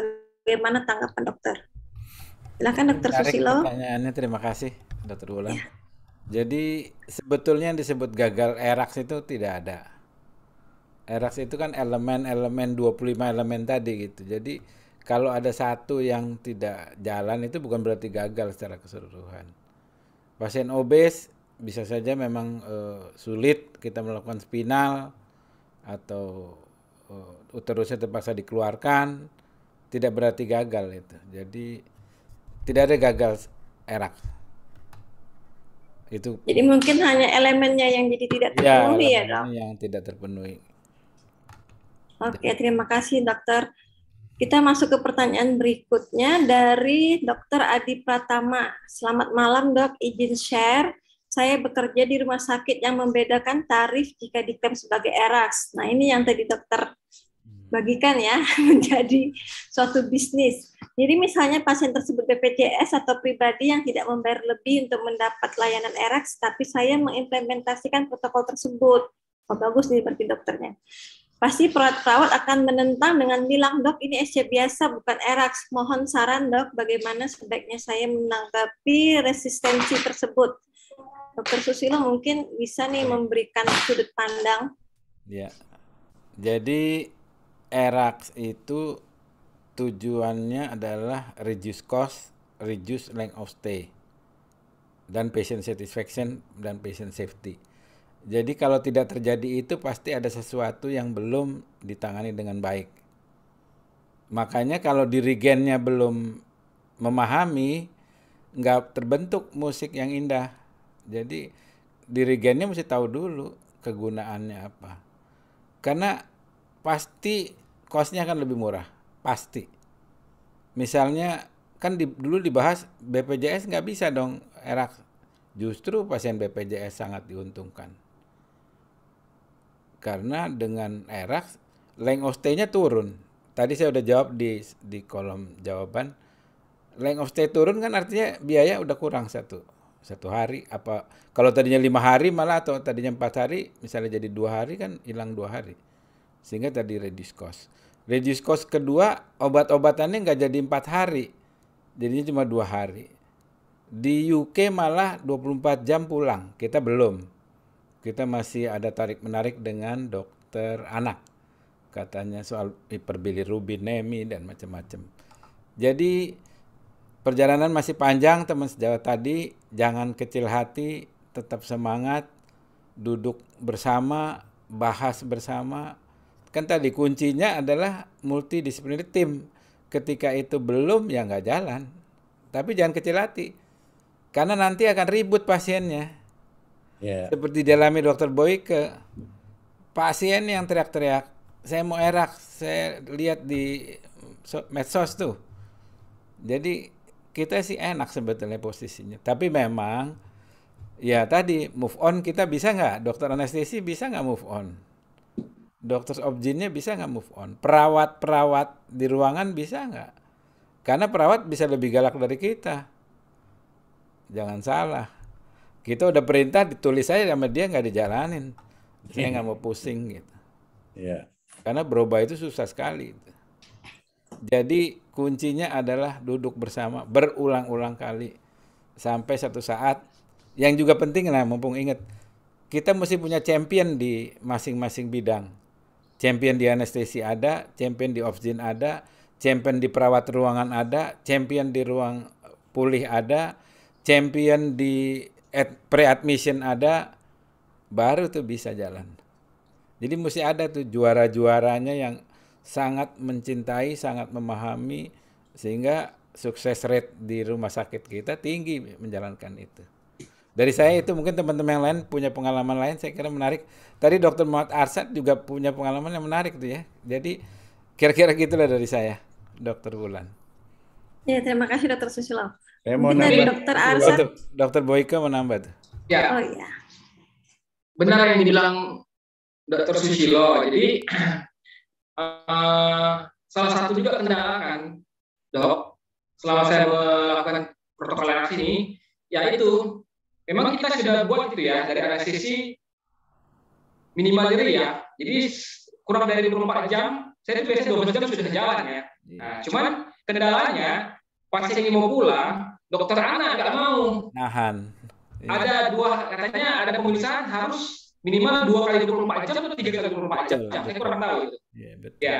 bagaimana tanggapan dokter? Silakan dokter Susilo. Pertanyaannya terima kasih dokter Wulan. Ya. Jadi sebetulnya yang disebut gagal eraks itu tidak ada. Eraks itu kan elemen-elemen 25 elemen tadi gitu. Jadi kalau ada satu yang tidak jalan itu bukan berarti gagal secara keseluruhan. Pasien obes bisa saja memang e, sulit kita melakukan spinal atau e, uterusnya terpaksa dikeluarkan tidak berarti gagal itu. Jadi tidak ada gagal erak. Itu. Jadi mungkin hanya elemennya yang jadi tidak ya, terpenuhi ya, ya dok. Yang tidak terpenuhi. Oke, terima kasih dokter. Kita masuk ke pertanyaan berikutnya dari dokter Adi Pratama. Selamat malam dok, izin share. Saya bekerja di rumah sakit yang membedakan tarif jika diklaim sebagai eras. Nah ini yang tadi dokter bagikan ya menjadi suatu bisnis. Jadi misalnya pasien tersebut BPJS atau pribadi yang tidak membayar lebih untuk mendapat layanan ERAX, tapi saya mengimplementasikan protokol tersebut. Oh, bagus nih seperti dokternya. Pasti perawat akan menentang dengan bilang, dok ini SC biasa bukan ERAX. Mohon saran dok bagaimana sebaiknya saya menanggapi resistensi tersebut. Dokter Susilo mungkin bisa nih memberikan sudut pandang. Ya, jadi Erax itu tujuannya adalah reduce cost, reduce length of stay dan patient satisfaction dan patient safety. Jadi kalau tidak terjadi itu pasti ada sesuatu yang belum ditangani dengan baik. Makanya kalau dirigennya belum memahami, nggak terbentuk musik yang indah. Jadi dirigennya mesti tahu dulu kegunaannya apa. Karena pasti kosnya akan lebih murah pasti misalnya kan di, dulu dibahas BPJS nggak bisa dong erak justru pasien BPJS sangat diuntungkan karena dengan erak length of stay-nya turun tadi saya udah jawab di di kolom jawaban length of stay turun kan artinya biaya udah kurang satu satu hari apa kalau tadinya lima hari malah atau tadinya empat hari misalnya jadi dua hari kan hilang dua hari sehingga tadi reduce cost. Reduce cost kedua, obat-obatannya nggak jadi empat hari. Jadinya cuma dua hari. Di UK malah 24 jam pulang. Kita belum. Kita masih ada tarik-menarik dengan dokter anak. Katanya soal nemi, dan macam-macam. Jadi perjalanan masih panjang teman sejawat tadi. Jangan kecil hati, tetap semangat, duduk bersama, bahas bersama, kan tadi kuncinya adalah multidisipliner tim. Ketika itu belum ya nggak jalan. Tapi jangan kecil hati. Karena nanti akan ribut pasiennya. Yeah. Seperti dialami dokter Boyke. Pasien yang teriak-teriak, saya mau erak, saya lihat di medsos tuh. Jadi kita sih enak sebetulnya posisinya. Tapi memang ya tadi move on kita bisa nggak? Dokter anestesi bisa nggak move on? Dokter of bisa nggak move on? Perawat-perawat di ruangan bisa nggak? Karena perawat bisa lebih galak dari kita. Jangan salah. Kita udah perintah ditulis aja sama dia nggak dijalanin. Dia nggak mau pusing gitu. Yeah. Karena berubah itu susah sekali. Gitu. Jadi kuncinya adalah duduk bersama berulang-ulang kali sampai satu saat. Yang juga penting nah mumpung ingat kita mesti punya champion di masing-masing bidang. Champion di anestesi ada, champion di oxygen ada, champion di perawat ruangan ada, champion di ruang pulih ada, champion di pre-admission ada, baru tuh bisa jalan. Jadi mesti ada tuh juara-juaranya yang sangat mencintai, sangat memahami, sehingga sukses rate di rumah sakit kita tinggi menjalankan itu. Dari saya itu mungkin teman-teman yang lain punya pengalaman lain saya kira menarik. Tadi Dokter Muhammad Arsad juga punya pengalaman yang menarik tuh ya. Jadi kira-kira gitulah dari saya, Dokter Wulan. Ya, terima kasih Dokter Susilo. Saya mau nambah, dari Dr. Arsad. Dr. Boyke menambah tuh. Ya. Oh iya. Benar yang dibilang Dokter Susilo. Jadi uh, salah satu juga kendala kan, dok. Selama saya melakukan protokol reaksi ini, yaitu memang kita sudah buat itu ya, ya dari arah sisi minimal nyeri ya. Jadi kurang dari 24 jam, saya itu biasanya 12 jam sudah jalan ya. Iya. Nah, cuman kendalanya pasien ini mau pulang, dokter anak nggak mau. Nahan. Ya. Ada dua katanya ada pemeriksaan harus minimal dua kali 24 jam atau tiga kali 24 jam. Betul, saya kurang tahu itu. Ya, betul. ya,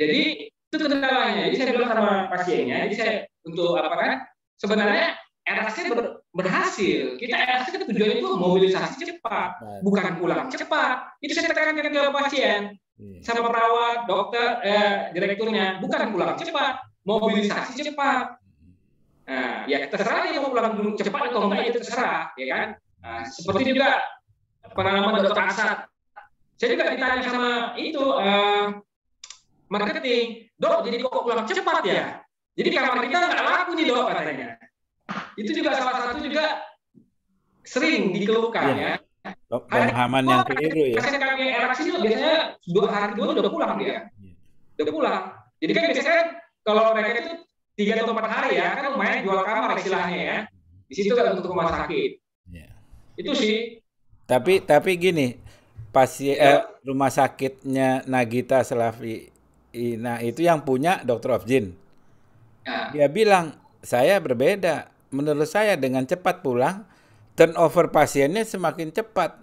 jadi itu kendalanya. Jadi saya bilang sama pasiennya, jadi saya untuk apa kan? Sebenarnya eh, RAC ber, berhasil. Kita kita tujuan itu mobilisasi cepat, bukan pulang cepat. Itu saya tekankan ke pasien, iya. sama perawat, dokter, eh, direkturnya, bukan pulang cepat, mobilisasi cepat. Nah, ya terserah yang mau pulang cepat atau enggak itu ya terserah, ya kan? Nah, seperti juga pengalaman dokter Asad. Saya juga ditanya sama itu uh, marketing, dok, jadi kok pulang cepat ya? Jadi kamar kita nggak laku nih dok katanya itu juga salah satu juga sering dikeluhkan iya. ya. ya. Pemahaman yang keliru ya. Karena kami eraksi itu biasanya dua hari dua udah pulang dia. Iya. Udah pulang. Jadi kan biasanya kan, kalau mereka itu tiga atau empat hari ya kan lumayan jual kamar istilahnya ya. Di situ kan untuk rumah sakit. Ya. Itu sih. Tapi tapi gini pasien ya. eh, rumah sakitnya Nagita Selavi nah itu yang punya Dokter Ofjin. Ya. Nah. Dia bilang saya berbeda menurut saya dengan cepat pulang, turnover pasiennya semakin cepat.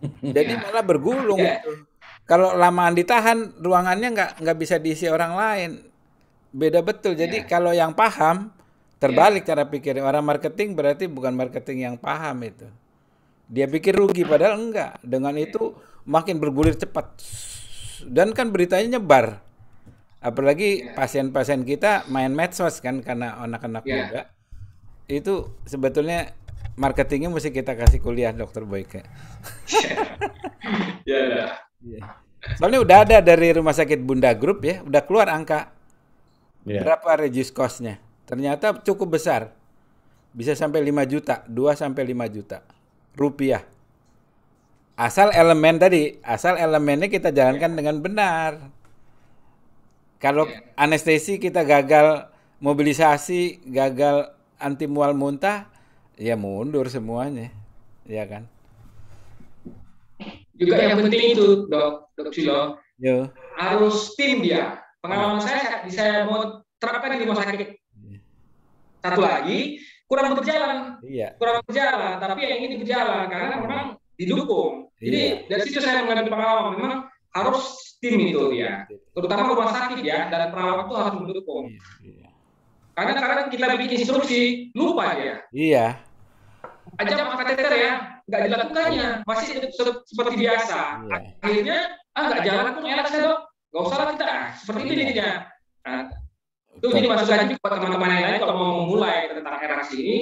Jadi yeah. malah bergulung. Yeah. Kalau lamaan ditahan, ruangannya nggak nggak bisa diisi orang lain. Beda betul. Jadi yeah. kalau yang paham, terbalik yeah. cara pikir orang marketing berarti bukan marketing yang paham itu. Dia pikir rugi, padahal enggak. Dengan ya. itu makin bergulir cepat. Dan kan beritanya nyebar apalagi ya. pasien-pasien kita main medsos kan karena anak-anak yeah. muda itu sebetulnya marketingnya mesti kita kasih kuliah dokter Boyke. ya udah. Iya. Iya. Soalnya udah ada dari rumah sakit Bunda Group ya, udah keluar angka yeah. berapa regis costnya. Ternyata cukup besar, bisa sampai 5 juta, 2 sampai 5 juta rupiah. Asal elemen tadi, asal elemennya kita jalankan yeah. dengan benar. Kalau yeah. anestesi kita gagal mobilisasi, gagal anti mual muntah ya mundur semuanya ya kan juga yang penting itu dok dok Silo, Yo. harus tim dia pengalaman saya di saya mau terapkan di rumah sakit satu lagi kurang berjalan iya. kurang berjalan tapi yang ini berjalan karena memang didukung jadi iya. dari situ saya mengambil pengalaman memang harus tim itu ya terutama rumah sakit ya dan perawat itu harus mendukung iya. iya. Karena kadang kita bikin instruksi, lupa dia. Iya. Ajak makan teter ya, nggak dilakukannya, masih seperti biasa. Iya. Akhirnya, ah nggak jalan pun enak saya dok, nggak usah lah kita, nah, seperti ini dia, Nah, itu jadi masukan buat teman-teman yang lain kalau mau memulai tentang erasi ini,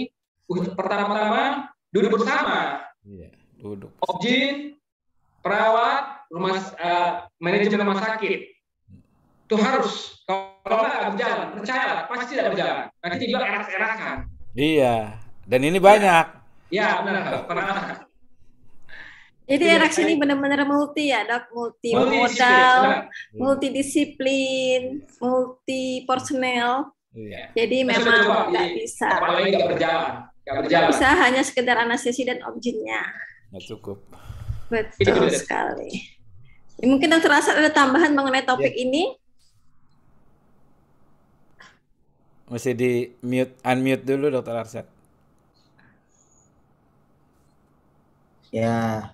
pertama-tama duduk bersama. Iya, duduk. Objin, perawat, rumah eh, manajemen rumah sakit itu harus kalau kalau nggak berjalan lah pasti tidak berjalan nanti tiba erak erakan iya dan ini banyak iya, iya benar pernah jadi anak sini benar-benar multi ya dok, multi modal, multidisiplin, multi personel. Iya. Jadi memang nggak bisa. Apalagi nggak berjalan, nggak berjalan. Bisa hanya sekedar anestesi dan objeknya. Nggak cukup. Betul sekali. Ya, mungkin yang terasa ada tambahan mengenai topik ya. ini? Mesti di mute unmute dulu Dokter Arsyad. Ya,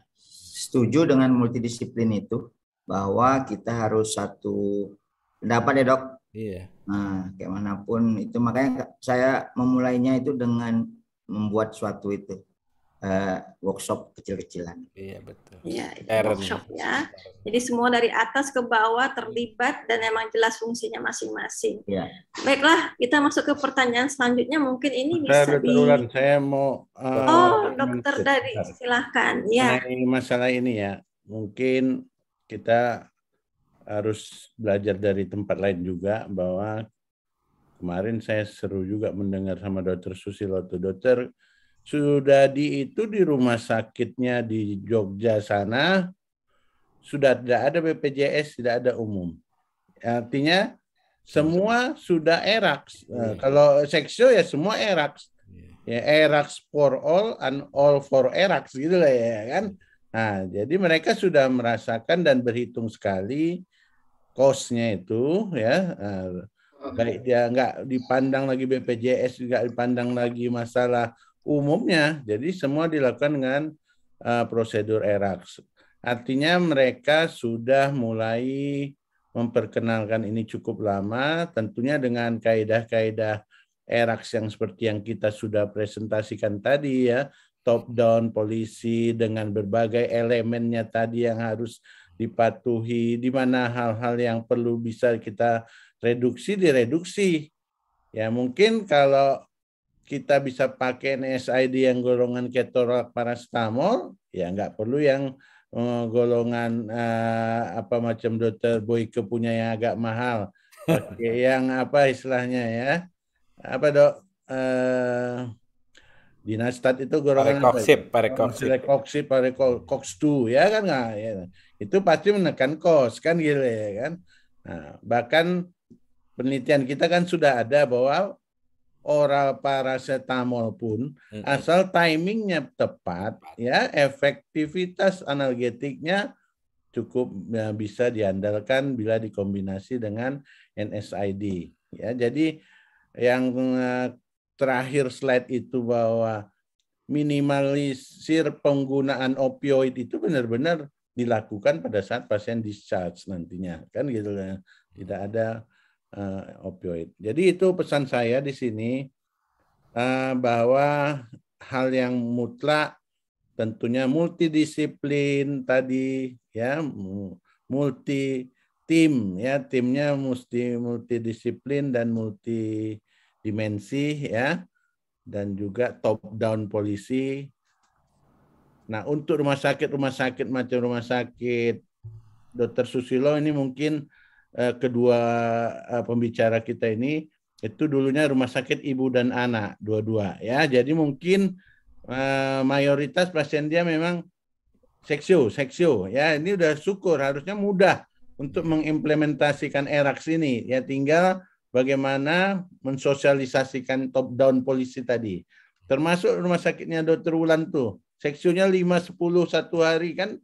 setuju dengan multidisiplin itu bahwa kita harus satu pendapat ya dok. Iya. Nah, kayak manapun itu makanya saya memulainya itu dengan membuat suatu itu uh, workshop kecil-kecilan. Iya betul. Iya workshop ya. Jadi semua dari atas ke bawah terlibat dan emang jelas fungsinya masing-masing. Iya. Baiklah kita masuk ke pertanyaan selanjutnya mungkin ini Bentar, bisa betulan. Saya mau. Uh, oh dokter dari silahkan ya. Ini masalah ini ya mungkin kita harus belajar dari tempat lain juga bahwa kemarin saya seru juga mendengar sama dokter Susilo tuh dokter sudah di itu di rumah sakitnya di Jogja sana sudah tidak ada BPJS, tidak ada umum. Artinya semua sudah erax. Nah, iya. eh, kalau seksio ya semua erax. Iya. Ya erax for all and all for erax gitu lah ya kan. Nah, jadi mereka sudah merasakan dan berhitung sekali kosnya itu ya. Eh, baik dia nggak dipandang lagi BPJS, nggak dipandang lagi masalah umumnya. Jadi semua dilakukan dengan uh, prosedur ERAX. Artinya mereka sudah mulai memperkenalkan ini cukup lama, tentunya dengan kaedah-kaedah ERAX yang seperti yang kita sudah presentasikan tadi ya, top down polisi dengan berbagai elemennya tadi yang harus dipatuhi, di mana hal-hal yang perlu bisa kita reduksi direduksi. Ya mungkin kalau kita bisa pakai NSAID yang golongan ketorak parastamol, ya nggak perlu yang eh, golongan eh, apa macam dokter Boyke punya yang agak mahal. yang apa istilahnya ya? Apa dok? Eh, dinastat itu golongan parekoksip, parekoksip, parekoksip, parekoks ya kan nggak? Ya. Itu pasti menekan kos kan gitu ya kan? Nah, bahkan penelitian kita kan sudah ada bahwa oral paracetamol pun mm-hmm. asal timingnya tepat ya efektivitas analgetiknya cukup ya, bisa diandalkan bila dikombinasi dengan NSID. ya jadi yang eh, terakhir slide itu bahwa minimalisir penggunaan opioid itu benar-benar dilakukan pada saat pasien discharge nantinya kan gitu ya. tidak ada uh, opioid. Jadi itu pesan saya di sini uh, bahwa hal yang mutlak tentunya multidisiplin tadi ya multi tim ya timnya mesti multidisiplin dan multi dimensi ya dan juga top down polisi. Nah, untuk rumah sakit rumah sakit macam rumah sakit Dr. Susilo ini mungkin eh, kedua eh, pembicara kita ini itu dulunya rumah sakit ibu dan anak dua-dua ya jadi mungkin eh, mayoritas pasien dia memang seksio seksio ya ini udah syukur harusnya mudah untuk mengimplementasikan erax sini ya tinggal bagaimana mensosialisasikan top down polisi tadi termasuk rumah sakitnya dokter Wulan tuh seksionya lima sepuluh satu hari kan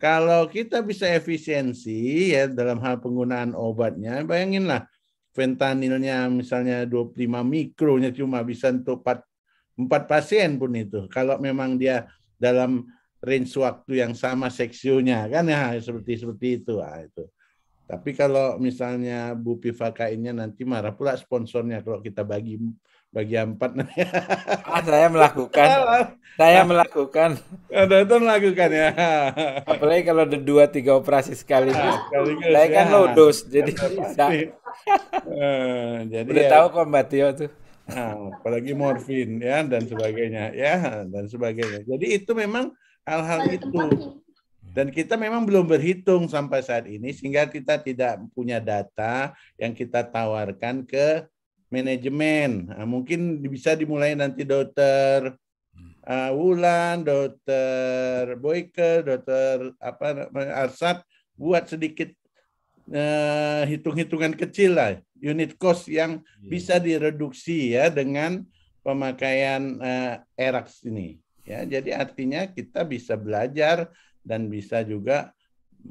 kalau kita bisa efisiensi ya dalam hal penggunaan obatnya, bayanginlah fentanilnya misalnya 25 mikronya cuma bisa untuk 4, 4 pasien pun itu. Kalau memang dia dalam range waktu yang sama seksionya kan ya seperti seperti itu ah itu. Tapi kalau misalnya Bu Pivaka ini nanti marah pula sponsornya kalau kita bagi bagi empat. ah, saya melakukan. saya ah. melakukan. itu ah, melakukan ya. Apalagi kalau ada dua tiga operasi sekaligus. Ah, sekaligus saya kan ya. low dose, jadi bisa. uh, jadi udah ya. tahu kok Mbak Tio tuh. Nah, apalagi morfin ya dan sebagainya ya dan sebagainya. Jadi itu memang hal-hal itu dan kita memang belum berhitung sampai saat ini sehingga kita tidak punya data yang kita tawarkan ke manajemen. Nah, mungkin bisa dimulai nanti dokter uh, Wulan, dokter Boyke, dokter apa Arsat buat sedikit uh, hitung-hitungan kecil lah unit cost yang iya. bisa direduksi ya dengan pemakaian uh, eh, Erax ini. Ya, jadi artinya kita bisa belajar dan bisa juga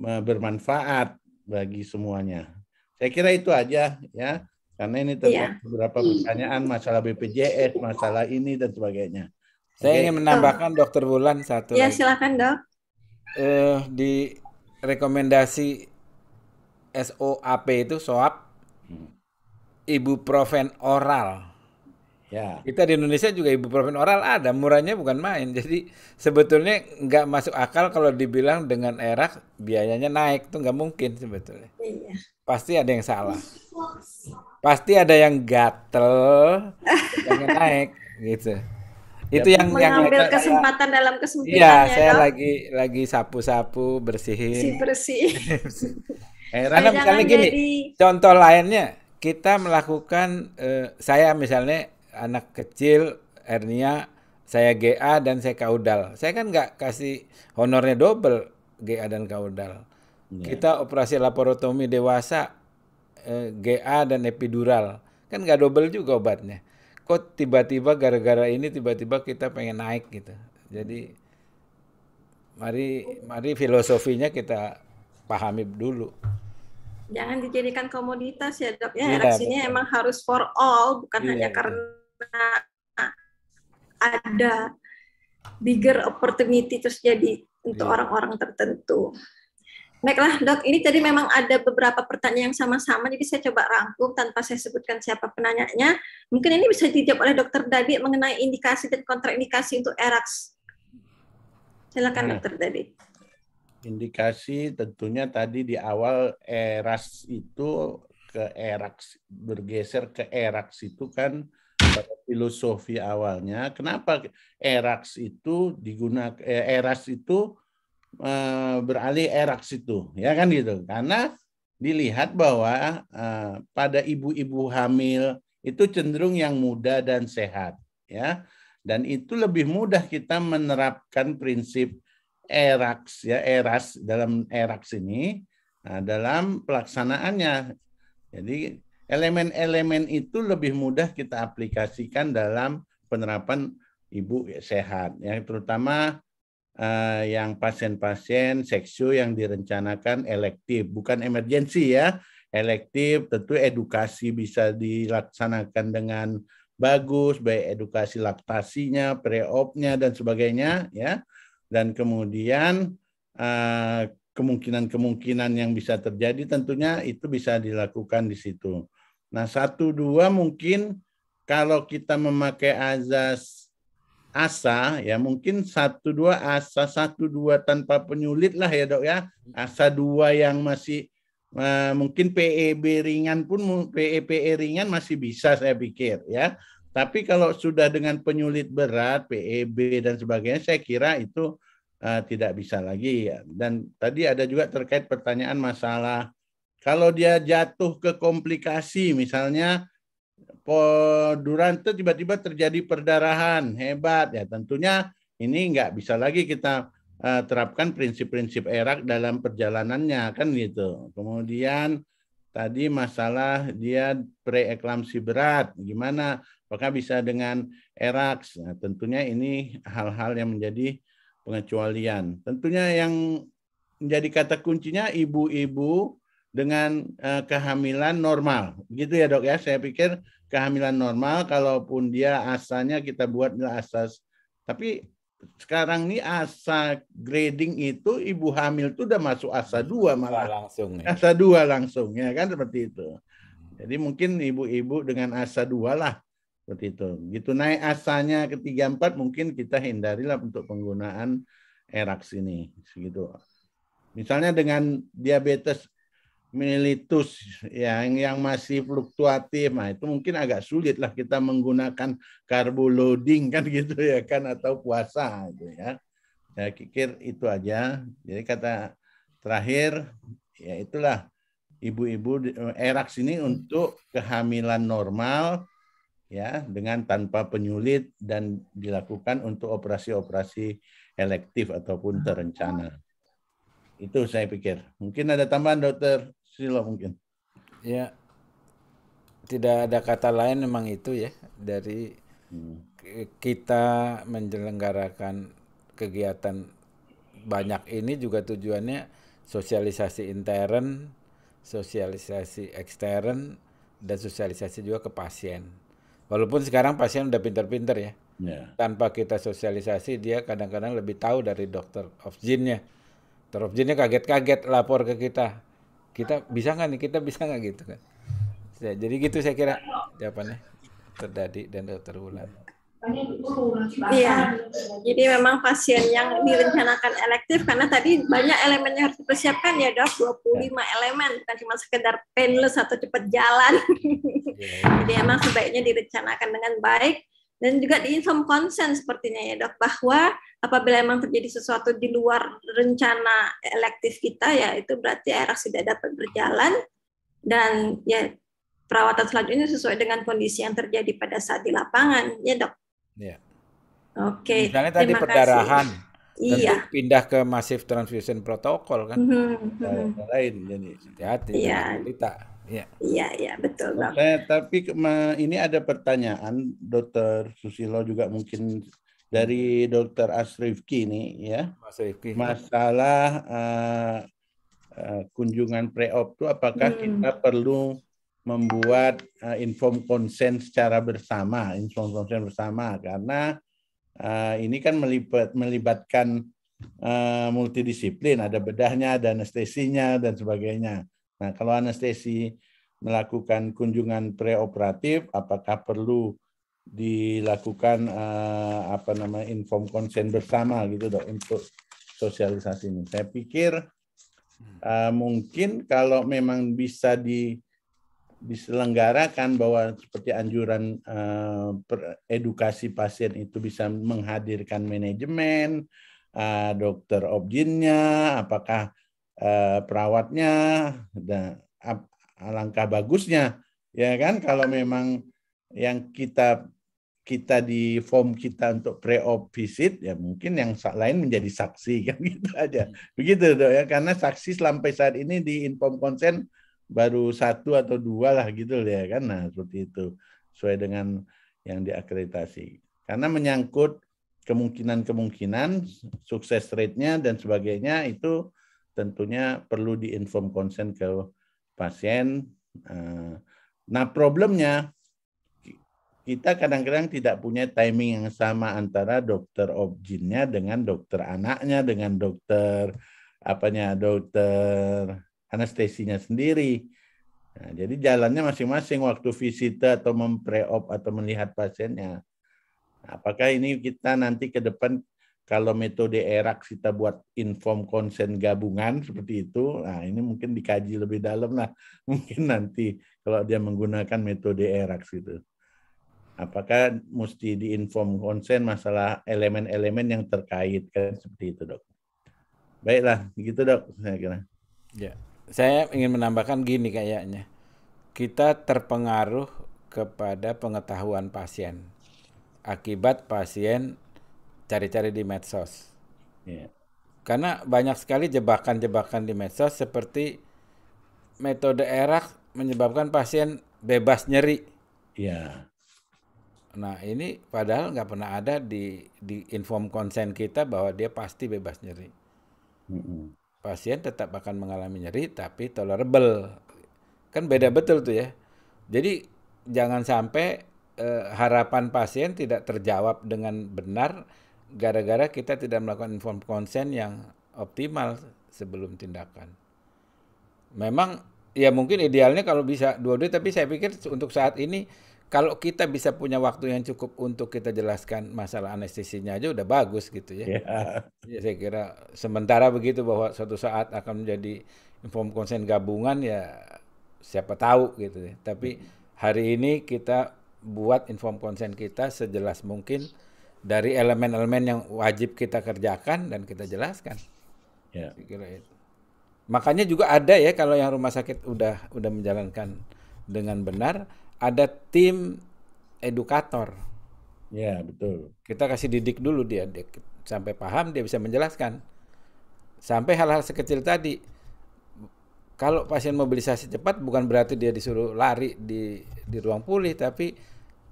eh, bermanfaat bagi semuanya. Saya kira itu aja ya. Karena ini iya. terdapat ya. beberapa hmm. pertanyaan masalah BPJS, masalah ini dan sebagainya. Saya ingin menambahkan Dokter Bulan satu. Ya lagi. silakan dok. Uh, di rekomendasi SOAP itu SOAP, hmm. ibuprofen oral. Ya. Kita di Indonesia juga ibuprofen oral ada, murahnya bukan main. Jadi sebetulnya nggak masuk akal kalau dibilang dengan erak biayanya naik tuh nggak mungkin sebetulnya. Iya. Pasti ada yang salah. Iya pasti ada yang gatel yang naik gitu itu iya, yang yang mengambil yang, kesempatan saya, dalam iya, kesempitan iya ya, saya dong. lagi lagi sapu-sapu bersihin bersih bersih eh, karena misalnya gini contoh lainnya kita melakukan eh, saya misalnya anak kecil hernia saya GA dan saya kaudal saya kan nggak kasih honornya double GA dan kaudal yeah. kita operasi laparotomi dewasa Eh, GA dan epidural. Kan nggak double juga obatnya. Kok tiba-tiba gara-gara ini tiba-tiba kita pengen naik gitu. Jadi mari mari filosofinya kita pahami dulu. Jangan dijadikan komoditas ya dok ya. Iya, Reaksinya emang harus for all bukan Tidak, hanya karena ada bigger opportunity terus jadi untuk iya. orang-orang tertentu. Baiklah dok, ini tadi memang ada beberapa pertanyaan yang sama-sama, jadi saya coba rangkum tanpa saya sebutkan siapa penanyanya. Mungkin ini bisa dijawab oleh dokter Dadi mengenai indikasi dan kontraindikasi untuk erax. Silakan dokter Dadi. Indikasi tentunya tadi di awal erax itu ke erax, bergeser ke erax itu kan filosofi awalnya. Kenapa erax itu digunakan, eras eh, e itu Eh, beralih era ke situ, ya kan gitu. Karena dilihat bahwa uh, pada ibu-ibu hamil itu cenderung yang muda dan sehat, ya. Dan itu lebih mudah kita menerapkan prinsip eraks ya eras dalam eraks ini nah, dalam pelaksanaannya. Jadi elemen-elemen itu lebih mudah kita aplikasikan dalam penerapan ibu sehat ya terutama Eh, yang pasien-pasien seksu yang direncanakan elektif, bukan emergensi ya. Elektif tentu edukasi bisa dilaksanakan dengan bagus, baik edukasi laktasinya, preopnya dan sebagainya ya. Dan kemudian eh, kemungkinan-kemungkinan yang bisa terjadi tentunya itu bisa dilakukan di situ. Nah, satu dua mungkin kalau kita memakai azas asa ya mungkin satu dua asa satu dua tanpa penyulit lah ya dok ya asa dua yang masih uh, mungkin PEB ringan pun PEPE e ringan masih bisa saya pikir ya tapi kalau sudah dengan penyulit berat PEB dan sebagainya saya kira itu uh, tidak bisa lagi ya dan tadi ada juga terkait pertanyaan masalah kalau dia jatuh ke komplikasi misalnya Durante tiba-tiba terjadi perdarahan hebat ya tentunya ini nggak bisa lagi kita uh, terapkan prinsip-prinsip erak dalam perjalanannya kan gitu. Kemudian tadi masalah dia preeklamsi berat gimana apakah bisa dengan erak? Nah, tentunya ini hal-hal yang menjadi pengecualian. Tentunya yang menjadi kata kuncinya ibu-ibu dengan uh, kehamilan normal. Gitu ya dok ya, saya pikir kehamilan normal kalaupun dia asanya kita buat nilai asas. Tapi sekarang ini asa grading itu ibu hamil itu udah masuk asa hmm, dua malah langsung ya. Asa dua langsung ya kan seperti itu. Jadi mungkin ibu-ibu dengan asa dua lah seperti itu. Gitu naik asanya ketiga empat mungkin kita hindarilah untuk penggunaan erax ini segitu. Misalnya dengan diabetes militus yang yang masih fluktuatif nah itu mungkin agak sulit lah kita menggunakan karbo loading kan gitu ya kan atau puasa gitu ya saya pikir itu aja jadi kata terakhir ya itulah ibu-ibu eh, eraks ini untuk kehamilan normal ya dengan tanpa penyulit dan dilakukan untuk operasi-operasi elektif ataupun terencana itu saya pikir mungkin ada tambahan dokter lah mungkin. Ya, tidak ada kata lain memang itu ya dari hmm. kita menyelenggarakan kegiatan banyak ini juga tujuannya sosialisasi intern, sosialisasi ekstern, dan sosialisasi juga ke pasien. Walaupun sekarang pasien udah pinter-pinter ya. Yeah. Tanpa kita sosialisasi dia kadang-kadang lebih tahu dari dokter of jinnya. Dokter of jinnya kaget-kaget lapor ke kita kita bisa nggak nih kita bisa nggak gitu kan ya, jadi gitu saya kira jawabannya terjadi dan terulang Iya, jadi memang pasien yang direncanakan elektif karena tadi banyak elemen yang harus dipersiapkan ya dok, 25 ya. elemen bukan cuma sekedar painless atau cepat jalan. Ya. jadi emang sebaiknya direncanakan dengan baik dan juga di inform consent sepertinya ya dok bahwa apabila memang terjadi sesuatu di luar rencana elektif kita ya itu berarti era tidak dapat berjalan dan ya perawatan selanjutnya sesuai dengan kondisi yang terjadi pada saat di lapangan ya dok. Ya. Oke. Okay. Misalnya tadi Terima perdarahan. Kasih. Tentu iya. pindah ke masif transfusion protokol kan, mm -hmm. lain jadi hati-hati. Iya. Cerita. Iya, iya, ya, betul. tapi ini ada pertanyaan Dokter Susilo juga mungkin dari Dokter Asrifki ini ya. Mas Rifki. Masalah uh, uh, kunjungan pre-op itu apakah hmm. kita perlu membuat uh, inform konsen secara bersama, inform konsen bersama karena uh, ini kan melibat, melibatkan uh, multidisiplin, ada bedahnya, ada anestesinya dan sebagainya Nah, kalau anestesi melakukan kunjungan preoperatif, apakah perlu dilakukan eh, apa nama inform konsen bersama gitu dok untuk sosialisasi ini? Saya pikir eh, mungkin kalau memang bisa di diselenggarakan bahwa seperti anjuran uh, edukasi pasien itu bisa menghadirkan manajemen, uh, dokter objinnya, apakah Eh, perawatnya dan alangkah bagusnya ya kan kalau memang yang kita kita di form kita untuk pre-op visit ya mungkin yang lain menjadi saksi kan gitu aja begitu dok ya karena saksi sampai saat ini di inform konsen baru satu atau dua lah gitu ya kan nah seperti itu sesuai dengan yang diakreditasi karena menyangkut kemungkinan-kemungkinan sukses rate-nya dan sebagainya itu tentunya perlu diinform konsen ke pasien. Eh, nah, problemnya kita kadang-kadang tidak punya timing yang sama antara dokter objinnya dengan dokter anaknya dengan dokter apanya dokter anestesinya sendiri. Nah, jadi jalannya masing-masing waktu visita atau mempreop atau melihat pasiennya. Apakah ini kita nanti ke depan kalau metode erak kita buat inform konsen gabungan seperti itu, nah ini mungkin dikaji lebih dalam lah. Mungkin nanti kalau dia menggunakan metode erak itu. Apakah mesti diinform konsen masalah elemen-elemen yang terkait kan seperti itu, Dok. Baiklah, gitu, Dok, saya kira. Ya. Saya ingin menambahkan gini kayaknya. Kita terpengaruh kepada pengetahuan pasien akibat pasien cari-cari di medsos. Yeah. Karena banyak sekali jebakan-jebakan di medsos seperti metode erak menyebabkan pasien bebas nyeri. Iya. Nah ini padahal nggak pernah ada di di inform konsen kita bahwa dia pasti bebas nyeri. Mm -hmm. Pasien tetap akan mengalami nyeri tapi tolerable. Kan beda betul tuh ya. Jadi jangan sampai eh, harapan pasien tidak terjawab dengan benar gara-gara kita tidak melakukan inform konsen yang optimal sebelum tindakan. Memang ya mungkin idealnya kalau bisa dua-dua tapi saya pikir untuk saat ini kalau kita bisa punya waktu yang cukup untuk kita jelaskan masalah anestesinya aja udah bagus gitu ya. Yeah. ya saya kira sementara begitu bahwa suatu saat akan menjadi inform konsen gabungan ya siapa tahu gitu ya. Tapi hari ini kita buat inform konsen kita sejelas mungkin dari elemen-elemen yang wajib kita kerjakan dan kita jelaskan. Ya. Makanya juga ada ya kalau yang rumah sakit udah udah menjalankan dengan benar, ada tim edukator. Ya betul. Kita kasih didik dulu dia, dia sampai paham dia bisa menjelaskan. Sampai hal-hal sekecil tadi. Kalau pasien mobilisasi cepat bukan berarti dia disuruh lari di di ruang pulih tapi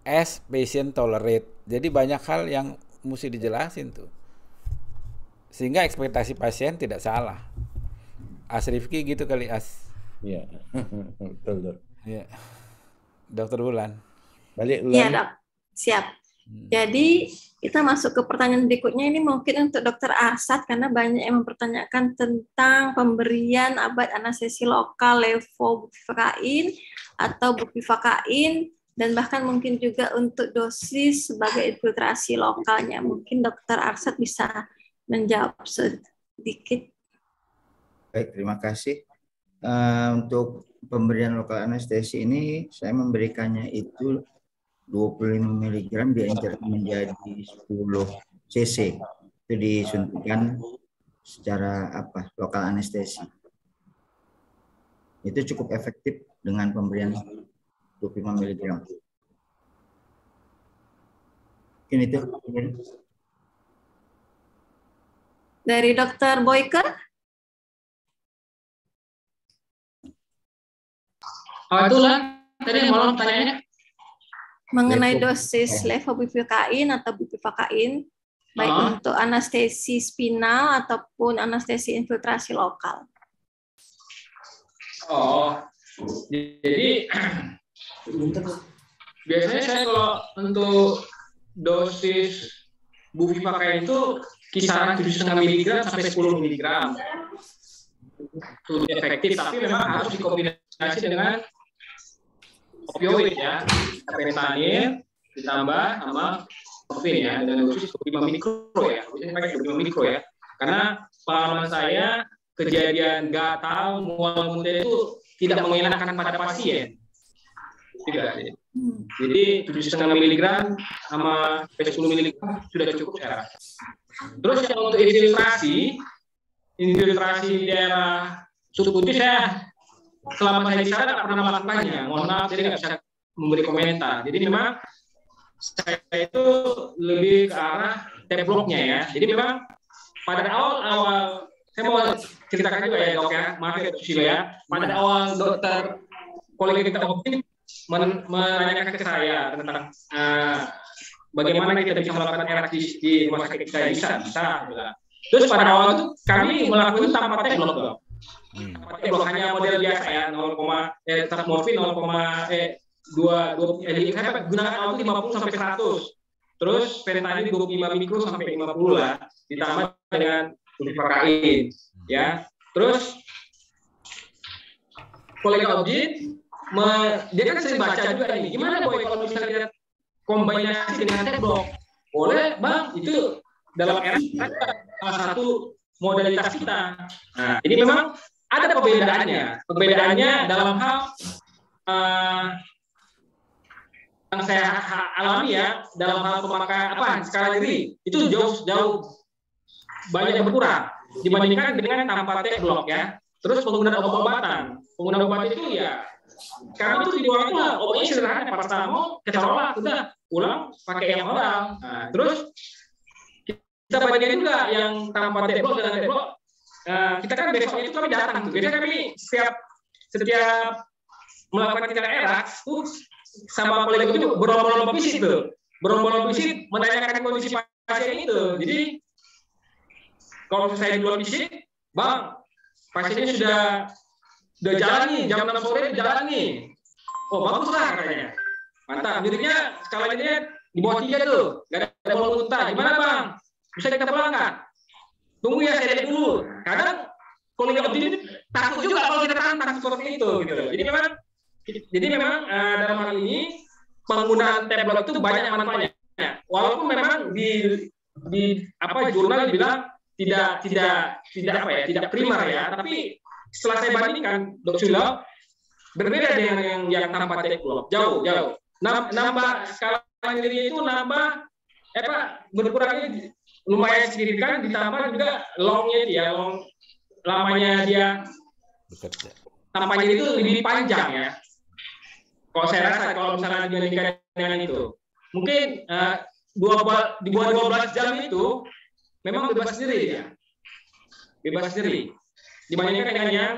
as patient tolerate. Jadi banyak hal yang mesti dijelasin tuh. Sehingga ekspektasi pasien tidak salah. As Rifki gitu kali As. Iya. Betul, Dok. Iya. Dokter Bulan. Balik iya, Dok. Siap. Hmm. Jadi kita masuk ke pertanyaan berikutnya ini mungkin untuk Dokter Arsat karena banyak yang mempertanyakan tentang pemberian abad anestesi lokal levobufakain atau bufakain dan bahkan mungkin juga untuk dosis sebagai infiltrasi lokalnya. Mungkin Dokter Arsat bisa menjawab sedikit. Baik, terima kasih. Uh, untuk pemberian lokal anestesi ini, saya memberikannya itu 25 mg diinjak menjadi 10 cc. Itu disuntikan secara apa lokal anestesi. Itu cukup efektif dengan pemberian 25 iya, miligram. Ini itu. Dari Dokter Boyker? Oh, itu lah tadi mau malam tanyanya. Mengenai dosis eh. levobupivacain atau bupivakain baik uh ah. -huh. untuk anestesi spinal ataupun anestesi infiltrasi lokal. Oh, jadi Biasanya saya kalau untuk dosis bubi pakai itu kisaran 7,5 mg sampai 10 mg. Itu efektif, tapi memang harus dikombinasi dengan opioid ya, fentanyl ditambah sama morfin ya, dan dosis 25 mikro ya, biasanya pakai 25 mikro ya. Karena pengalaman saya kejadian gatal mual muntah itu tidak mengenakan pada pasien tiga gitu, hari. Hmm. Jadi tujuh setengah miligram sama sepuluh miligram ah, sudah cukup rasa. Terus yang untuk infiltrasi, infiltrasi di daerah suku putih saya selama saya di sana tidak pernah melakukannya. Mohon maaf, saya tidak bisa memberi komentar. Jadi memang saya itu lebih ke arah temboknya ya. Jadi memang pada awal awal saya mau ceritakan juga ya dok ya, maaf ya ya. Pada awal dokter kolega kita Opin men menanyakan ke saya tentang uh, bagaimana kita bisa melakukan RS di, di rumah sakit kita bisa bisa bisa terus pada awal itu kami melakukan tanpa blok blok, hmm. tanpa teknolog hanya model biasa ya 0, eh, tetap morfin 0, eh 2, 2, eh, gunakan awal itu 50 sampai 100 terus ini 25 mikro sampai 50 lah ditambah dengan ulipakain ya terus kolega objek me, oh, dia kan, kan sering baca juga ini gimana boy kalau misalnya kombinasi dengan tab block boleh bang itu dalam era kan salah satu modalitas kita nah, jadi memang ada perbedaannya perbedaannya dalam hal uh, yang saya alami ya dalam hal pemakaian apa skala diri itu jauh jauh banyak berkurang dibandingkan dengan tanpa tab block ya terus penggunaan obat-obatan penggunaan obat itu ya karena itu di luar itu obatnya sederhana, paracetamol, kecolak, sudah pulang pakai yang orang. Nah, terus kita bandingin juga yang tanpa tebok dengan tebok. Nah, kita kan besok itu kami datang tuh. Biasanya kami setiap setiap melakukan tindakan eras, uh, sama kolega itu berombol-ombol visit tuh. Berombol-ombol visit menanyakan kondisi pasien itu. Jadi kalau saya duluan visit, bang, pasiennya sudah udah jalan nih, jam 6 sore udah jalan nih. Oh, bagus lah katanya. Mantap, skala ini di bawah tiga tuh. Gak ada bolong muntah. Gimana bang? Bisa kita kan Tunggu ya, saya lihat dulu. Kadang kalau nggak optimis, takut juga kalau kita tantang seperti itu. gitu. Jadi memang jadi memang uh, dalam hal ini penggunaan tablet itu banyak manfaatnya. Walaupun memang di di apa jurnal bilang tidak tidak tidak apa ya tidak primer ya tapi setelah saya bandingkan Dok Sula berbeda dengan yang yang tanpa teklop jauh jauh nambah skala sendiri itu nambah eh pak berkurangnya lumayan signifikan ditambah juga longnya dia long lamanya dia bekerja tampaknya itu lebih panjang ya kalau saya rasa kalau misalnya dibandingkan dengan itu mungkin uh, dua di 12 jam itu memang bebas sendiri ya bebas sendiri dibandingkan dengan yang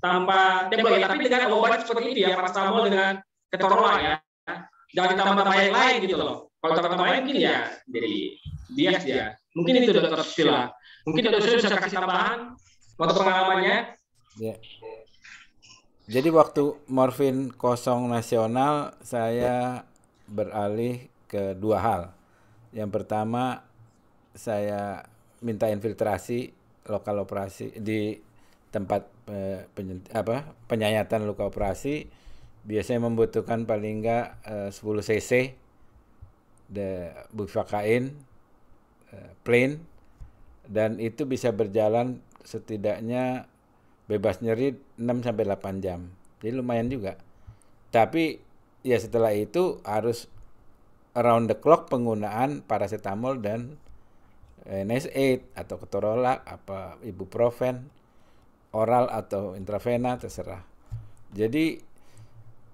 tanpa tembok ya, tapi dengan obat seperti itu ya paracetamol dengan ketorola ya jangan ditambah tambah yang lain gitu loh kalau tambah tambah lain mungkin ya jadi bias ya mungkin itu dokter Sila mungkin dokter Sila bisa kasih tambahan waktu pengalamannya ya. jadi waktu morfin kosong nasional saya beralih ke dua hal yang pertama saya minta infiltrasi lokal operasi di tempat uh, apa penyayatan luka operasi biasanya membutuhkan paling enggak eh, uh, 10 cc de bufakain uh, eh, plain dan itu bisa berjalan setidaknya bebas nyeri 6 sampai 8 jam. Jadi lumayan juga. Tapi ya setelah itu harus around the clock penggunaan paracetamol dan NSAID atau ketorolak apa ibuprofen oral atau intravena terserah. Jadi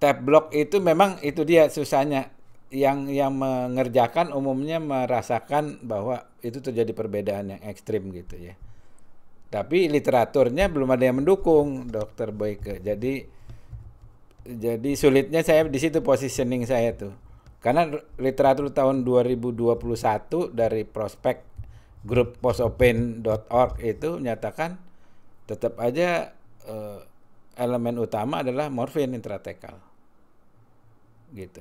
tab block itu memang itu dia susahnya yang yang mengerjakan umumnya merasakan bahwa itu terjadi perbedaan yang ekstrim gitu ya. Tapi literaturnya belum ada yang mendukung dokter Boyke. Jadi jadi sulitnya saya di situ positioning saya tuh. Karena literatur tahun 2021 dari prospek grup posopen.org itu menyatakan tetap aja uh, elemen utama adalah morfin intratekal. Gitu.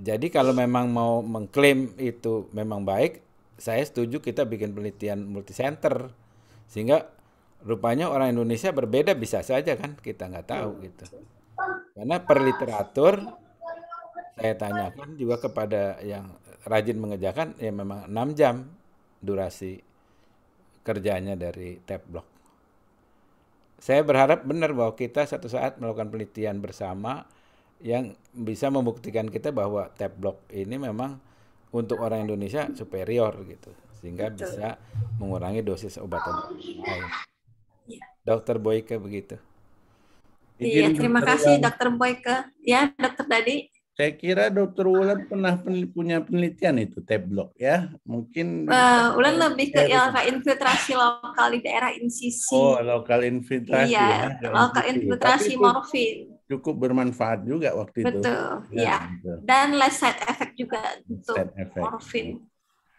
Jadi kalau memang mau mengklaim itu memang baik, saya setuju kita bikin penelitian multisenter sehingga rupanya orang Indonesia berbeda bisa saja kan kita nggak tahu gitu. Karena per literatur saya tanyakan juga kepada yang rajin mengejarkan ya memang enam jam durasi kerjanya dari tab block. Saya berharap benar bahwa kita satu saat melakukan penelitian bersama yang bisa membuktikan kita bahwa tap block ini memang untuk orang Indonesia superior gitu sehingga Betul. bisa mengurangi dosis obat-obatan Ya. Dokter Boyke begitu. iya, terima kasih Dokter Boyke. Ya, Dokter Dadi. Saya kira Dokter Ulan pernah punya penelitian itu tablok ya, mungkin. Uh, eh, Wulan lebih ke ILK infiltrasi lokal di daerah insisi. Oh, lokal infiltrasi. Iya, ya, lokal infiltrasi morfin. Cukup bermanfaat juga waktu betul, itu. Betul, ya. Iya. Gitu. Dan less side effect juga untuk ya. morfin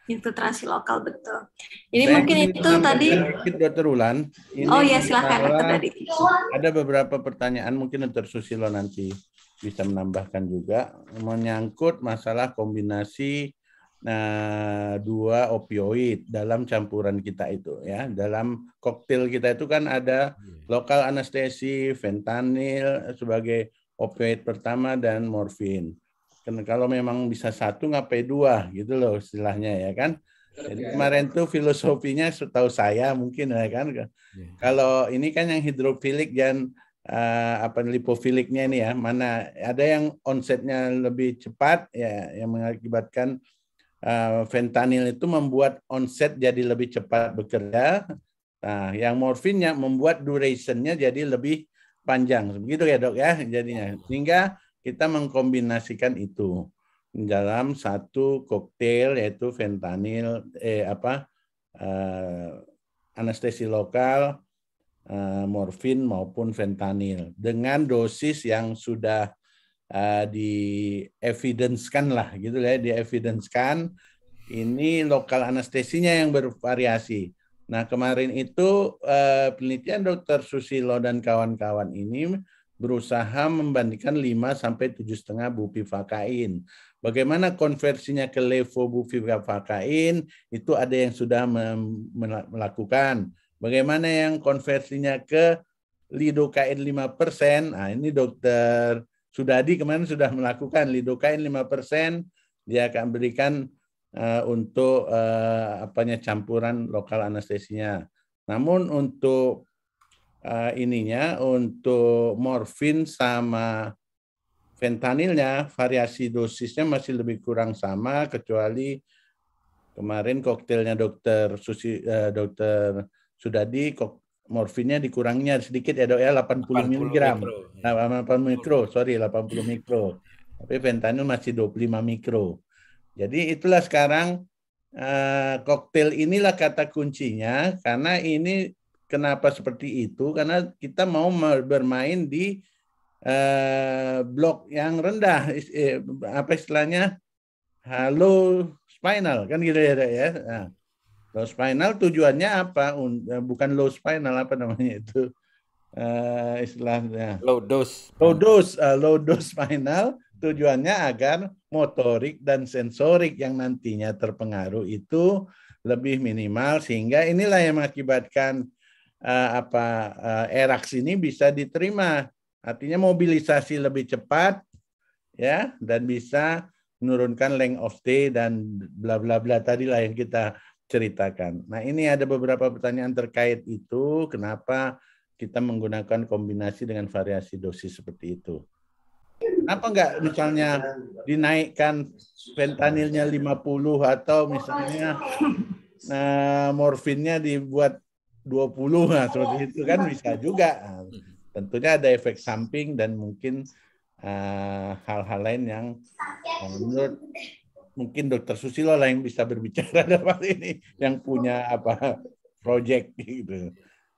infiltrasi lokal betul. Ini mungkin itu tadi. Dokter Ulan. Ini oh ya silahkan Ada beberapa pertanyaan mungkin dokter Susilo nanti bisa menambahkan juga menyangkut masalah kombinasi nah dua opioid dalam campuran kita itu ya dalam koktail kita itu kan ada iya. lokal anestesi fentanyl sebagai opioid pertama dan morfin karena kalau memang bisa satu ngapain dua gitu loh istilahnya ya kan jadi kemarin tuh filosofinya setahu saya mungkin ya kan iya. kalau ini kan yang hidrofilik dan uh, apa lipofiliknya ini ya mana ada yang onsetnya lebih cepat ya yang mengakibatkan uh, fentanyl itu membuat onset jadi lebih cepat bekerja nah yang morfinnya membuat durationnya jadi lebih panjang begitu ya dok ya jadinya sehingga kita mengkombinasikan itu dalam satu koktail yaitu fentanyl eh apa eh, anestesi lokal Eh, morfin maupun fentanyl dengan dosis yang sudah eh, di evidence-kan lah gitu ya, di evidence-kan ini lokal anestesinya yang bervariasi. Nah, kemarin itu eh, penelitian Dokter Susilo dan kawan-kawan ini berusaha membandingkan 5 sampai tujuh 7,5 bupivakain. Bagaimana konversinya ke levobupivakain? Itu ada yang sudah melakukan Bagaimana yang konversinya ke lidokain 5%? Nah, ini dokter Sudadi kemarin sudah melakukan lidokain 5%, dia akan berikan uh, untuk uh, apanya campuran lokal anestesinya. Namun untuk uh, ininya untuk morfin sama fentanilnya variasi dosisnya masih lebih kurang sama kecuali kemarin koktailnya dokter Susi uh, dokter sudah di morfinnya dikurangnya sedikit ya dok ya 80, 80 miligram. Mikro, Nah, 80 mikro, sorry 80 hmm. mikro. Tapi fentanyl masih 25 mikro. Jadi itulah sekarang eh, koktail inilah kata kuncinya karena ini kenapa seperti itu karena kita mau bermain di eh, blok yang rendah eh, apa istilahnya halo spinal kan gitu ya ya. Nah Low spinal tujuannya apa? Eh, bukan low spinal apa namanya itu uh, istilahnya? Low dose. Low dose, uh, low dose spinal tujuannya agar motorik dan sensorik yang nantinya terpengaruh itu lebih minimal sehingga inilah yang mengakibatkan uh, apa uh, eraks ini bisa diterima. Artinya mobilisasi lebih cepat ya dan bisa menurunkan length of stay dan bla bla bla tadilah yang kita ceritakan. Nah, ini ada beberapa pertanyaan terkait itu, kenapa kita menggunakan kombinasi dengan variasi dosis seperti itu. Kenapa enggak misalnya dinaikkan fentanilnya 50 atau misalnya nah, morfinnya dibuat 20 nah, seperti itu kan bisa juga. Nah, tentunya ada efek samping dan mungkin eh, hal-hal uh, hal -hal lain yang eh, menurut mungkin Dokter Susilo lah yang bisa berbicara dalam hal ini, yang punya apa project gitu.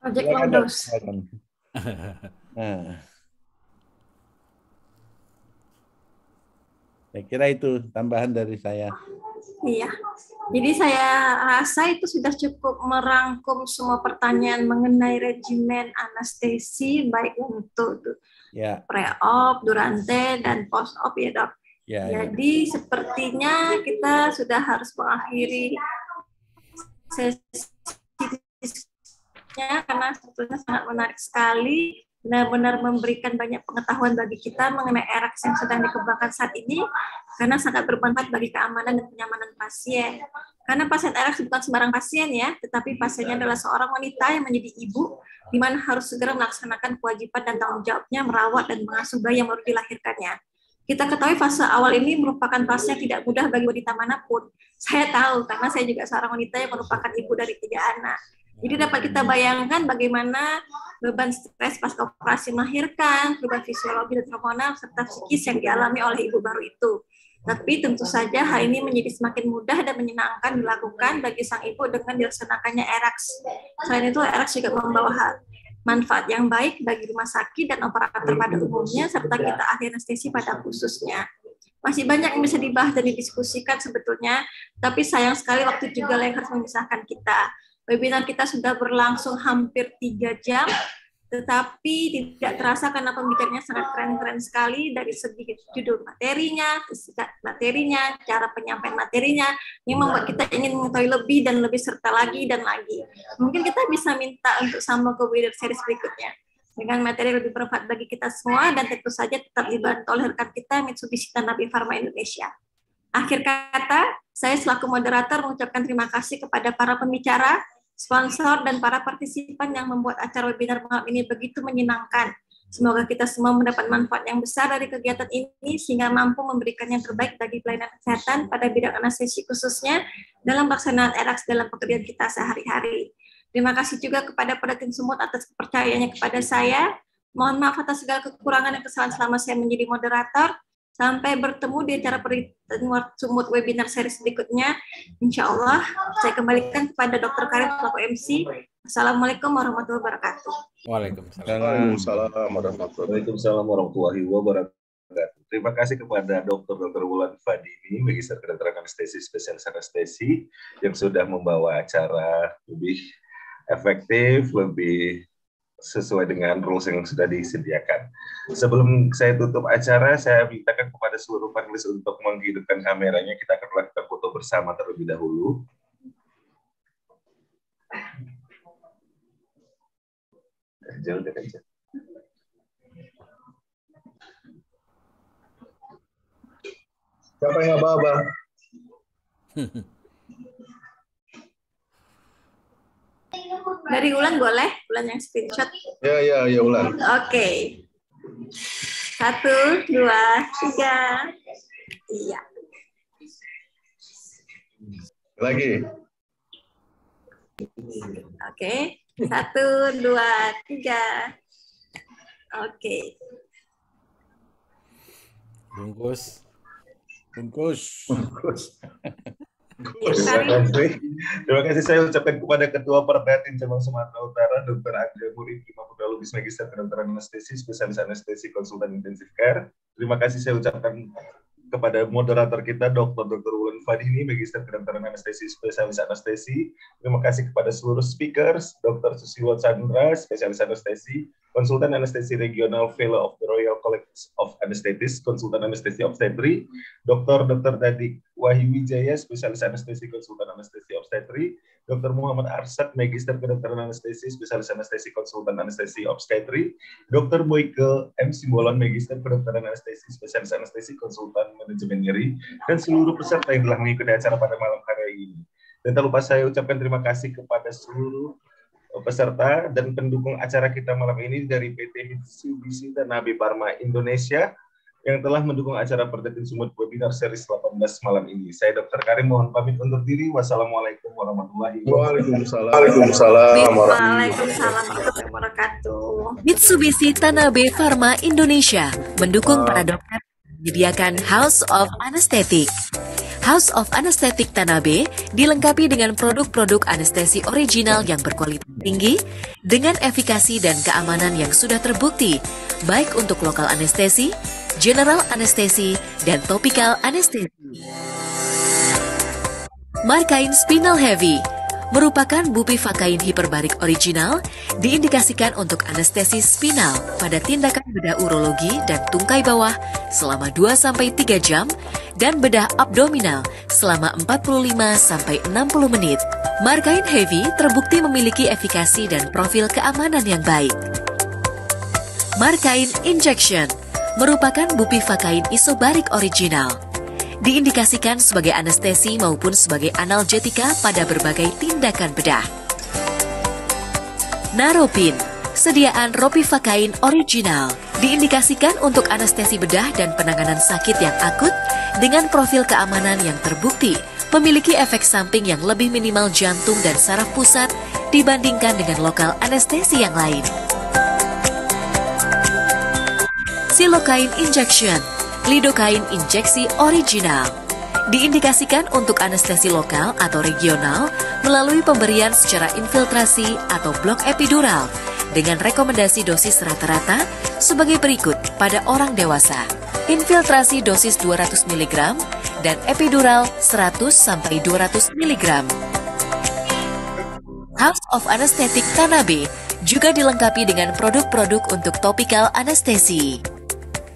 Project Londres. Nah. Saya kira itu tambahan dari saya. Iya. Jadi saya rasa itu sudah cukup merangkum semua pertanyaan mengenai regimen anestesi baik untuk ya. pre-op, durante dan post-op ya, Dok. Ya, ya, Jadi ya. sepertinya kita sudah harus mengakhiri sesi sesinya karena sebetulnya sangat menarik sekali, benar-benar memberikan banyak pengetahuan bagi kita mengenai erak yang sedang dikembangkan saat ini, karena sangat bermanfaat bagi keamanan dan kenyamanan pasien. Karena pasien erak bukan sembarang pasien ya, tetapi pasiennya iya. adalah seorang wanita yang menjadi ibu, di mana harus segera melaksanakan kewajiban dan tanggung jawabnya merawat dan mengasuh bayi yang baru dilahirkannya. Kita ketahui fase awal ini merupakan fase yang tidak mudah bagi wanita manapun. Saya tahu karena saya juga seorang wanita yang merupakan ibu dari tiga anak. Jadi dapat kita bayangkan bagaimana beban stres pasca operasi melahirkan, beban fisiologi dan hormonal serta psikis yang dialami oleh ibu baru itu. Tapi tentu saja hal ini menjadi semakin mudah dan menyenangkan dilakukan bagi sang ibu dengan dilaksanakannya eraks. Selain itu, eraks juga membawa manfaat yang baik bagi rumah sakit dan operator pada hmm, umumnya serta kita ahli anestesi pada khususnya. Masih banyak yang bisa dibahas dan didiskusikan sebetulnya, tapi sayang sekali waktu juga yang harus memisahkan kita. Webinar kita sudah berlangsung hampir tiga jam, tetapi tidak terasa karena pembicaranya sangat keren-keren sekali dari segi judul materinya, materinya, cara penyampaian materinya yang membuat kita ingin mengetahui lebih dan lebih serta lagi dan lagi. Mungkin kita bisa minta untuk sama ke webinar series berikutnya dengan materi lebih bermanfaat bagi kita semua dan tentu saja tetap dibantu oleh rekan kita Mitsubishi Tanabe Pharma Indonesia. Akhir kata, saya selaku moderator mengucapkan terima kasih kepada para pembicara sponsor, dan para partisipan yang membuat acara webinar malam ini begitu menyenangkan. Semoga kita semua mendapat manfaat yang besar dari kegiatan ini sehingga mampu memberikan yang terbaik bagi pelayanan kesehatan pada bidang anestesi khususnya dalam pelaksanaan eraks dalam pekerjaan kita sehari-hari. Terima kasih juga kepada tim semut atas kepercayaannya kepada saya. Mohon maaf atas segala kekurangan dan kesalahan selama saya menjadi moderator. Sampai bertemu di acara pertemuan sumut webinar seri berikutnya. Insya Allah, saya kembalikan kepada Dr. Karim selaku MC. Assalamualaikum warahmatullahi wabarakatuh. Waalaikumsalam. Waalaikumsalam warahmatullahi wabarakatuh. Terima kasih kepada Dr. Dr. Wulan Fadini, Magister Kedokteran Anestesi Spesialis Anestesi yang sudah membawa acara lebih efektif, lebih sesuai dengan rules yang sudah disediakan. Sebelum saya tutup acara, saya mintakan kepada seluruh panelis untuk menghidupkan kameranya. Kita akan melakukan foto bersama terlebih dahulu. Jauh dekat Siapa yang apa-apa? Dari Ulan boleh? Ulan yang screenshot. Ya, ya, ya Ulan. Oke. Okay. Satu, dua, tiga. Iya. Lagi. Oke. Okay. Satu, dua, tiga. Oke. Okay. Bungkus. Bungkus. Bungkus. Terima kasih. Terima kasih saya ucapkan kepada Ketua Perbatin Cabang Sumatera Utara, Dr. Agda Muri, Fakultas Lubis Magister Kedokteran Anestesi, Spesialis Anestesi Konsultan Intensif Care. Terima kasih saya ucapkan kepada moderator kita Dr. Dr. Wulan Fadini, Magister Kedokteran Anestesi Spesialis Anestesi. Terima kasih kepada seluruh speakers, Dr. Susilo Chandra, Spesialis Anestesi, Konsultan Anestesi Regional Fellow of the Royal College of Anesthetists, Konsultan Anestesi Obstetri, Dr. Dr. Dadik Wahyu Wijaya, Spesialis Anestesi Konsultan Anestesi Obstetri, Dr. Muhammad Arsad, Magister Kedokteran Anestesi, Spesialis Anestesi Konsultan Anestesi Obstetri, Dr. Boyke M. Simbolon Magister Kedokteran Anestesi, Spesialis Anestesi Konsultan Manajemen Nyeri, dan seluruh peserta yang telah mengikuti acara pada malam hari ini. Dan tak lupa saya ucapkan terima kasih kepada seluruh peserta dan pendukung acara kita malam ini dari PT Mitsubishi dan Nabi Parma Indonesia, yang telah mendukung acara Pertetin Sumut Webinar Series 18 malam ini. Saya Dr. Karim mohon pamit undur diri. Wassalamualaikum warahmatullahi wabarakatuh. Waalaikumsalam. Waalaikumsalam warahmatullahi wabarakatuh. Mitsubishi Tanabe Pharma Indonesia mendukung para dokter menyediakan House of Anesthetic. House of Anesthetic Tanabe dilengkapi dengan produk-produk anestesi original yang berkualitas tinggi dengan efikasi dan keamanan yang sudah terbukti, baik untuk lokal anestesi, general anestesi, dan topikal anestesi. Markain Spinal Heavy merupakan bupivacaine hiperbarik original diindikasikan untuk anestesi spinal pada tindakan bedah urologi dan tungkai bawah selama 2-3 jam dan bedah abdominal selama 45-60 menit. Markain Heavy terbukti memiliki efikasi dan profil keamanan yang baik. Markain Injection merupakan bupivacaine isobarik original diindikasikan sebagai anestesi maupun sebagai analgetika pada berbagai tindakan bedah. Naropin, sediaan Ropivakain original, diindikasikan untuk anestesi bedah dan penanganan sakit yang akut dengan profil keamanan yang terbukti, memiliki efek samping yang lebih minimal jantung dan saraf pusat dibandingkan dengan lokal anestesi yang lain. Silokain Injection Lidokain injeksi original. Diindikasikan untuk anestesi lokal atau regional melalui pemberian secara infiltrasi atau blok epidural dengan rekomendasi dosis rata-rata sebagai berikut pada orang dewasa. Infiltrasi dosis 200 mg dan epidural 100 200 mg. House of Anesthetic Tanabe juga dilengkapi dengan produk-produk untuk topikal anestesi.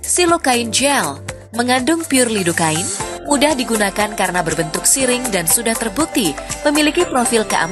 Silokain Gel mengandung pure lidokain, mudah digunakan karena berbentuk siring dan sudah terbukti memiliki profil keamanan.